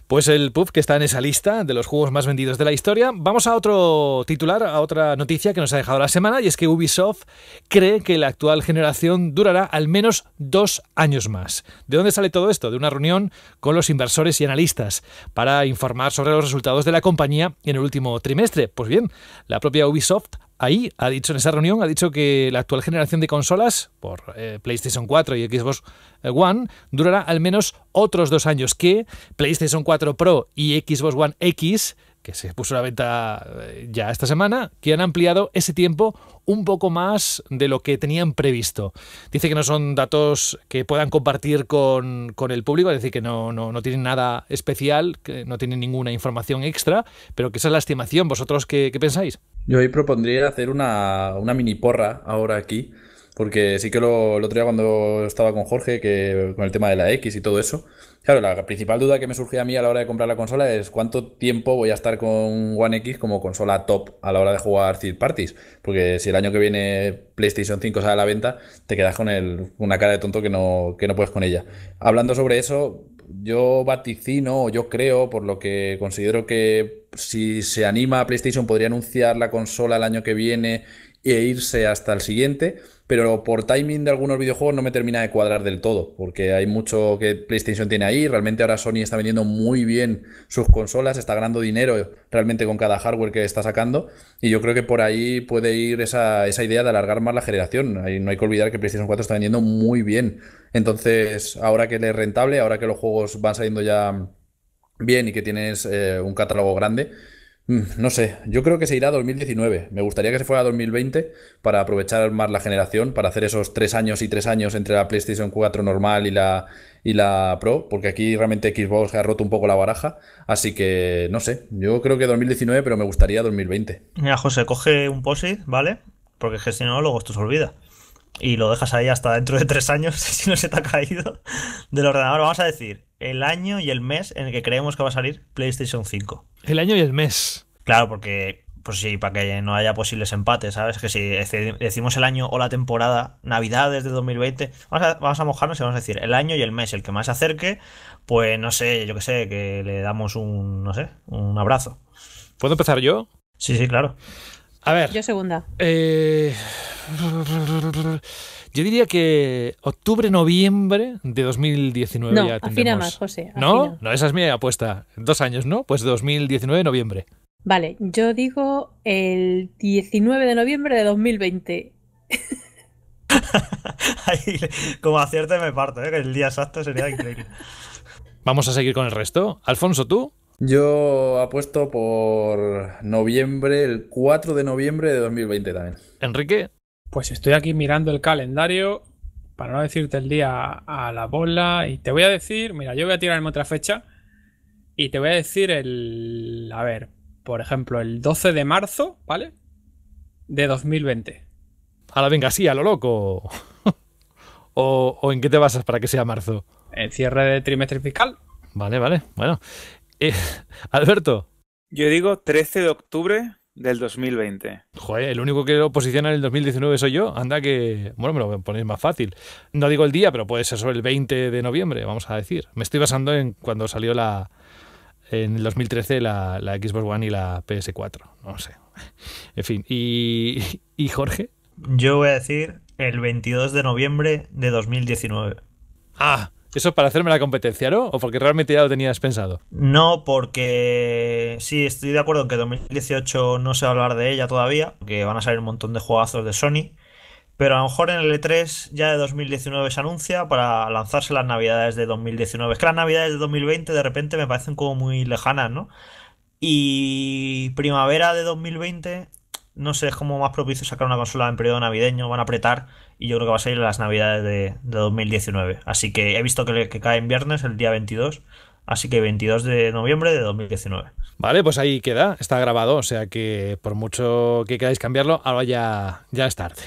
Pues el pub que está en esa lista de los juegos más vendidos de la historia. Vamos a otro titular, a otra noticia que nos ha dejado la semana, y es que Ubisoft cree que la actual generación durará al menos dos años más. ¿De dónde sale todo esto? De una reunión con los inversores y analistas para informar sobre los resultados de la compañía en el último trimestre. Pues bien, la propia Ubisoft ahí ha dicho en esa reunión, ha dicho que la actual generación de consolas, por eh, PlayStation 4 y Xbox One, durará al menos otros dos años, que PlayStation 4 Pro y Xbox One X, que se puso a la venta eh, ya esta semana, que han ampliado ese tiempo un poco más de lo que tenían previsto. Dice que no son datos que puedan compartir con, el público, es decir, que no, no, no, tienen nada especial, que no tienen ninguna información extra, pero que esa es la estimación. ¿Vosotros qué pensáis? Yo hoy propondría hacer una, mini porra ahora aquí, porque sí que lo, lo otro cuando estaba con Jorge, que con el tema de la X y todo eso, claro, la principal duda que me surgía a mí a la hora de comprar la consola es cuánto tiempo voy a estar con One X como consola top a la hora de jugar third parties, porque si el año que viene PlayStation 5 sale a la venta, te quedas con el, una cara de tonto que no, que no puedes con ella. Hablando sobre eso, yo vaticino, o yo creo, por lo que considero que si se anima a PlayStation podría anunciar la consola el año que viene e irse hasta el siguiente pero por timing de algunos videojuegos no me termina de cuadrar del todo, porque hay mucho que PlayStation tiene ahí, realmente ahora Sony está vendiendo muy bien sus consolas, está ganando dinero realmente con cada hardware que está sacando, y yo creo que por ahí puede ir esa, esa idea de alargar más la generación, ahí no hay que olvidar que PlayStation 4 está vendiendo muy bien, entonces ahora que le es rentable, ahora que los juegos van saliendo ya bien y que tienes eh, un catálogo grande, Mm, no sé, yo creo que se irá a 2019. Me gustaría que se fuera a 2020 para aprovechar más la generación, para hacer esos tres años y tres años entre la PlayStation 4 normal y la, y la Pro, porque aquí realmente Xbox ha roto un poco la baraja. Así que, no sé, yo creo que 2019, pero me gustaría 2020. Mira, José, coge un POSIT, ¿vale? Porque es que si no, luego esto se olvida y lo dejas ahí hasta dentro de tres años, si no se te ha caído del ordenador. Vamos a decir el año y el mes en el que creemos que va a salir PlayStation 5. El año y el mes. Claro, porque, pues sí, para que no haya posibles empates, ¿sabes? Que si decimos el año o la temporada, Navidades de 2020, vamos a, vamos a mojarnos y vamos a decir el año y el mes, el que más se acerque, pues no sé, yo qué sé, que le damos un, no sé, un abrazo. ¿Puedo empezar yo? Sí, sí, claro. A ver. Yo segunda. Eh, yo diría que octubre, noviembre de 2019 no, ya tendremos. más, José. ¿No? No, esa es mi apuesta. Dos años, ¿no? Pues 2019, noviembre. Vale, yo digo el 19 de noviembre de 2020. como acierte me parto, ¿eh? que el día exacto sería increíble. Vamos a seguir con el resto. Alfonso, ¿tú? Yo apuesto por noviembre, el 4 de noviembre de 2020 también. Enrique. Pues estoy aquí mirando el calendario para no decirte el día a la bola y te voy a decir, mira, yo voy a tirarme otra fecha y te voy a decir el, a ver, por ejemplo, el 12 de marzo, ¿vale? De 2020. A venga, sí, a lo loco. o, ¿O en qué te basas para que sea marzo? En cierre de trimestre fiscal. Vale, vale. Bueno, eh, Alberto. Yo digo 13 de octubre del 2020. Joder, el único que lo posiciona en el 2019 soy yo. Anda que, bueno, me lo ponéis más fácil. No digo el día, pero puede ser sobre el 20 de noviembre, vamos a decir. Me estoy basando en cuando salió la en el 2013 la, Xbox One y la PS4. No sé. En fin, ¿y, ¿y Jorge? Yo voy a decir el 22 de noviembre de 2019. Ah, ¿Eso es para hacerme la competencia, no? ¿O porque realmente ya lo tenías pensado? No, porque sí, estoy de acuerdo en que 2018 no se va a hablar de ella todavía, que van a salir un montón de juegazos de Sony. Pero a lo mejor en el E3 ya de 2019 se anuncia para lanzarse las navidades de 2019. Es que las navidades de 2020 de repente me parecen como muy lejanas, ¿no? Y primavera de 2020, no sé, es como más propicio sacar una consola en periodo navideño, van a apretar y yo creo que va a salir a las navidades de, 2019. Así que he visto que, que, cae en viernes, el día 22, Así que 22 de noviembre de 2019. Vale, pues ahí queda, está grabado, o sea que por mucho que queráis cambiarlo, ahora ya, ya es tarde.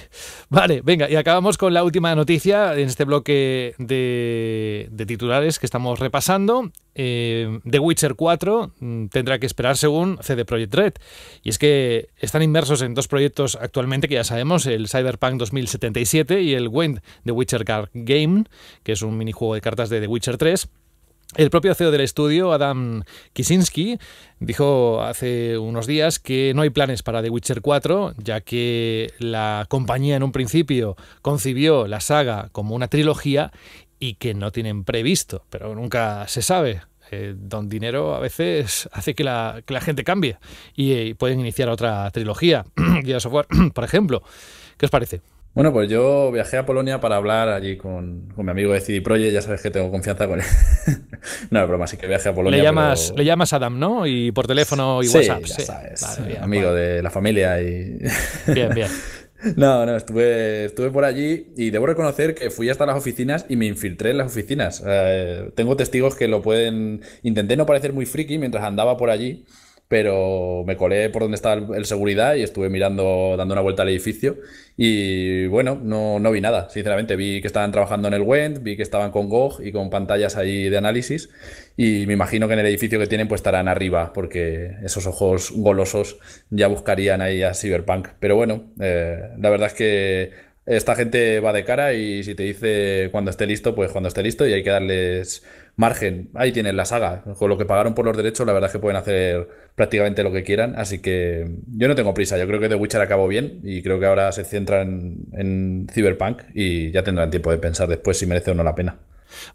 Vale, venga, y acabamos con la última noticia en este bloque de, titulares que estamos repasando. Eh, The Witcher 4 mm, tendrá que esperar según CD Projekt Red. Y es que están inmersos en dos proyectos actualmente que ya sabemos, el Cyberpunk 2077 y el Wind The Witcher Card Game, que es un minijuego de cartas de The Witcher 3. El propio CEO del estudio, Adam Kisinski, dijo hace unos días que no hay planes para The Witcher 4, ya que la compañía en un principio concibió la saga como una trilogía y que no tienen previsto, pero nunca se sabe. Eh, don Dinero a veces hace que la, gente cambie y, eh, pueden iniciar otra trilogía, Gears software por ejemplo. ¿Qué os parece? Bueno, pues yo viajé a Polonia para hablar allí con, con mi amigo de CD ya sabes que tengo confianza con él. no, es broma, sí que viajé a Polonia. Le llamas, le llamas Adam, ¿no? Y por teléfono y WhatsApp. sí, sabes, amigo de la familia y... bien, bien. No, no, estuve, estuve por allí y debo reconocer que fui hasta las oficinas y me infiltré en las oficinas. Eh, tengo testigos que lo pueden... Intenté no parecer muy friki mientras andaba por allí pero me colé por donde estaba el, seguridad y estuve mirando, dando una vuelta al edificio y bueno, no, no vi nada, sinceramente. Vi que estaban trabajando en el Wendt, vi que estaban con GOG y con pantallas ahí de análisis y me imagino que en el edificio que tienen pues estarán arriba porque esos ojos golosos ya buscarían ahí a Cyberpunk. Pero bueno, eh, la verdad es que esta gente va de cara y si te dice cuando esté listo, pues cuando esté listo y hay que darles margen. Ahí tienen la saga. Con lo que pagaron por los derechos, la verdad es que pueden hacer prácticamente lo que quieran. Así que yo no tengo prisa. Yo creo que The Witcher acabó bien y creo que ahora se centran en, en Cyberpunk y ya tendrán tiempo de pensar después si merece o no la pena.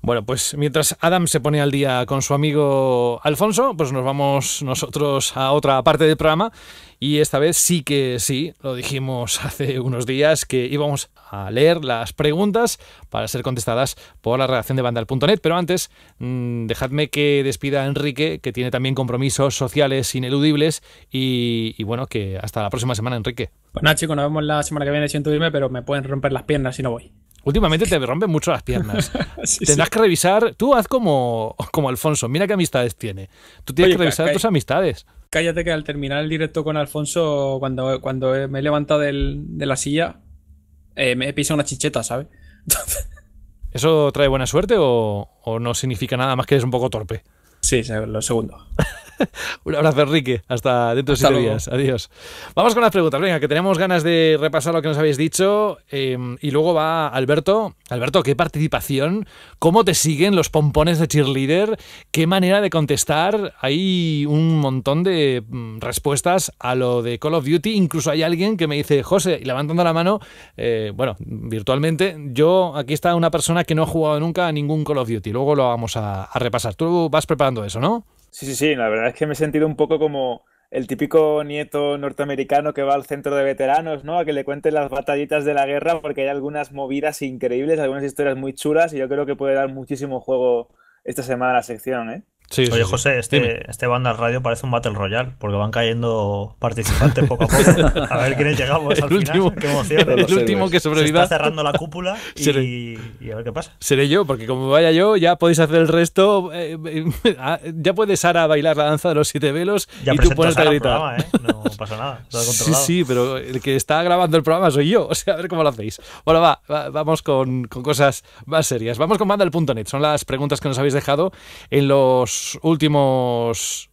Bueno, pues mientras Adam se pone al día con su amigo Alfonso, pues nos vamos nosotros a otra parte del programa y esta vez sí que sí, lo dijimos hace unos días que íbamos a leer las preguntas para ser contestadas por la redacción de Vandal.net. Pero antes, mm, dejadme que despida a Enrique, que tiene también compromisos sociales ineludibles. Y, bueno, que hasta la próxima semana, Enrique. Pues chicos, nos vemos la semana que viene. Siento irme, pero me pueden romper las piernas si no voy. Últimamente te rompen mucho las piernas. Tendrás que revisar. Tú haz como, como Alfonso. Mira qué amistades tiene. Tú tienes que revisar tus amistades cállate que al terminar el directo con Alfonso, cuando, cuando me he levantado de la silla, eh, me he pisado una chicheta, ¿sabes? ¿Eso trae buena suerte o, o no significa nada más que eres un poco torpe? Sí, lo segundo. Un abrazo, Enrique. Hasta dentro de siete días. Adiós. Vamos con las preguntas. Venga, que tenemos ganas de repasar lo que nos habéis dicho. Em, y luego va Alberto. Alberto, qué participación. ¿Cómo te siguen los pompones de cheerleader? ¿Qué manera de contestar? Hay un montón de mm, respuestas a lo de Call of Duty. Incluso hay alguien que me dice, José, y levantando la mano, eh, bueno, virtualmente, yo aquí está una persona que no ha jugado nunca a ningún Call of Duty. Luego lo vamos a, a repasar. Tú vas preparando eso, ¿no? Sí, sí, sí, la verdad es que me he sentido un poco como el típico nieto norteamericano que va al centro de veteranos, ¿no? A que le cuenten las batallitas de la guerra, porque hay algunas movidas increíbles, algunas historias muy chulas, y yo creo que puede dar muchísimo juego esta semana la sección, ¿eh? Oye, José, este, este, banda radio parece un Battle Royale, porque van cayendo participantes poco a poco. A ver quiénes llegamos al último, Qué emoción. El último pues. que sobreviva. Se está cerrando la cúpula y, a ver qué pasa. Seré yo, porque como vaya yo, ya podéis hacer el resto. Eh, eh, ah, ya puede Sara bailar la danza de los siete velos y tú pones gritar. ¿eh? No pasa nada. Sí, sí, pero el que está grabando el programa soy yo. O sea, a ver cómo lo hacéis. Bueno, va, vamos con, con cosas más serias. Vamos con banda.net. Son las preguntas que nos habéis dejado en los últimos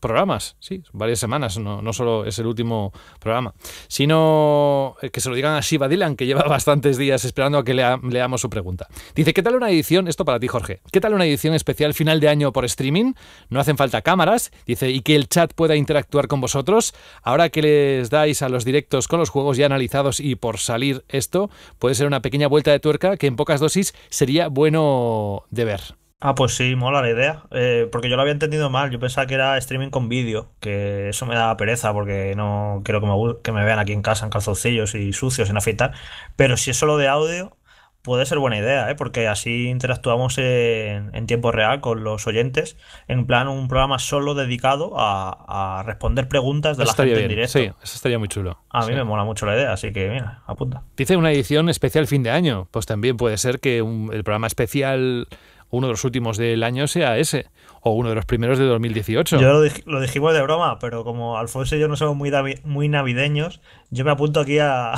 programas, sí, varias semanas, no, no, solo es el último programa, sino eh, que se lo digan a Shiva Dylan, que lleva bastantes días esperando a que leamos su pregunta. Dice, ¿qué tal una edición, esto para ti Jorge, qué tal una edición especial final de año por streaming? No hacen falta cámaras, dice, y que el chat pueda interactuar con vosotros. Ahora que les dais a los directos con los juegos ya analizados y por salir esto, puede ser una pequeña vuelta de tuerca que en pocas dosis sería bueno de ver. Ah, pues sí, mola la idea. Eh, porque yo lo había entendido mal. Yo pensaba que era streaming con vídeo, que eso me da pereza porque no quiero que me, vean aquí en casa en calzoncillos y sucios, sin afeitar. Pero si es solo de audio, puede ser buena idea, ¿eh? Porque así interactuamos en, tiempo real con los oyentes. En plan, un programa solo dedicado a, responder preguntas de la gente en directo. Sí, eso estaría muy chulo. A mí me mola mucho la idea, así que mira, apunta. Dice una edición especial fin de año. Pues también puede ser que el programa especial uno de los últimos del año sea ese, o uno de los primeros de 2018. Yo lo, lo dijimos de broma, pero como Alfonso y yo no somos muy, muy navideños, yo me apunto aquí a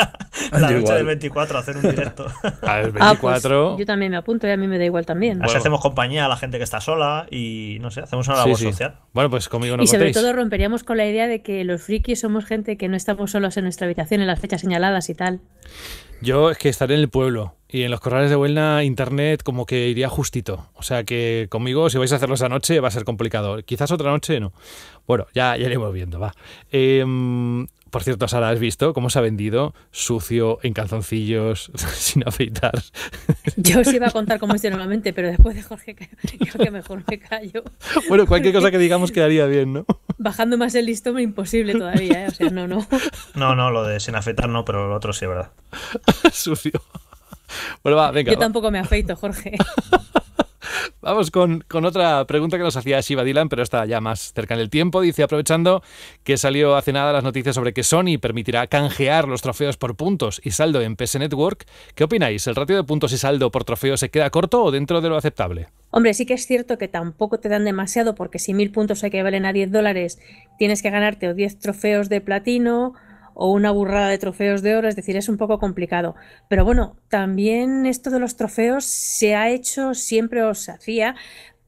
la, lucha del 24, a hacer un directo. ver, 24. Ah, pues, yo también me apunto y a mí me da igual también. hacemos compañía a la gente que está sola y, no sé, hacemos una labor social. Bueno, pues conmigo no Y sobre todo romperíamos con la idea de que los frikis somos gente que no estamos solos en nuestra habitación en las fechas señaladas y tal. Yo es que estaré en el pueblo y en los corrales de Huelna, internet como que iría justito. O sea que conmigo, si vais a hacerlo esa noche, va a ser complicado. Quizás otra noche no. Bueno, ya, ya iremos viendo, va. Em, por cierto, Sara, ¿has visto cómo se ha vendido? Sucio, en calzoncillos, sin afeitar. Yo os iba a contar cómo de normalmente, pero después de Jorge, creo que mejor me callo. Bueno, cualquier cosa que digamos quedaría bien, ¿no? Bajando más el listón, imposible todavía, ¿eh? O sea, no, no. No, no, lo de sin afeitar no, pero lo otro sí, ¿verdad? Sucio. Yo tampoco me afeito, Jorge. Vamos con, otra pregunta que nos hacía Shiva Dylan, pero está ya más cerca en el tiempo. Dice, aprovechando que salió hace nada las noticias sobre que Sony permitirá canjear los trofeos por puntos y saldo en PS Network, ¿qué opináis? ¿El ratio de puntos y saldo por trofeo se queda corto o dentro de lo aceptable? Hombre, sí que es cierto que tampoco te dan demasiado, porque si mil puntos hay que valen a 10 dólares, tienes que ganarte o 10 trofeos de platino o una burrada de trofeos de oro, es decir, es un poco complicado. Pero bueno, también esto de los trofeos se ha hecho, siempre os hacía,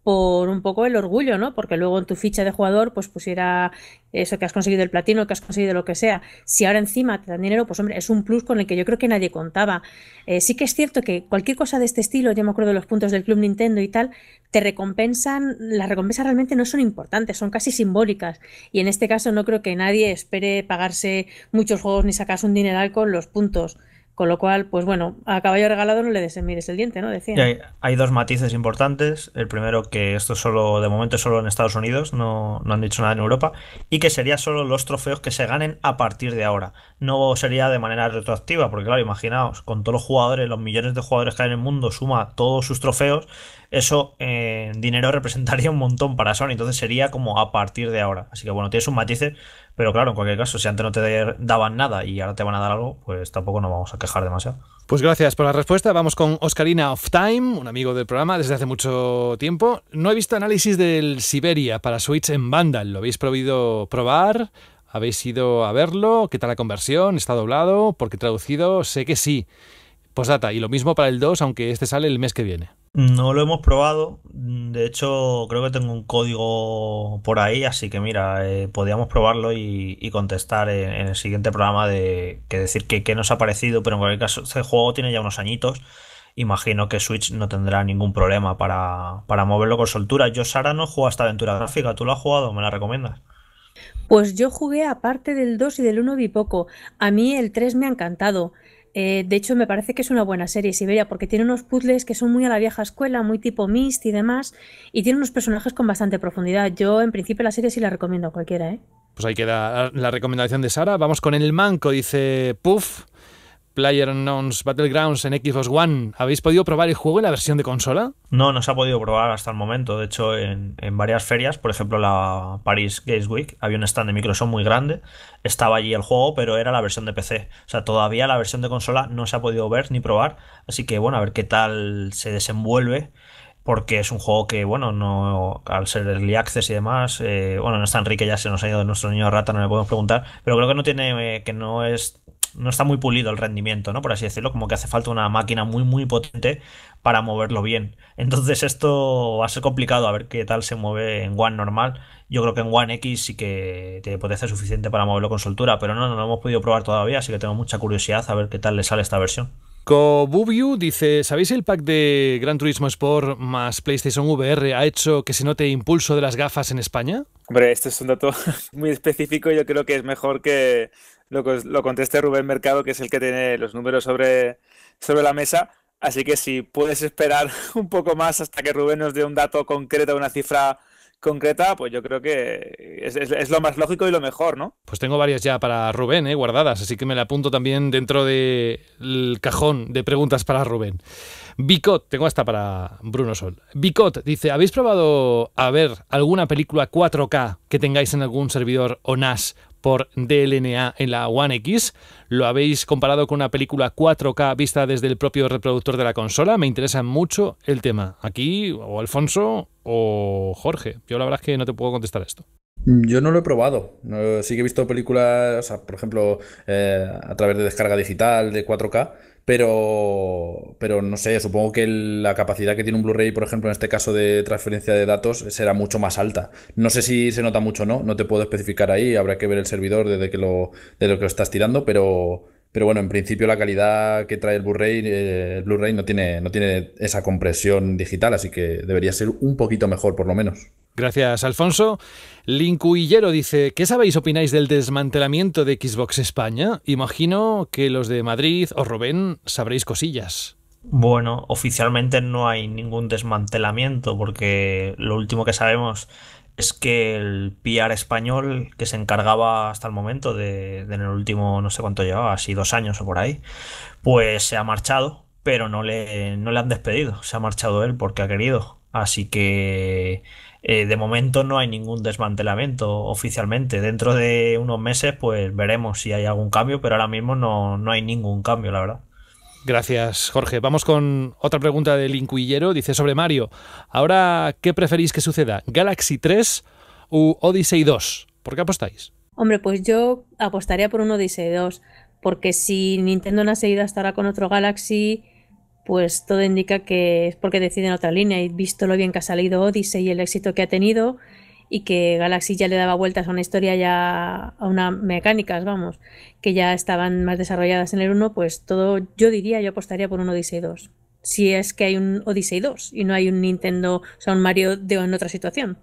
por un poco el orgullo, ¿no? Porque luego en tu ficha de jugador, pues pusiera eso que has conseguido el platino, que has conseguido lo que sea. Si ahora encima te dan dinero, pues hombre, es un plus con el que yo creo que nadie contaba. Eh, sí que es cierto que cualquier cosa de este estilo, ya me acuerdo de los puntos del Club Nintendo y tal, te recompensan, las recompensas realmente no son importantes, son casi simbólicas. Y en este caso no creo que nadie espere pagarse muchos juegos ni sacarse un dineral con los puntos. Con lo cual, pues bueno, a caballo regalado no le desenmires el diente, ¿no? Decía. Hay, dos matices importantes. El primero, que esto solo, de momento, es solo en Estados Unidos, no, no, han dicho nada en Europa, y que sería solo los trofeos que se ganen a partir de ahora. No sería de manera retroactiva, porque claro, imaginaos, con todos los jugadores, los millones de jugadores que hay en el mundo, suma todos sus trofeos, eso en eh, dinero representaría un montón para Sony, entonces sería como a partir de ahora. Así que bueno, tienes un matices, pero claro, en cualquier caso, si antes no te daban nada y ahora te van a dar algo, pues tampoco nos vamos a quejar demasiado. Pues gracias por la respuesta. Vamos con Oscarina of Time, un amigo del programa desde hace mucho tiempo. No he visto análisis del Siberia para Switch en Vandal. ¿Lo habéis probado, probar? ¿Habéis ido a verlo? ¿Qué tal la conversión? ¿Está doblado? Porque traducido sé que sí. data, y lo mismo para el 2, aunque este sale el mes que viene. No lo hemos probado. De hecho, creo que tengo un código por ahí, así que mira, eh, podríamos probarlo y, contestar en, el siguiente programa de que decir que, nos ha parecido, pero en cualquier caso, ese juego tiene ya unos añitos. Imagino que Switch no tendrá ningún problema para, para moverlo con soltura. Yo, Sara, no juego a esta aventura gráfica. ¿Tú lo has jugado? ¿Me la recomiendas? Pues yo jugué aparte del 2 y del 1 vi poco. A mí el 3 me ha encantado. Eh, de hecho, me parece que es una buena serie Siberia, porque tiene unos puzzles que son muy a la vieja escuela, muy tipo Mist y demás, y tiene unos personajes con bastante profundidad. Yo, en principio, la serie sí la recomiendo a cualquiera, ¿eh? Pues ahí queda la recomendación de Sara. Vamos con el manco, dice Puff. Player PlayerUnknown's Battlegrounds en Xbox One, ¿habéis podido probar el juego en la versión de consola? No, no se ha podido probar hasta el momento. De hecho, en, varias ferias, por ejemplo la Paris Games Week, había un stand de Microsoft muy grande. Estaba allí el juego, pero era la versión de PC. O sea, todavía la versión de consola no se ha podido ver ni probar. Así que, bueno, a ver qué tal se desenvuelve porque es un juego que, bueno, no al ser early access y demás, eh, bueno, no está Enrique, ya se nos ha ido de nuestro niño rata, no le podemos preguntar, pero creo que no tiene, eh, que no es no está muy pulido el rendimiento, ¿no? Por así decirlo, como que hace falta una máquina muy, muy potente para moverlo bien. Entonces esto va a ser complicado a ver qué tal se mueve en One normal. Yo creo que en One X sí que te puede ser suficiente para moverlo con soltura, pero no, no lo hemos podido probar todavía, así que tengo mucha curiosidad a ver qué tal le sale esta versión. Cobubiu dice, ¿sabéis el pack de Gran Turismo Sport más PlayStation VR ha hecho que se note impulso de las gafas en España? Hombre, esto es un dato muy específico, yo creo que es mejor que, lo, conteste Rubén Mercado, que es el que tiene los números sobre, sobre la mesa. Así que si puedes esperar un poco más hasta que Rubén nos dé un dato concreto, una cifra concreta, pues yo creo que es, lo más lógico y lo mejor, ¿no? Pues tengo varias ya para Rubén, eh, guardadas, así que me la apunto también dentro del cajón de preguntas para Rubén. Bicot, tengo hasta para Bruno Sol. Bicot dice, ¿habéis probado a ver alguna película 4K que tengáis en algún servidor o NAS por DLNA en la One X. Lo habéis comparado con una película 4K vista desde el propio reproductor de la consola. Me interesa mucho el tema. Aquí, o Alfonso o Jorge. Yo la verdad es que no te puedo contestar esto. Yo no lo he probado. sí que he visto películas, por ejemplo, eh, a través de descarga digital de 4K pero, pero no sé, supongo que la capacidad que tiene un Blu-ray, por ejemplo, en este caso de transferencia de datos, será mucho más alta. No sé si se nota mucho o no, no te puedo especificar ahí, habrá que ver el servidor desde que lo, de lo que lo estás tirando, pero, bueno, en principio la calidad que trae el Blu-ray, eh, Blu-ray no tiene, no tiene esa compresión digital, así que debería ser un poquito mejor por lo menos. Gracias, Alfonso. Lincuillero dice, ¿qué sabéis opináis del desmantelamiento de Xbox España? Imagino que los de Madrid o robén sabréis cosillas. Bueno, oficialmente no hay ningún desmantelamiento porque lo último que sabemos es que el PR español que se encargaba hasta el momento de, en el último no sé cuánto llevaba, así dos años o por ahí, pues se ha marchado, pero no le, no le han despedido, se ha marchado él porque ha querido. Así que eh, de momento no hay ningún desmantelamiento oficialmente. Dentro de unos meses, pues veremos si hay algún cambio, pero ahora mismo no, no hay ningún cambio, la verdad. Gracias, Jorge. Vamos con otra pregunta del Incuillero. Dice sobre Mario. Ahora, ¿qué preferís que suceda? ¿Galaxy 3 u Odyssey 2? ¿Por qué apostáis? Hombre, pues yo apostaría por un Odyssey 2, porque si Nintendo no ha seguido hasta con otro Galaxy, pues todo indica que es porque deciden otra línea y visto lo bien que ha salido Odyssey y el éxito que ha tenido y que Galaxy ya le daba vueltas a una historia ya a una mecánicas, vamos, que ya estaban más desarrolladas en el 1, pues todo yo diría, yo apostaría por un Odyssey 2. Si es que hay un Odyssey 2 y no hay un Nintendo, o sea, un Mario de, en otra situación.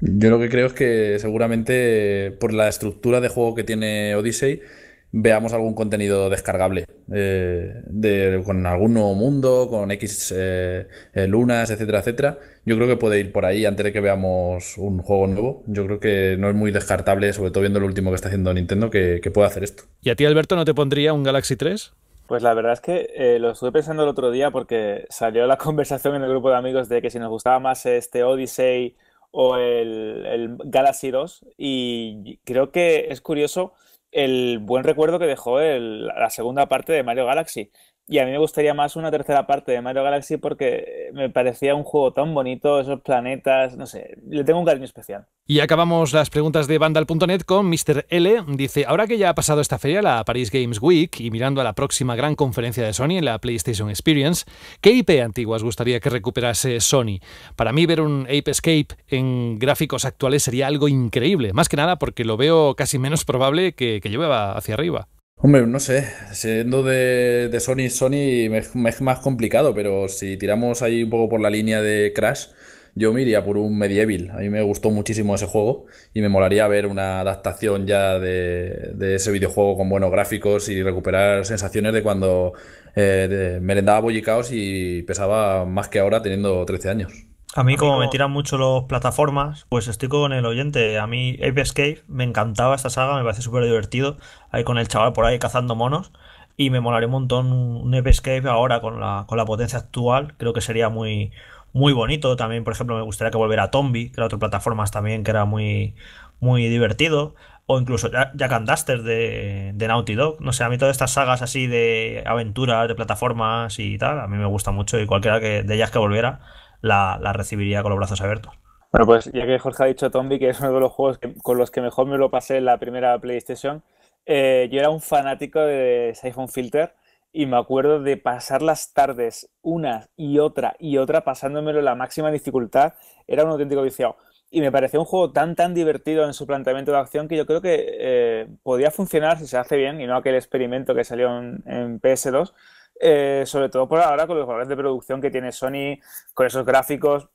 Yo lo que creo es que seguramente por la estructura de juego que tiene Odyssey, veamos algún contenido descargable eh, con algún nuevo mundo, con X eh, eh, lunas, etcétera, etcétera. Yo creo que puede ir por ahí antes de que veamos un juego nuevo. Yo creo que no es muy descartable, sobre todo viendo lo último que está haciendo Nintendo, que, puede pueda hacer esto. ¿Y a ti, Alberto, no te pondría un Galaxy 3? Pues la verdad es que lo estuve pensando el otro día porque salió la conversación en el grupo de amigos de que si nos gustaba más este Odyssey o el, el Galaxy 2 y creo que es curioso el buen recuerdo que dejó el, la segunda parte de Mario Galaxy. Y a mí me gustaría más una tercera parte de Mario Galaxy porque me parecía un juego tan bonito, esos planetas, no sé, le tengo un cariño especial. Y acabamos las preguntas de Vandal.net con Mr. L. Dice, ahora que ya ha pasado esta feria, la Paris Games Week, y mirando a la próxima gran conferencia de Sony en la PlayStation Experience, ¿qué IP antiguas gustaría que recuperase Sony? Para mí ver un Ape Escape en gráficos actuales sería algo increíble, más que nada porque lo veo casi menos probable que, que llueva hacia arriba. Hombre, no sé, siendo de, de Sony, Sony me, es más complicado, pero si tiramos ahí un poco por la línea de Crash, yo me iría por un Medieval. A mí me gustó muchísimo ese juego y me molaría ver una adaptación ya de, de ese videojuego con buenos gráficos y recuperar sensaciones de cuando eh, de, merendaba bollicaos y pesaba más que ahora teniendo 13 años. A mí, como, me tiran mucho las plataformas, pues estoy con el oyente. A mí Ape Escape me encantaba esta saga, me parece súper divertido. Ahí con el chaval por ahí cazando monos. Y me molaría un montón un Ape Escape ahora con la, con la potencia actual. Creo que sería muy, muy bonito. También, por ejemplo, me gustaría que volviera a Tombi, que era otra plataforma también que era muy, muy divertido. O incluso Jack and Duster de, Naughty Dog. No sé, a mí todas estas sagas así de aventuras, de plataformas y tal, a mí me gusta mucho. Y cualquiera que, de ellas que volviera la, recibiría con los brazos abiertos. Bueno, pues ya que Jorge ha dicho Tombi, que es uno de los juegos con los que mejor me lo pasé en la primera PlayStation, eh, yo era un fanático de Siphon Filter y me acuerdo de pasar las tardes una y otra y otra pasándomelo la máxima dificultad. Era un auténtico viciado. Y me pareció un juego tan, tan divertido en su planteamiento de acción que yo creo que eh, podía funcionar si se hace bien y no aquel experimento que salió en PS2 eh, sobre todo por ahora con los valores de producción que tiene Sony, con esos gráficos,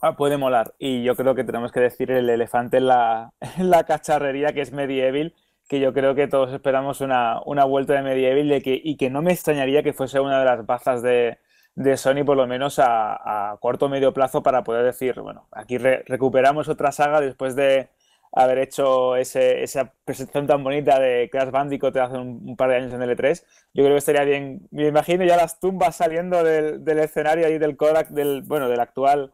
ah, puede molar. Y yo creo que tenemos que decir el elefante en la, cacharrería que es Medieval, que yo creo que todos esperamos una, vuelta de Medieval que, y que no me extrañaría que fuese una de las bazas de, de Sony, por lo menos a, corto o medio plazo, para poder decir, bueno, aquí recuperamos otra saga después de, haber hecho esa presentación tan bonita de Crash Bandicoot hace un, par de años en L3. Yo creo que estaría bien, me imagino ya las tumbas saliendo del, escenario ahí del Kodak, del, bueno, del actual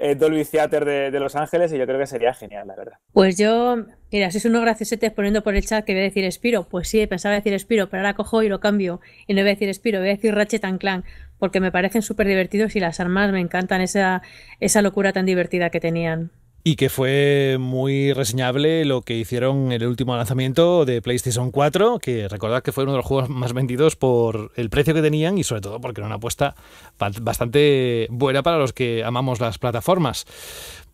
eh, Dolby Theater de, Los Ángeles y yo creo que sería genial, la verdad. Pues yo, mira, si gracias unos graciosetes poniendo por el chat que voy a decir Espiro. Pues sí, pensaba decir Espiro, pero ahora cojo y lo cambio y no voy a decir Espiro, voy a decir Ratchet and Clank porque me parecen súper divertidos y las armas me encantan, esa, esa locura tan divertida que tenían y que fue muy reseñable lo que hicieron en el último lanzamiento de PlayStation 4, que recordad que fue uno de los juegos más vendidos por el precio que tenían y sobre todo porque era una apuesta bastante buena para los que amamos las plataformas.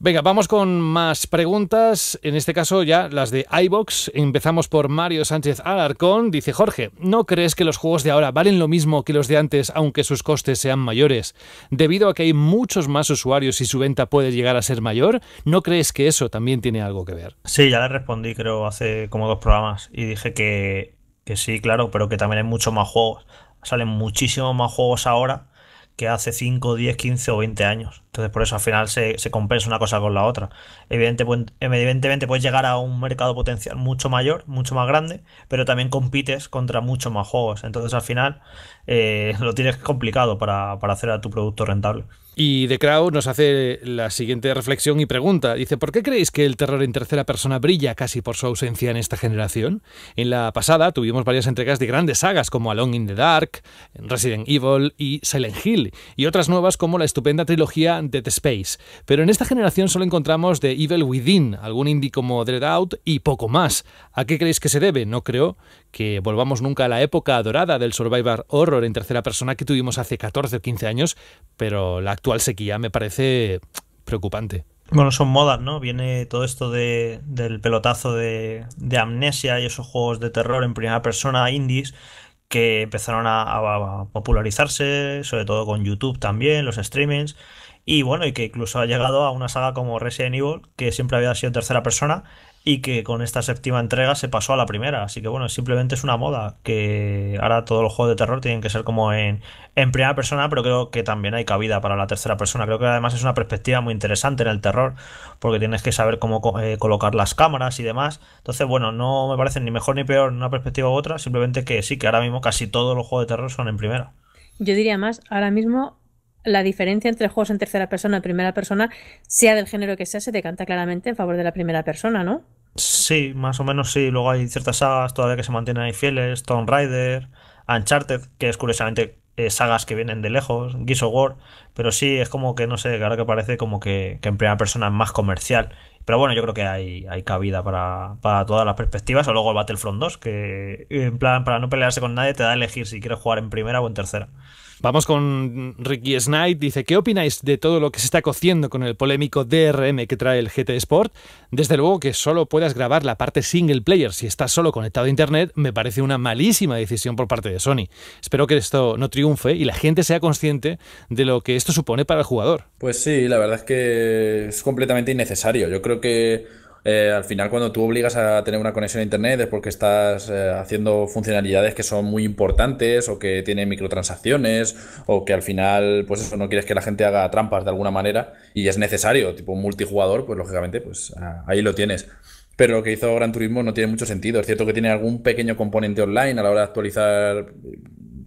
Venga, vamos con más preguntas. En este caso ya las de iBox. Empezamos por Mario Sánchez Alarcón. Dice Jorge, ¿no crees que los juegos de ahora valen lo mismo que los de antes, aunque sus costes sean mayores? Debido a que hay muchos más usuarios y su venta puede llegar a ser mayor, ¿no crees que eso también tiene algo que ver? Sí, ya le respondí creo hace como dos programas y dije que, que sí, claro, pero que también hay muchos más juegos. Salen muchísimos más juegos ahora que hace 5, 10, 15 o 20 años. Entonces, por eso al final se, compensa una cosa con la otra. Pues, evidentemente, puedes llegar a un mercado potencial mucho mayor, mucho más grande, pero también compites contra muchos más juegos. Entonces, al final, eh, lo tienes complicado para hacer a tu producto rentable. Y De Crow nos hace la siguiente reflexión y pregunta. Dice, ¿por qué creéis que el terror en tercera persona brilla casi por su ausencia en esta generación? En la pasada tuvimos varias entregas de grandes sagas como Alone in the Dark, Resident Evil y Silent Hill, y otras nuevas como la estupenda trilogía Dead Space. Pero en esta generación solo encontramos The Evil Within, algún indie como Dread Out y poco más. ¿A qué creéis que se debe? No creo que volvamos nunca a la época dorada del Survivor horror en tercera persona que tuvimos hace 14 o 15 años, pero la actual sequía me parece preocupante. Bueno, son modas, ¿no? Viene todo esto del pelotazo de, Amnesia y esos juegos de terror en primera persona indies que empezaron a, a popularizarse, sobre todo con YouTube también, los streamings. Y bueno, y que incluso ha llegado a una saga como Resident Evil, que siempre había sido tercera persona, y que con esta séptima entrega se pasó a la primera. Así que bueno, simplemente es una moda que ahora todos los juegos de terror tienen que ser como en, primera persona, pero creo que también hay cabida para la tercera persona. Creo que además es una perspectiva muy interesante en el terror, porque tienes que saber cómo eh, colocar las cámaras y demás. Entonces, bueno, no me parece ni mejor ni peor una perspectiva u otra, simplemente que sí, que ahora mismo casi todos los juegos de terror son en primera. Yo diría más, ahora mismo la diferencia entre juegos en tercera persona y primera persona, sea del género que sea, se decanta claramente en favor de la primera persona, ¿no? Sí, más o menos sí. Luego hay ciertas sagas todavía que se mantienen ahí fieles, Tomb Raider, Uncharted, que es curiosamente eh, sagas que vienen de lejos, Gears of War, pero sí es como que no sé, claro que parece como que, que en primera persona es más comercial. Pero bueno, yo creo que hay, hay cabida para, para, todas las perspectivas. O luego el Battlefront 2, que en plan, para no pelearse con nadie, te da a elegir si quieres jugar en primera o en tercera. Vamos con Ricky Snide. Dice, ¿qué opináis de todo lo que se está cociendo con el polémico DRM que trae el GT Sport? Desde luego que solo puedas grabar la parte single player si estás solo conectado a Internet me parece una malísima decisión por parte de Sony. Espero que esto no triunfe y la gente sea consciente de lo que esto supone para el jugador. Pues sí, la verdad es que es completamente innecesario. Yo creo que eh, al final cuando tú obligas a tener una conexión a Internet es porque estás eh, haciendo funcionalidades que son muy importantes o que tienen microtransacciones o que al final, pues eso, no quieres que la gente haga trampas de alguna manera y es necesario, tipo un multijugador, pues lógicamente, pues ah, ahí lo tienes. Pero lo que hizo Gran Turismo no tiene mucho sentido. Es cierto que tiene algún pequeño componente online a la hora de actualizar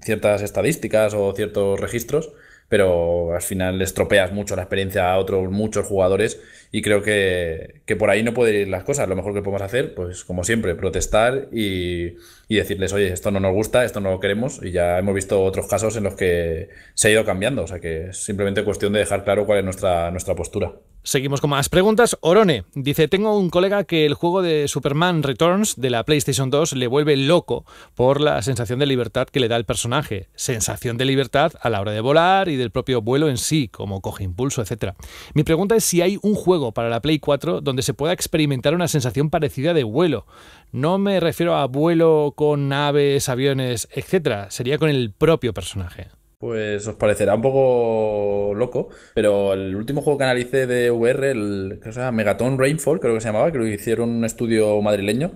ciertas estadísticas o ciertos registros, pero al final estropeas mucho la experiencia a otros muchos jugadores y creo que, por ahí no pueden ir las cosas. Lo mejor que podemos hacer, pues como siempre, protestar y, y, decirles, oye, esto no nos gusta, esto no lo queremos y ya hemos visto otros casos en los que se ha ido cambiando, o sea que es simplemente cuestión de dejar claro cuál es nuestra, nuestra postura. Seguimos con más preguntas. Orone dice, tengo un colega que el juego de Superman Returns de la PlayStation 2 le vuelve loco por la sensación de libertad que le da el personaje. Sensación de libertad a la hora de volar y del propio vuelo en sí, como coge impulso, etc. Mi pregunta es si hay un juego para la Play 4 donde se pueda experimentar una sensación parecida de vuelo. No me refiero a vuelo con naves, aviones, etc. Sería con el propio personaje. Pues os parecerá un poco loco, pero el último juego que analicé de VR, el Megaton Rainfall, creo que se llamaba, que lo hicieron un estudio madrileño,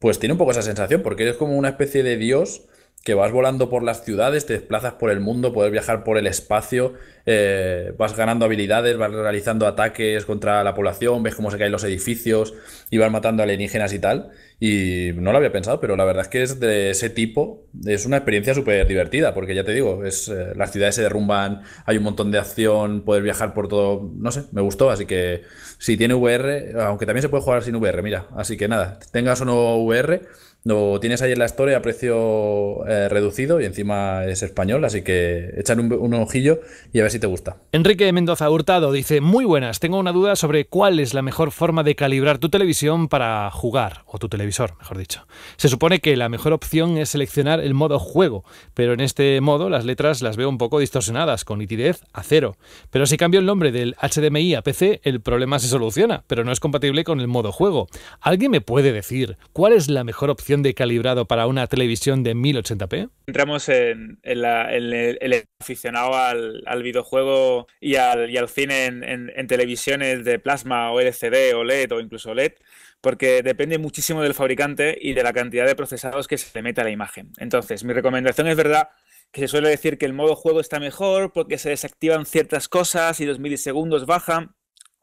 pues tiene un poco esa sensación, porque es como una especie de dios que vas volando por las ciudades, te desplazas por el mundo, puedes viajar por el espacio, eh, vas ganando habilidades, vas realizando ataques contra la población, ves cómo se caen los edificios y vas matando alienígenas y tal. Y no lo había pensado, pero la verdad es que es de ese tipo, es una experiencia súper divertida, porque ya te digo, es, eh, las ciudades se derrumban, hay un montón de acción, puedes viajar por todo, no sé, me gustó, así que si tiene VR, aunque también se puede jugar sin VR, mira, así que nada, tengas o no VR lo tienes ahí en la historia a precio eh, reducido y encima es español, así que echan un, un, ojillo y a ver si te gusta. Enrique Mendoza Hurtado dice, muy buenas, tengo una duda sobre cuál es la mejor forma de calibrar tu televisión para jugar, o tu televisor, mejor dicho. Se supone que la mejor opción es seleccionar el modo juego, pero en este modo las letras las veo un poco distorsionadas, con nitidez a cero. Pero si cambio el nombre del HDMI a PC, el problema se soluciona, pero no es compatible con el modo juego. ¿Alguien me puede decir cuál es la mejor opción? de calibrado para una televisión de 1080p? Entramos en, el, aficionado al, videojuego y al, cine en, en, televisiones de plasma o LCD o LED o incluso LED, porque depende muchísimo del fabricante y de la cantidad de procesados que se le meta a la imagen. Entonces, mi recomendación es verdad que se suele decir que el modo juego está mejor porque se desactivan ciertas cosas y los milisegundos bajan.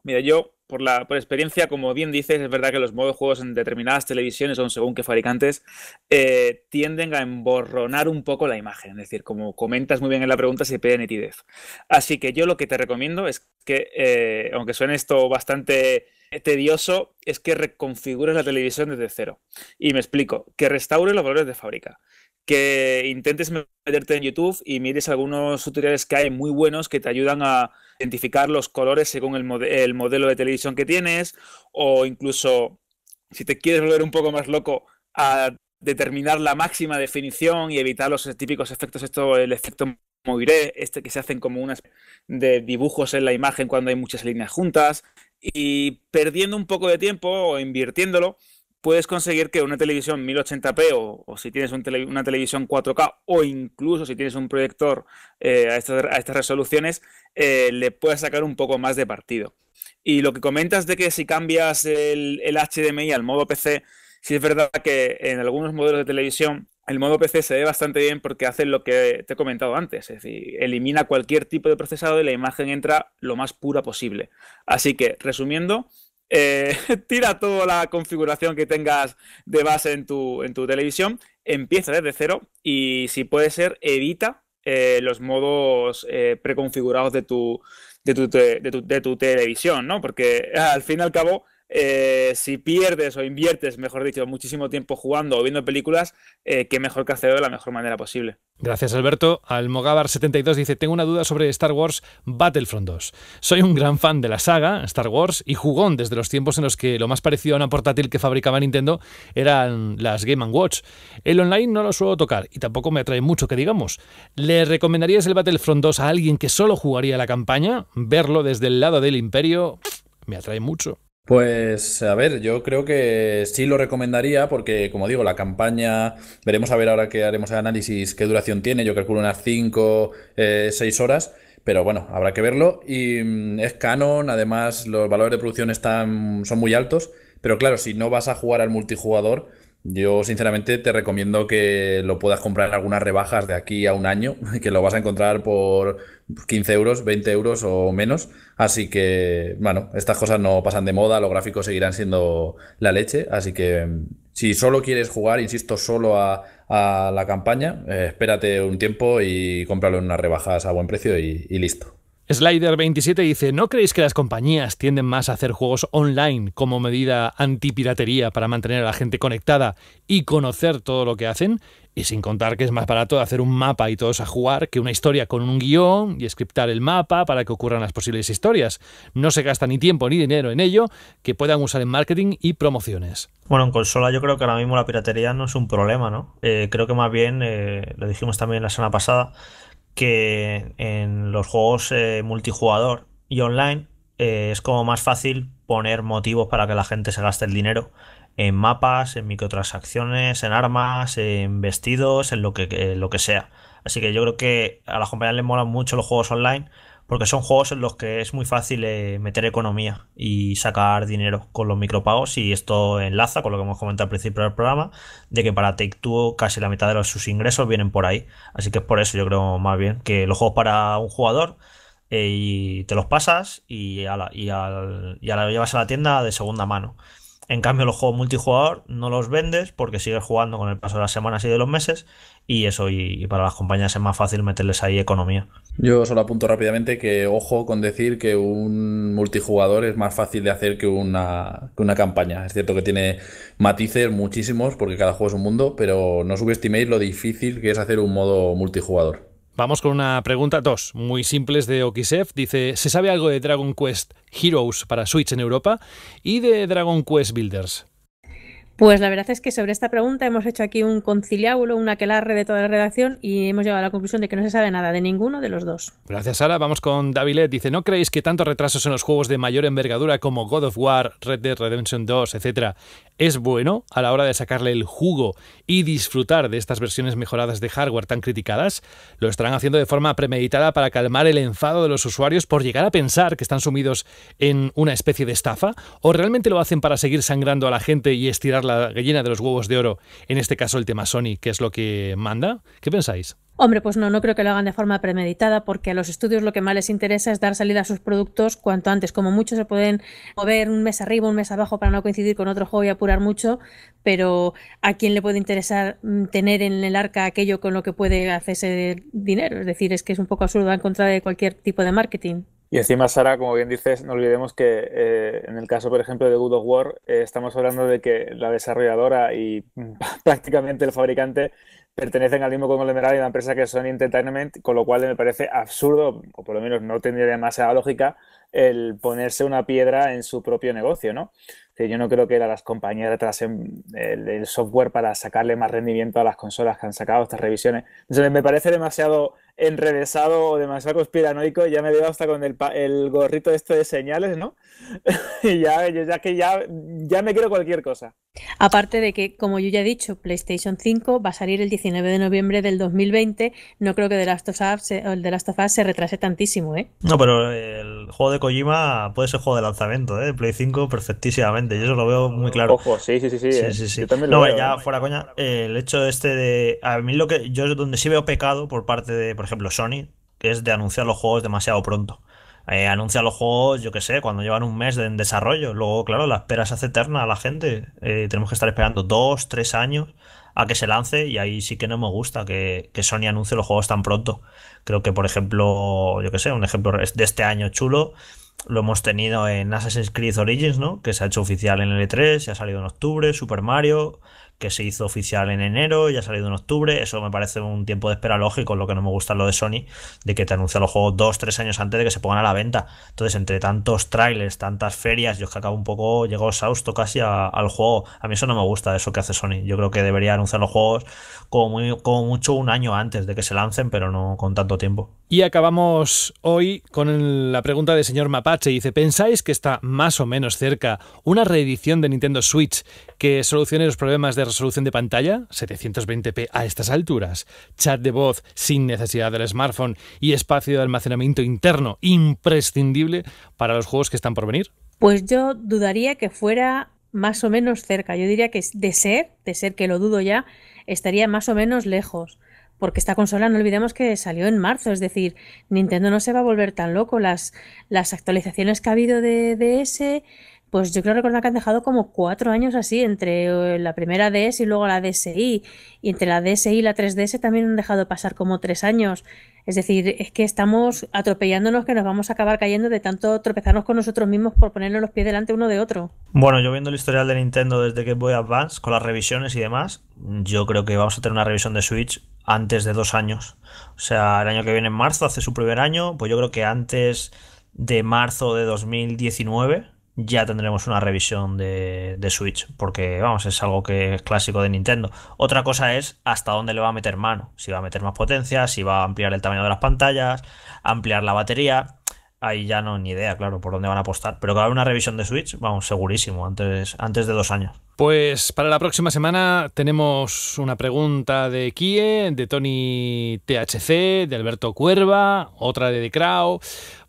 Mira, yo por, la, experiencia, como bien dices, es verdad que los modos de juegos en determinadas televisiones son según qué fabricantes eh, tienden a emborronar un poco la imagen. Es decir, como comentas muy bien en la pregunta, se pide nitidez. Así que yo lo que te recomiendo es que, eh, aunque suene esto bastante tedioso es que reconfigures la televisión desde cero. Y me explico, que restaures los valores de fábrica, que intentes meterte en YouTube y mires algunos tutoriales que hay muy buenos que te ayudan a identificar los colores según el, modelo de televisión que tienes o incluso si te quieres volver un poco más loco a determinar la máxima definición y evitar los típicos efectos, esto, el efecto moiré este que se hacen como unas de dibujos en la imagen cuando hay muchas líneas juntas, y perdiendo un poco de tiempo o invirtiéndolo, puedes conseguir que una televisión 1080p o, si tienes una televisión 4K o incluso si tienes un proyector eh, a, estas, resoluciones, eh, le puedas sacar un poco más de partido. Y lo que comentas de que si cambias el, el HDMI al modo PC, sí es verdad que en algunos modelos de televisión el modo PC se ve bastante bien porque hace lo que te he comentado antes, es decir, elimina cualquier tipo de procesado y la imagen entra lo más pura posible. Así que, resumiendo, eh, tira toda la configuración que tengas de base en tu, en tu televisión, empieza desde cero y si puede ser, evita eh, los modos eh, preconfigurados de tu, de tu, de, tu, de tu televisión, ¿no? Porque al fin y al cabo eh, si pierdes o inviertes, mejor dicho, muchísimo tiempo jugando o viendo películas, eh, que mejor que hacerlo de la mejor manera posible. Gracias Alberto. almogabar 72 dice, tengo una duda sobre Star Wars Battlefront 2. Soy un gran fan de la saga Star Wars y jugón desde los tiempos en los que lo más parecido a una portátil que fabricaba Nintendo eran las Game ⁇ Watch. El online no lo suelo tocar y tampoco me atrae mucho que digamos. ¿Le recomendarías el Battlefront 2 a alguien que solo jugaría la campaña? Verlo desde el lado del imperio me atrae mucho. Pues a ver, yo creo que sí lo recomendaría porque, como digo, la campaña, veremos a ver ahora que haremos el análisis qué duración tiene, yo calculo unas 5, 6 eh, horas, pero bueno, habrá que verlo. Y mm, es canon, además los valores de producción están, son muy altos, pero claro, si no vas a jugar al multijugador, yo sinceramente te recomiendo que lo puedas comprar en algunas rebajas de aquí a un año, que lo vas a encontrar por 15 euros, 20 euros o menos. Así que, bueno, estas cosas no pasan de moda, los gráficos seguirán siendo la leche. Así que, mm, si solo quieres jugar, insisto, solo a, la campaña, eh, espérate un tiempo y cómpralo en unas rebajas a buen precio y, y listo. Slider27 dice, ¿no creéis que las compañías tienden más a hacer juegos online como medida antipiratería para mantener a la gente conectada y conocer todo lo que hacen? Y sin contar que es más barato hacer un mapa y todos a jugar que una historia con un guión y scriptar el mapa para que ocurran las posibles historias. No se gasta ni tiempo ni dinero en ello que puedan usar en marketing y promociones. Bueno, en consola yo creo que ahora mismo la piratería no es un problema, ¿no? Eh, creo que más bien, eh, lo dijimos también la semana pasada, que en los juegos eh, multijugador y online es como más fácil poner motivos para que la gente se gaste el dinero en mapas, en microtransacciones, en armas, en vestidos, en lo que, eh, lo que sea. Así que yo creo que a las compañías les molan mucho los juegos online porque son juegos en los que es muy fácil eh, meter economía y sacar dinero con los micropagos y esto enlaza con lo que hemos comentado al principio del programa de que para Take Two casi la mitad de los, sus ingresos vienen por ahí así que es por eso yo creo más bien que los juegos para un jugador eh, y te los pasas y, ya y, al, y a la llevas a la tienda de segunda mano en cambio, los juegos multijugador no los vendes porque sigues jugando con el paso de las semanas y de los meses y eso, y, para las compañías es más fácil meterles ahí economía. Yo solo apunto rápidamente que ojo con decir que un multijugador es más fácil de hacer que una, que una campaña. Es cierto que tiene matices muchísimos porque cada juego es un mundo, pero no subestiméis lo difícil que es hacer un modo multijugador. Vamos con una pregunta, dos, muy simples de Okisef, Dice, ¿se sabe algo de Dragon Quest Heroes para Switch en Europa? Y de Dragon Quest Builders. Pues la verdad es que sobre esta pregunta hemos hecho aquí un conciliábulo, una aquelarre de toda la redacción y hemos llegado a la conclusión de que no se sabe nada de ninguno de los dos. Gracias, Sara. Vamos con Davilet. Dice, ¿no creéis que tantos retrasos en los juegos de mayor envergadura como God of War, Red Dead Redemption 2, etcétera, es bueno a la hora de sacarle el jugo y disfrutar de estas versiones mejoradas de hardware tan criticadas? Lo estarán haciendo de forma premeditada para calmar el enfado de los usuarios por llegar a pensar que están sumidos en una especie de estafa? ¿O realmente lo hacen para seguir sangrando a la gente y estirar la gallina de los huevos de oro, en este caso el tema Sony, que es lo que manda? ¿Qué pensáis? Hombre, pues no, no creo que lo hagan de forma premeditada, porque a los estudios lo que más les interesa es dar salida a sus productos cuanto antes. Como muchos se pueden mover un mes arriba, un mes abajo para no coincidir con otro juego y apurar mucho, pero ¿a quién le puede interesar mm, tener en el arca aquello con lo que puede hacerse dinero? Es decir, es que es un poco absurdo en contra de cualquier tipo de marketing. Y encima, Sara, como bien dices, no olvidemos que eh, en el caso, por ejemplo, de Good of War, eh, estamos hablando de que la desarrolladora y prácticamente el fabricante pertenecen al mismo conglomerado de la empresa que Sony Entertainment, con lo cual me parece absurdo, o por lo menos no tendría demasiada lógica, el ponerse una piedra en su propio negocio, ¿no? yo no creo que las compañías retrasen el, el software para sacarle más rendimiento a las consolas que han sacado estas revisiones. Entonces, me parece demasiado enrevesado o demasiado conspiranoico, ya me veo hasta con el, el gorrito este de señales, ¿no? y ya, ya que ya, ya me quiero cualquier cosa. Aparte de que, como yo ya he dicho, PlayStation 5 va a salir el 19 de noviembre del 2020, no creo que The Last of Us se, The Last of Us se retrase tantísimo, ¿eh? No, pero el juego de Kojima puede ser juego de lanzamiento, ¿eh? Play 5 perfectísimamente, yo eso lo veo muy claro. Ojo, sí, sí, sí, sí, sí, ¿eh? sí, sí. no, ya ¿eh? fuera coña, el hecho este de... A mí lo que... Yo donde sí veo pecado por parte de, ejemplo, Sony, es de anunciar los juegos demasiado pronto. Eh, anuncia los juegos, yo que sé, cuando llevan un mes de, en desarrollo. Luego, claro, la espera se hace eterna a la gente. Eh, tenemos que estar esperando dos, tres años a que se lance y ahí sí que no me gusta que, Sony anuncie los juegos tan pronto. Creo que, por ejemplo, yo que sé, un ejemplo de este año chulo lo hemos tenido en Assassin's Creed Origins, ¿no? Que se ha hecho oficial en el E3, se ha salido en octubre, Super Mario, que se hizo oficial en enero y ha salido en octubre. Eso me parece un tiempo de espera lógico, lo que no me gusta lo de Sony, de que te anuncia los juegos dos, tres años antes de que se pongan a la venta. Entonces, entre tantos trailers, tantas ferias, yo es que acabo un poco, llego sausto casi al juego. A mí eso no me gusta, eso que hace Sony. Yo creo que debería anunciar los juegos como, como mucho un año antes de que se lancen, pero no con tanto tiempo. Y acabamos hoy con la pregunta del señor Mapache. Dice, ¿pensáis que está más o menos cerca una reedición de Nintendo Switch que solucione los problemas de resolución de pantalla, 720p a estas alturas, chat de voz sin necesidad del smartphone y espacio de almacenamiento interno imprescindible para los juegos que están por venir? Pues yo dudaría que fuera más o menos cerca. Yo diría que de ser, de ser que lo dudo ya, estaría más o menos lejos. Porque esta consola, no olvidemos que salió en marzo, es decir, Nintendo no se va a volver tan loco. Las, las actualizaciones que ha habido de ese pues yo creo recordar que han dejado como cuatro años así, entre eh, la primera DS y luego la DSI. Y entre la DSI y la 3DS también han dejado pasar como tres años. Es decir, es que estamos atropellándonos que nos vamos a acabar cayendo de tanto tropezarnos con nosotros mismos por ponernos los pies delante uno de otro. Bueno, yo viendo el historial de Nintendo desde que voy a Advance, con las revisiones y demás, yo creo que vamos a tener una revisión de Switch antes de dos años. O sea, el año que viene en marzo hace su primer año, pues yo creo que antes de marzo de 2019 ya tendremos una revisión de, Switch, porque vamos, es algo que es clásico de Nintendo. Otra cosa es hasta dónde le va a meter mano, si va a meter más potencia, si va a ampliar el tamaño de las pantallas, ampliar la batería. Ahí ya no, ni idea, claro, por dónde van a apostar. Pero que va a haber una revisión de Switch, vamos, segurísimo, antes, antes de dos años. Pues para la próxima semana tenemos una pregunta de Kie, de Tony THC, de Alberto Cuerva, otra de De Crow.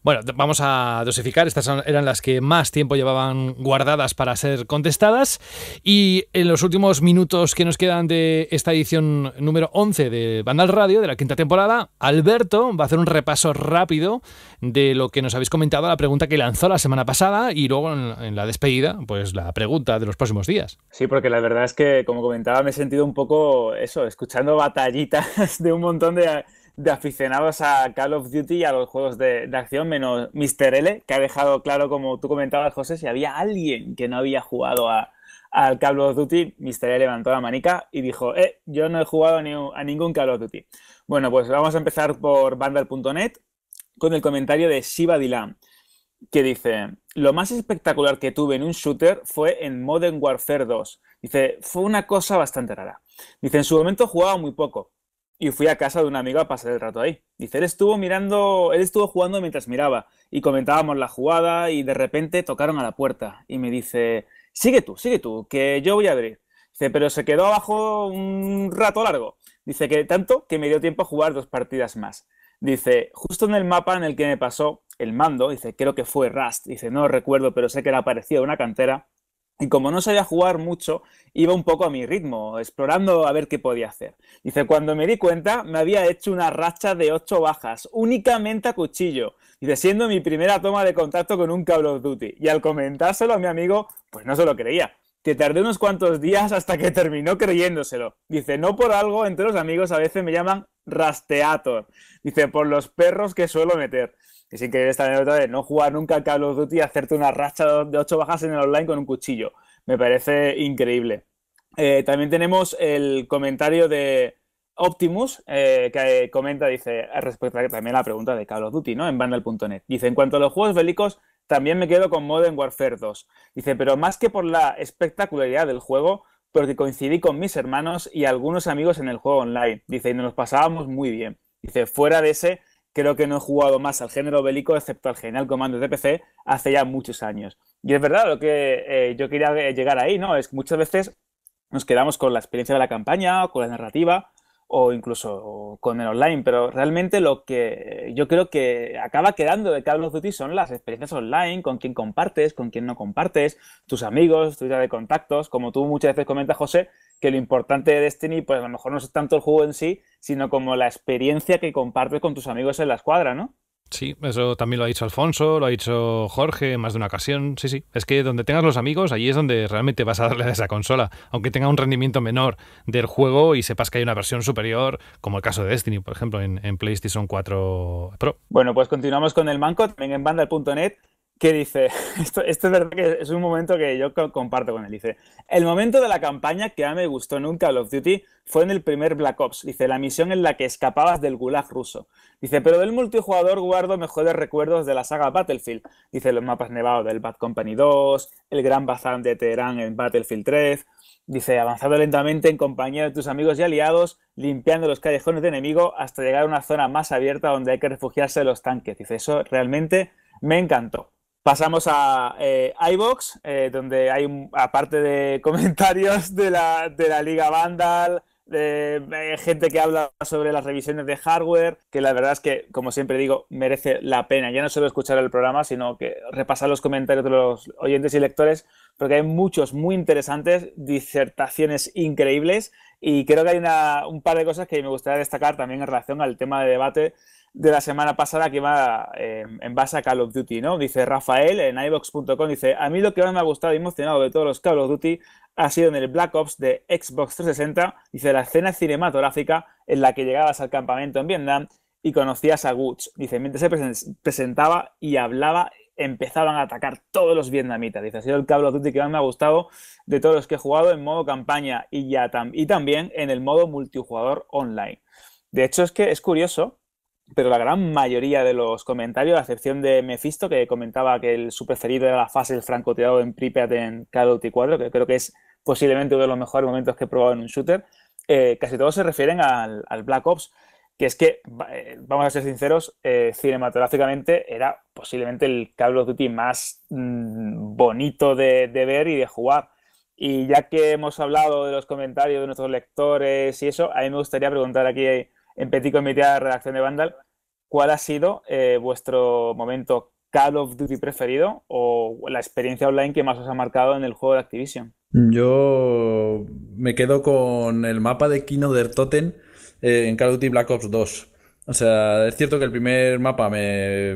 Bueno, vamos a dosificar. Estas eran las que más tiempo llevaban guardadas para ser contestadas. Y en los últimos minutos que nos quedan de esta edición número 11 de Bandal Radio, de la quinta temporada, Alberto va a hacer un repaso rápido de lo que nos habéis comentado, la pregunta que lanzó la semana pasada y luego en la despedida, pues la pregunta de los próximos días. Sí, porque la verdad es que, como comentaba, me he sentido un poco eso, escuchando batallitas de un montón de, aficionados a Call of Duty y a los juegos de, acción, menos Mr. L, que ha dejado claro, como tú comentabas, José, si había alguien que no había jugado a, al Call of Duty, Mr. L levantó la manica y dijo, eh, yo no he jugado a ningún Call of Duty. Bueno, pues vamos a empezar por Vandal.net con el comentario de Shiva Dilan que dice, lo más espectacular que tuve en un shooter fue en Modern Warfare 2. Dice, fue una cosa bastante rara. Dice, en su momento jugaba muy poco y fui a casa de un amigo a pasar el rato ahí. Dice, él estuvo mirando, él estuvo jugando mientras miraba y comentábamos la jugada y de repente tocaron a la puerta y me dice, sigue tú, sigue tú, que yo voy a abrir. Dice, pero se quedó abajo un rato largo. Dice que tanto que me dio tiempo a jugar dos partidas más. Dice, justo en el mapa en el que me pasó, el mando, dice, creo que fue Rust, dice, no recuerdo, pero sé que era parecido a una cantera. Y como no sabía jugar mucho, iba un poco a mi ritmo, explorando a ver qué podía hacer. Dice, cuando me di cuenta, me había hecho una racha de ocho bajas, únicamente a cuchillo. Dice, siendo mi primera toma de contacto con un Call of Duty. Y al comentárselo a mi amigo, pues no se lo creía. Que tardé unos cuantos días hasta que terminó creyéndoselo. Dice, no por algo, entre los amigos a veces me llaman rasteator. Dice, por los perros que suelo meter. Es increíble esta anécdota de no jugar nunca a Call of Duty y hacerte una racha de 8 bajas en el online con un cuchillo. Me parece increíble. Eh, también tenemos el comentario de Optimus, eh, que eh, comenta, dice, respecto a también la pregunta de Call of Duty, ¿no? En Bandal.net. Dice, en cuanto a los juegos bélicos, también me quedo con Modern Warfare 2. Dice, pero más que por la espectacularidad del juego, porque coincidí con mis hermanos y algunos amigos en el juego online. Dice, y nos pasábamos muy bien. Dice, fuera de ese, creo que no he jugado más al género bélico, excepto al General Comando de PC, hace ya muchos años. Y es verdad lo que eh, yo quería eh, llegar ahí, ¿no? Es que muchas veces nos quedamos con la experiencia de la campaña, o con la narrativa, o incluso con el online, pero realmente lo que eh, yo creo que acaba quedando de Carlos Duty son las experiencias online, con quién compartes, con quién no compartes, tus amigos, tu vida de contactos, como tú muchas veces comentas, José, que lo importante de Destiny, pues a lo mejor no es tanto el juego en sí, sino como la experiencia que compartes con tus amigos en la escuadra, ¿no? Sí, eso también lo ha dicho Alfonso, lo ha dicho Jorge en más de una ocasión. Sí, sí. Es que donde tengas los amigos, allí es donde realmente vas a darle a esa consola. Aunque tenga un rendimiento menor del juego y sepas que hay una versión superior, como el caso de Destiny, por ejemplo, en, PlayStation 4 Pro. Bueno, pues continuamos con el Manco, también en banda.net que dice, esto, es verdad que es un momento que yo comparto con él, dice, el momento de la campaña que a mí me gustó nunca Call of Duty fue en el primer Black Ops, dice, la misión en la que escapabas del gulag ruso, dice, pero del multijugador guardo mejores recuerdos de la saga Battlefield, dice, los mapas nevados del Bad Company 2, el Gran bazán de Teherán en Battlefield 3, dice, avanzando lentamente en compañía de tus amigos y aliados, limpiando los callejones de enemigo hasta llegar a una zona más abierta donde hay que refugiarse de los tanques, dice, eso realmente me encantó. Pasamos a eh, iVox, iBox, eh, donde hay, aparte de comentarios de la, Liga Vandal, de, gente que habla sobre las revisiones de hardware, que la verdad es que, como siempre digo, merece la pena. Ya no solo escuchar el programa, sino que repasar los comentarios de los oyentes y lectores, porque hay muchos muy interesantes, disertaciones increíbles, y creo que hay un par de cosas que me gustaría destacar también en relación al tema de debate de la semana pasada que va em, en base a Call of Duty, ¿no? Dice Rafael en iBox.com, dice, a mí lo que más me ha gustado y emocionado de todos los Call of Duty ha sido en el Black Ops de Xbox 360, dice la escena cinematográfica en la que llegabas al campamento en Vietnam y conocías a Woods. Dice, mientras se presentaba y hablaba, empezaban a atacar todos los vietnamitas. Dice, ha sido el Call of Duty que más me ha gustado de todos los que he jugado en modo campaña y, ya y también en el modo multijugador online. De hecho, es que es curioso pero la gran mayoría de los comentarios, a excepción de Mephisto, que comentaba que el, su preferido era la fase del francoteado en Pripyat en Call of Duty 4, que creo que es posiblemente uno de los mejores momentos que he probado en un shooter, eh, casi todos se refieren al, Black Ops, que es que, eh, vamos a ser sinceros, eh, cinematográficamente era posiblemente el Call of Duty más mm, bonito de, de ver y de jugar. Y ya que hemos hablado de los comentarios de nuestros lectores y eso, a mí me gustaría preguntar aquí en Petit Comité de Redacción de Vandal, ¿cuál ha sido eh, vuestro momento Call of Duty preferido o la experiencia online que más os ha marcado en el juego de Activision? Yo me quedo con el mapa de Kino der Totten eh, en Call of Duty Black Ops 2. O sea, es cierto que el primer mapa me,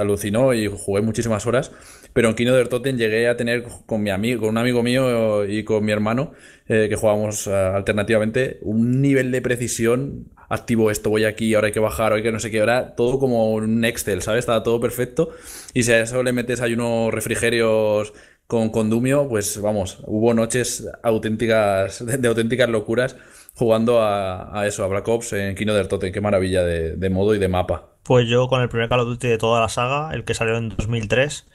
alucinó y jugué muchísimas horas, pero en Kino de Totten llegué a tener con mi amigo, con un amigo mío y con mi hermano, eh, que jugábamos ah, alternativamente, un nivel de precisión activo esto, voy aquí, ahora hay que bajar, ahora hay que no sé qué, ahora todo como un Excel, ¿sabes? Estaba todo perfecto. Y si a eso le metes hay unos refrigerios con condumio, pues vamos, hubo noches auténticas, de, auténticas locuras jugando a, eso, a Black Ops en Kino del Totem. Qué maravilla de, de modo y de mapa. Pues yo con el primer Call of Duty de toda la saga, el que salió en 2003,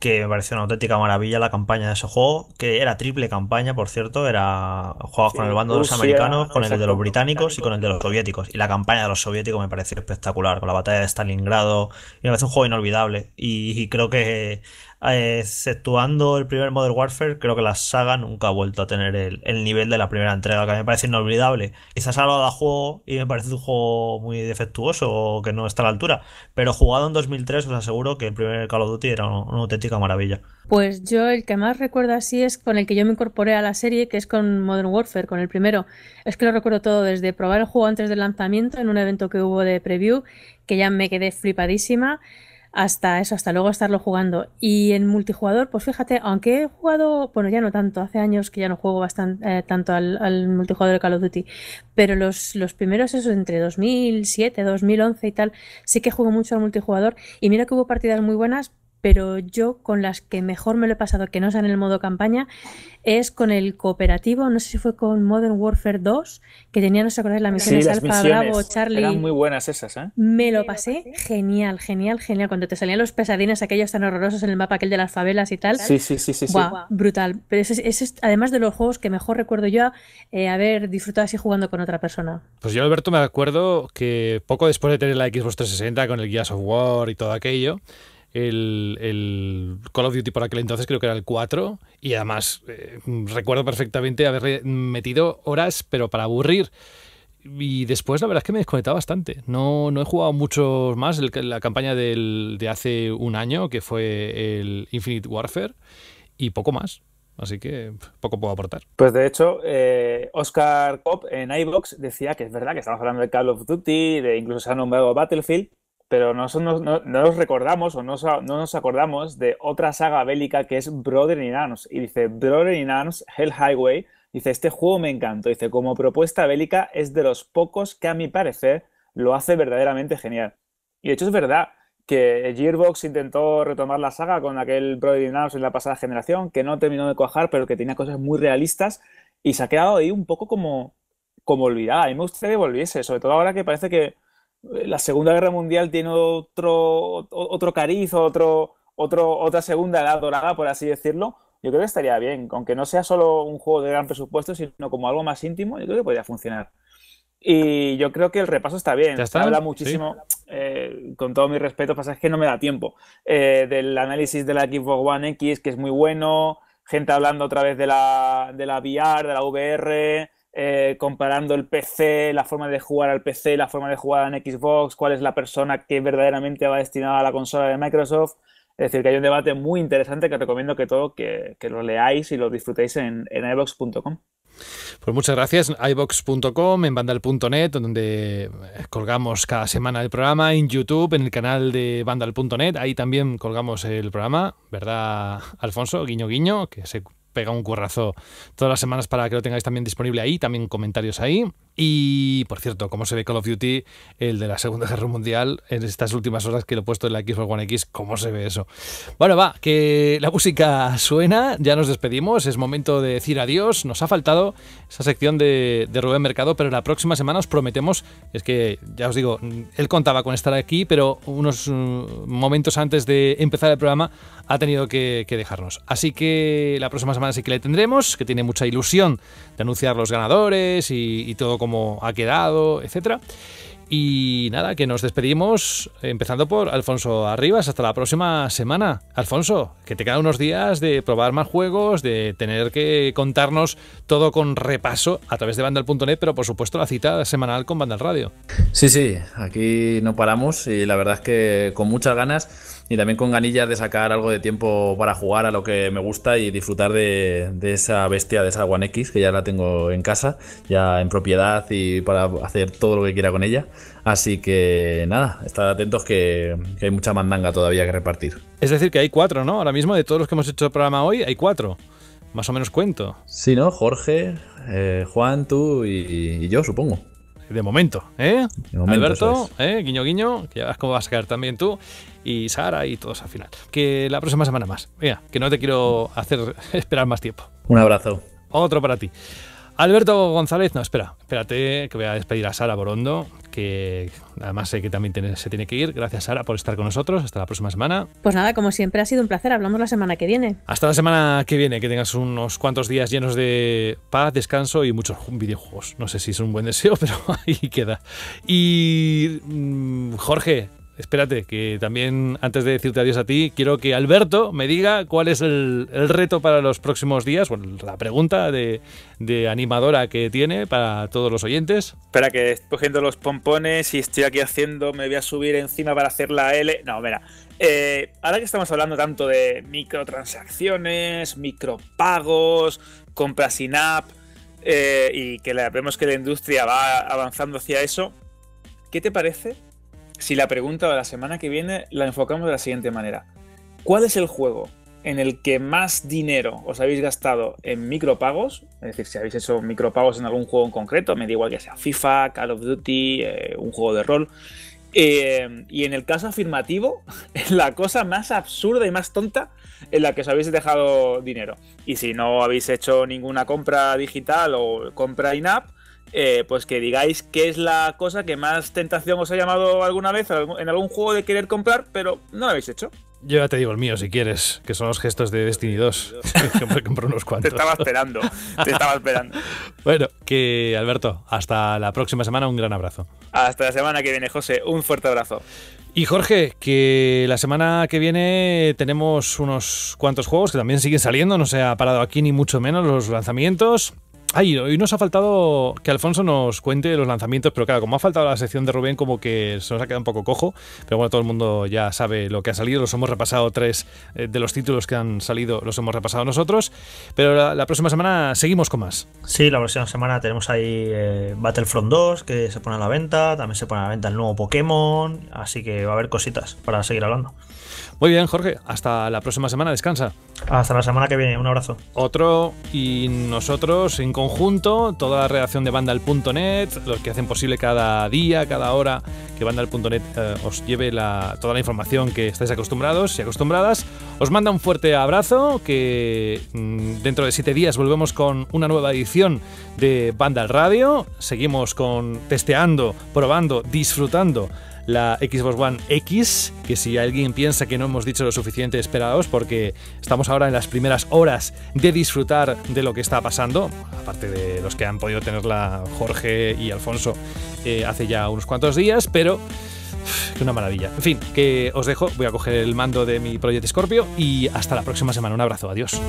que me pareció una auténtica maravilla la campaña de ese juego, que era triple campaña, por cierto, era jugabas con el bando de los americanos, con el de los británicos y con el de los soviéticos. Y la campaña de los soviéticos me pareció espectacular, con la batalla de Stalingrado, y me parece un juego inolvidable. y creo que exceptuando el primer Modern Warfare, creo que la saga nunca ha vuelto a tener el, nivel de la primera entrega, que a mí me parece inolvidable. Quizás ha salido a juego y me parece un juego muy defectuoso o que no está a la altura, pero jugado en 2003 os aseguro que el primer Call of Duty era una, una auténtica maravilla. Pues yo el que más recuerdo así es con el que yo me incorporé a la serie, que es con Modern Warfare, con el primero. Es que lo recuerdo todo, desde probar el juego antes del lanzamiento en un evento que hubo de preview, que ya me quedé flipadísima hasta eso, hasta luego estarlo jugando. Y en multijugador, pues fíjate, aunque he jugado, bueno, ya no tanto, hace años que ya no juego bastante, eh, tanto al, multijugador de Call of Duty, pero los, los primeros, esos entre 2007, 2011 y tal, sí que juego mucho al multijugador. Y mira que hubo partidas muy buenas, pero yo con las que mejor me lo he pasado, que no sean en el modo campaña, es con el cooperativo, no sé si fue con Modern Warfare 2, que tenía, no sé acordáis, la misión Alfa, Bravo, Charlie. Eran muy buenas esas, ¿eh? Me lo pasé genial, genial, genial. Cuando te salían los pesadines aquellos tan horrorosos en el mapa aquel de las favelas y tal. Sí, sí, sí, sí. Brutal. Pero ese, es además de los juegos que mejor recuerdo yo eh, haber disfrutado así jugando con otra persona. Pues yo, Alberto, me acuerdo que poco después de tener la Xbox 360 con el Gears of War y todo aquello, el, el, Call of Duty por aquel entonces, creo que era el 4, y además eh, recuerdo perfectamente haber metido horas, pero para aburrir. Y después la verdad es que me desconectado bastante. No, no he jugado mucho más la campaña de hace un año, que fue el Infinite Warfare, y poco más. Así que poco puedo aportar. Pues de hecho, eh, Oscar Cobb en iBox decía que es verdad que estamos hablando de Call of Duty, de incluso se ha nombrado Battlefield, pero no, no, nos recordamos o no, nos acordamos de otra saga bélica que es Brother in Arms. Y dice, Brother in Arms, Hell Highway, dice, este juego me encantó. Dice, como propuesta bélica es de los pocos que a mi parecer lo hace verdaderamente genial. Y de hecho es verdad que Gearbox intentó retomar la saga con aquel Brother in Arms en la pasada generación, que no terminó de cuajar, pero que tenía cosas muy realistas y se ha quedado ahí un poco como, como olvidada. A mí me gustaría que volviese, sobre todo ahora que parece que la Segunda Guerra Mundial tiene otro, otro cariz, otra segunda edad dorada, por así decirlo. Yo creo que estaría bien, aunque no sea solo un juego de gran presupuesto, sino como algo más íntimo, yo creo que podría funcionar. Y yo creo que el repaso está bien. Se Habla muchísimo, eh, con todo mi respeto, pasa es que no me da tiempo, eh, del análisis de la Xbox One X, que es muy bueno, gente hablando otra vez de la, de la VR, de la VR, eh, comparando el PC, la forma de jugar al PC, la forma de jugar en Xbox, cuál es la persona que verdaderamente va destinada a la consola de Microsoft. Es decir, que hay un debate muy interesante que recomiendo que todo que, lo leáis y lo disfrutéis en, en Pues muchas gracias, ibox.com, en Vandal.net, donde colgamos cada semana el programa, en YouTube, en el canal de Vandal.net. ahí también colgamos el programa, ¿verdad, Alfonso? Guiño, guiño, que se Pega un currazo todas las semanas para que lo tengáis también disponible ahí, también comentarios ahí. Y por cierto, cómo se ve Call of Duty, el de la Segunda Guerra Mundial, en estas últimas horas que lo he puesto en la Xbox One X, cómo se ve eso. Bueno, va, que la música suena, ya nos despedimos, es momento de decir adiós. Nos ha faltado esa sección de, Rubén Mercado, pero la próxima semana os prometemos, es que ya os digo, él contaba con estar aquí, pero unos mm, momentos antes de empezar el programa ha tenido que, dejarnos. Así que la próxima semana sí que le tendremos, que tiene mucha ilusión de anunciar los ganadores y todo cómo ha quedado, etcétera. Y nada, que nos despedimos empezando por Alfonso Arribas. Hasta la próxima semana. Alfonso, que te quedan unos días de probar más juegos, de tener que contarnos todo con repaso a través de Vandal.net, pero por supuesto la cita semanal con Vandal Radio. Sí, sí, aquí no paramos y la verdad es que con muchas ganas y también con ganillas de sacar algo de tiempo para jugar a lo que me gusta y disfrutar de, esa bestia, de esa One X, que ya la tengo en casa, ya en propiedad y para hacer todo lo que quiera con ella. Así que nada, estad atentos que, hay mucha mandanga todavía que repartir. Es decir, que hay cuatro, ¿no? Ahora mismo de todos los que hemos hecho el programa hoy, hay cuatro. Más o menos cuento. Sí, ¿no? Jorge, eh, Juan, tú y yo, supongo de momento, ¿eh? Alberto, ¿eh? guiño guiño, que ya ves cómo vas a caer también tú y Sara y todos al final. Que la próxima semana más. Mira, que no te quiero hacer esperar más tiempo. Un abrazo. Otro para ti. Alberto González, no, espera, espérate, que voy a despedir a Sara Borondo, que además sé que también se tiene que ir. Gracias, Sara, por estar con nosotros. Hasta la próxima semana. Pues nada, como siempre, ha sido un placer. Hablamos la semana que viene. Hasta la semana que viene, que tengas unos cuantos días llenos de paz, descanso y muchos videojuegos. No sé si es un buen deseo, pero ahí queda. Y mm, Jorge, espérate, que también antes de decirte adiós a ti, quiero que Alberto me diga cuál es el, reto para los próximos días, bueno, la pregunta de, animadora que tiene para todos los oyentes. Espera, que estoy cogiendo los pompones y estoy aquí haciendo, me voy a subir encima para hacer la L. No, mira, eh, ahora que estamos hablando tanto de microtransacciones, micropagos, compras sin app eh, y que vemos que la industria va avanzando hacia eso, ¿qué te parece si la pregunta de la semana que viene la enfocamos de la siguiente manera. ¿Cuál es el juego en el que más dinero os habéis gastado en micropagos? Es decir, si habéis hecho micropagos en algún juego en concreto, me da igual que sea FIFA, Call of Duty, eh, un juego de rol. Eh, y en el caso afirmativo, la cosa más absurda y más tonta en la que os habéis dejado dinero. Y si no habéis hecho ninguna compra digital o compra in-app, eh, pues que digáis qué es la cosa que más tentación os ha llamado alguna vez en algún juego de querer comprar, pero no lo habéis hecho. Yo ya te digo el mío si quieres, que son los gestos de Destiny 2. Te estaba esperando, te estaba esperando. bueno, que Alberto, hasta la próxima semana, un gran abrazo. Hasta la semana que viene, José, un fuerte abrazo. Y Jorge, que la semana que viene tenemos unos cuantos juegos que también siguen saliendo, no se ha parado aquí ni mucho menos los lanzamientos. Ay, hoy nos ha faltado que Alfonso nos cuente los lanzamientos, pero claro, como ha faltado la sección de Rubén, como que se nos ha quedado un poco cojo. Pero bueno, todo el mundo ya sabe lo que ha salido. Los hemos repasado tres eh, de los títulos que han salido, los hemos repasado nosotros. Pero la, próxima semana seguimos con más. Sí, la próxima semana tenemos ahí eh, Battlefront 2, que se pone a la venta. También se pone a la venta el nuevo Pokémon. Así que va a haber cositas para seguir hablando. Muy bien, Jorge, hasta la próxima semana, descansa. Hasta la semana que viene, un abrazo. Otro y nosotros en conjunto, toda la redacción de bandal.net, los que hacen posible cada día, cada hora que bandal.net eh, os lleve toda la información que estáis acostumbrados y acostumbradas. Os manda un fuerte abrazo, que mm, dentro de siete días volvemos con una nueva edición de Bandal Radio. Seguimos con testeando, probando, disfrutando la Xbox One X, que si alguien piensa que no hemos dicho lo suficiente, esperaos, porque estamos ahora en las primeras horas de disfrutar de lo que está pasando, aparte de los que han podido tenerla Jorge y Alfonso eh, hace ya unos cuantos días, pero... Que una maravilla. En fin, que os dejo, voy a coger el mando de mi Project Scorpio y hasta la próxima semana. Un abrazo, adiós.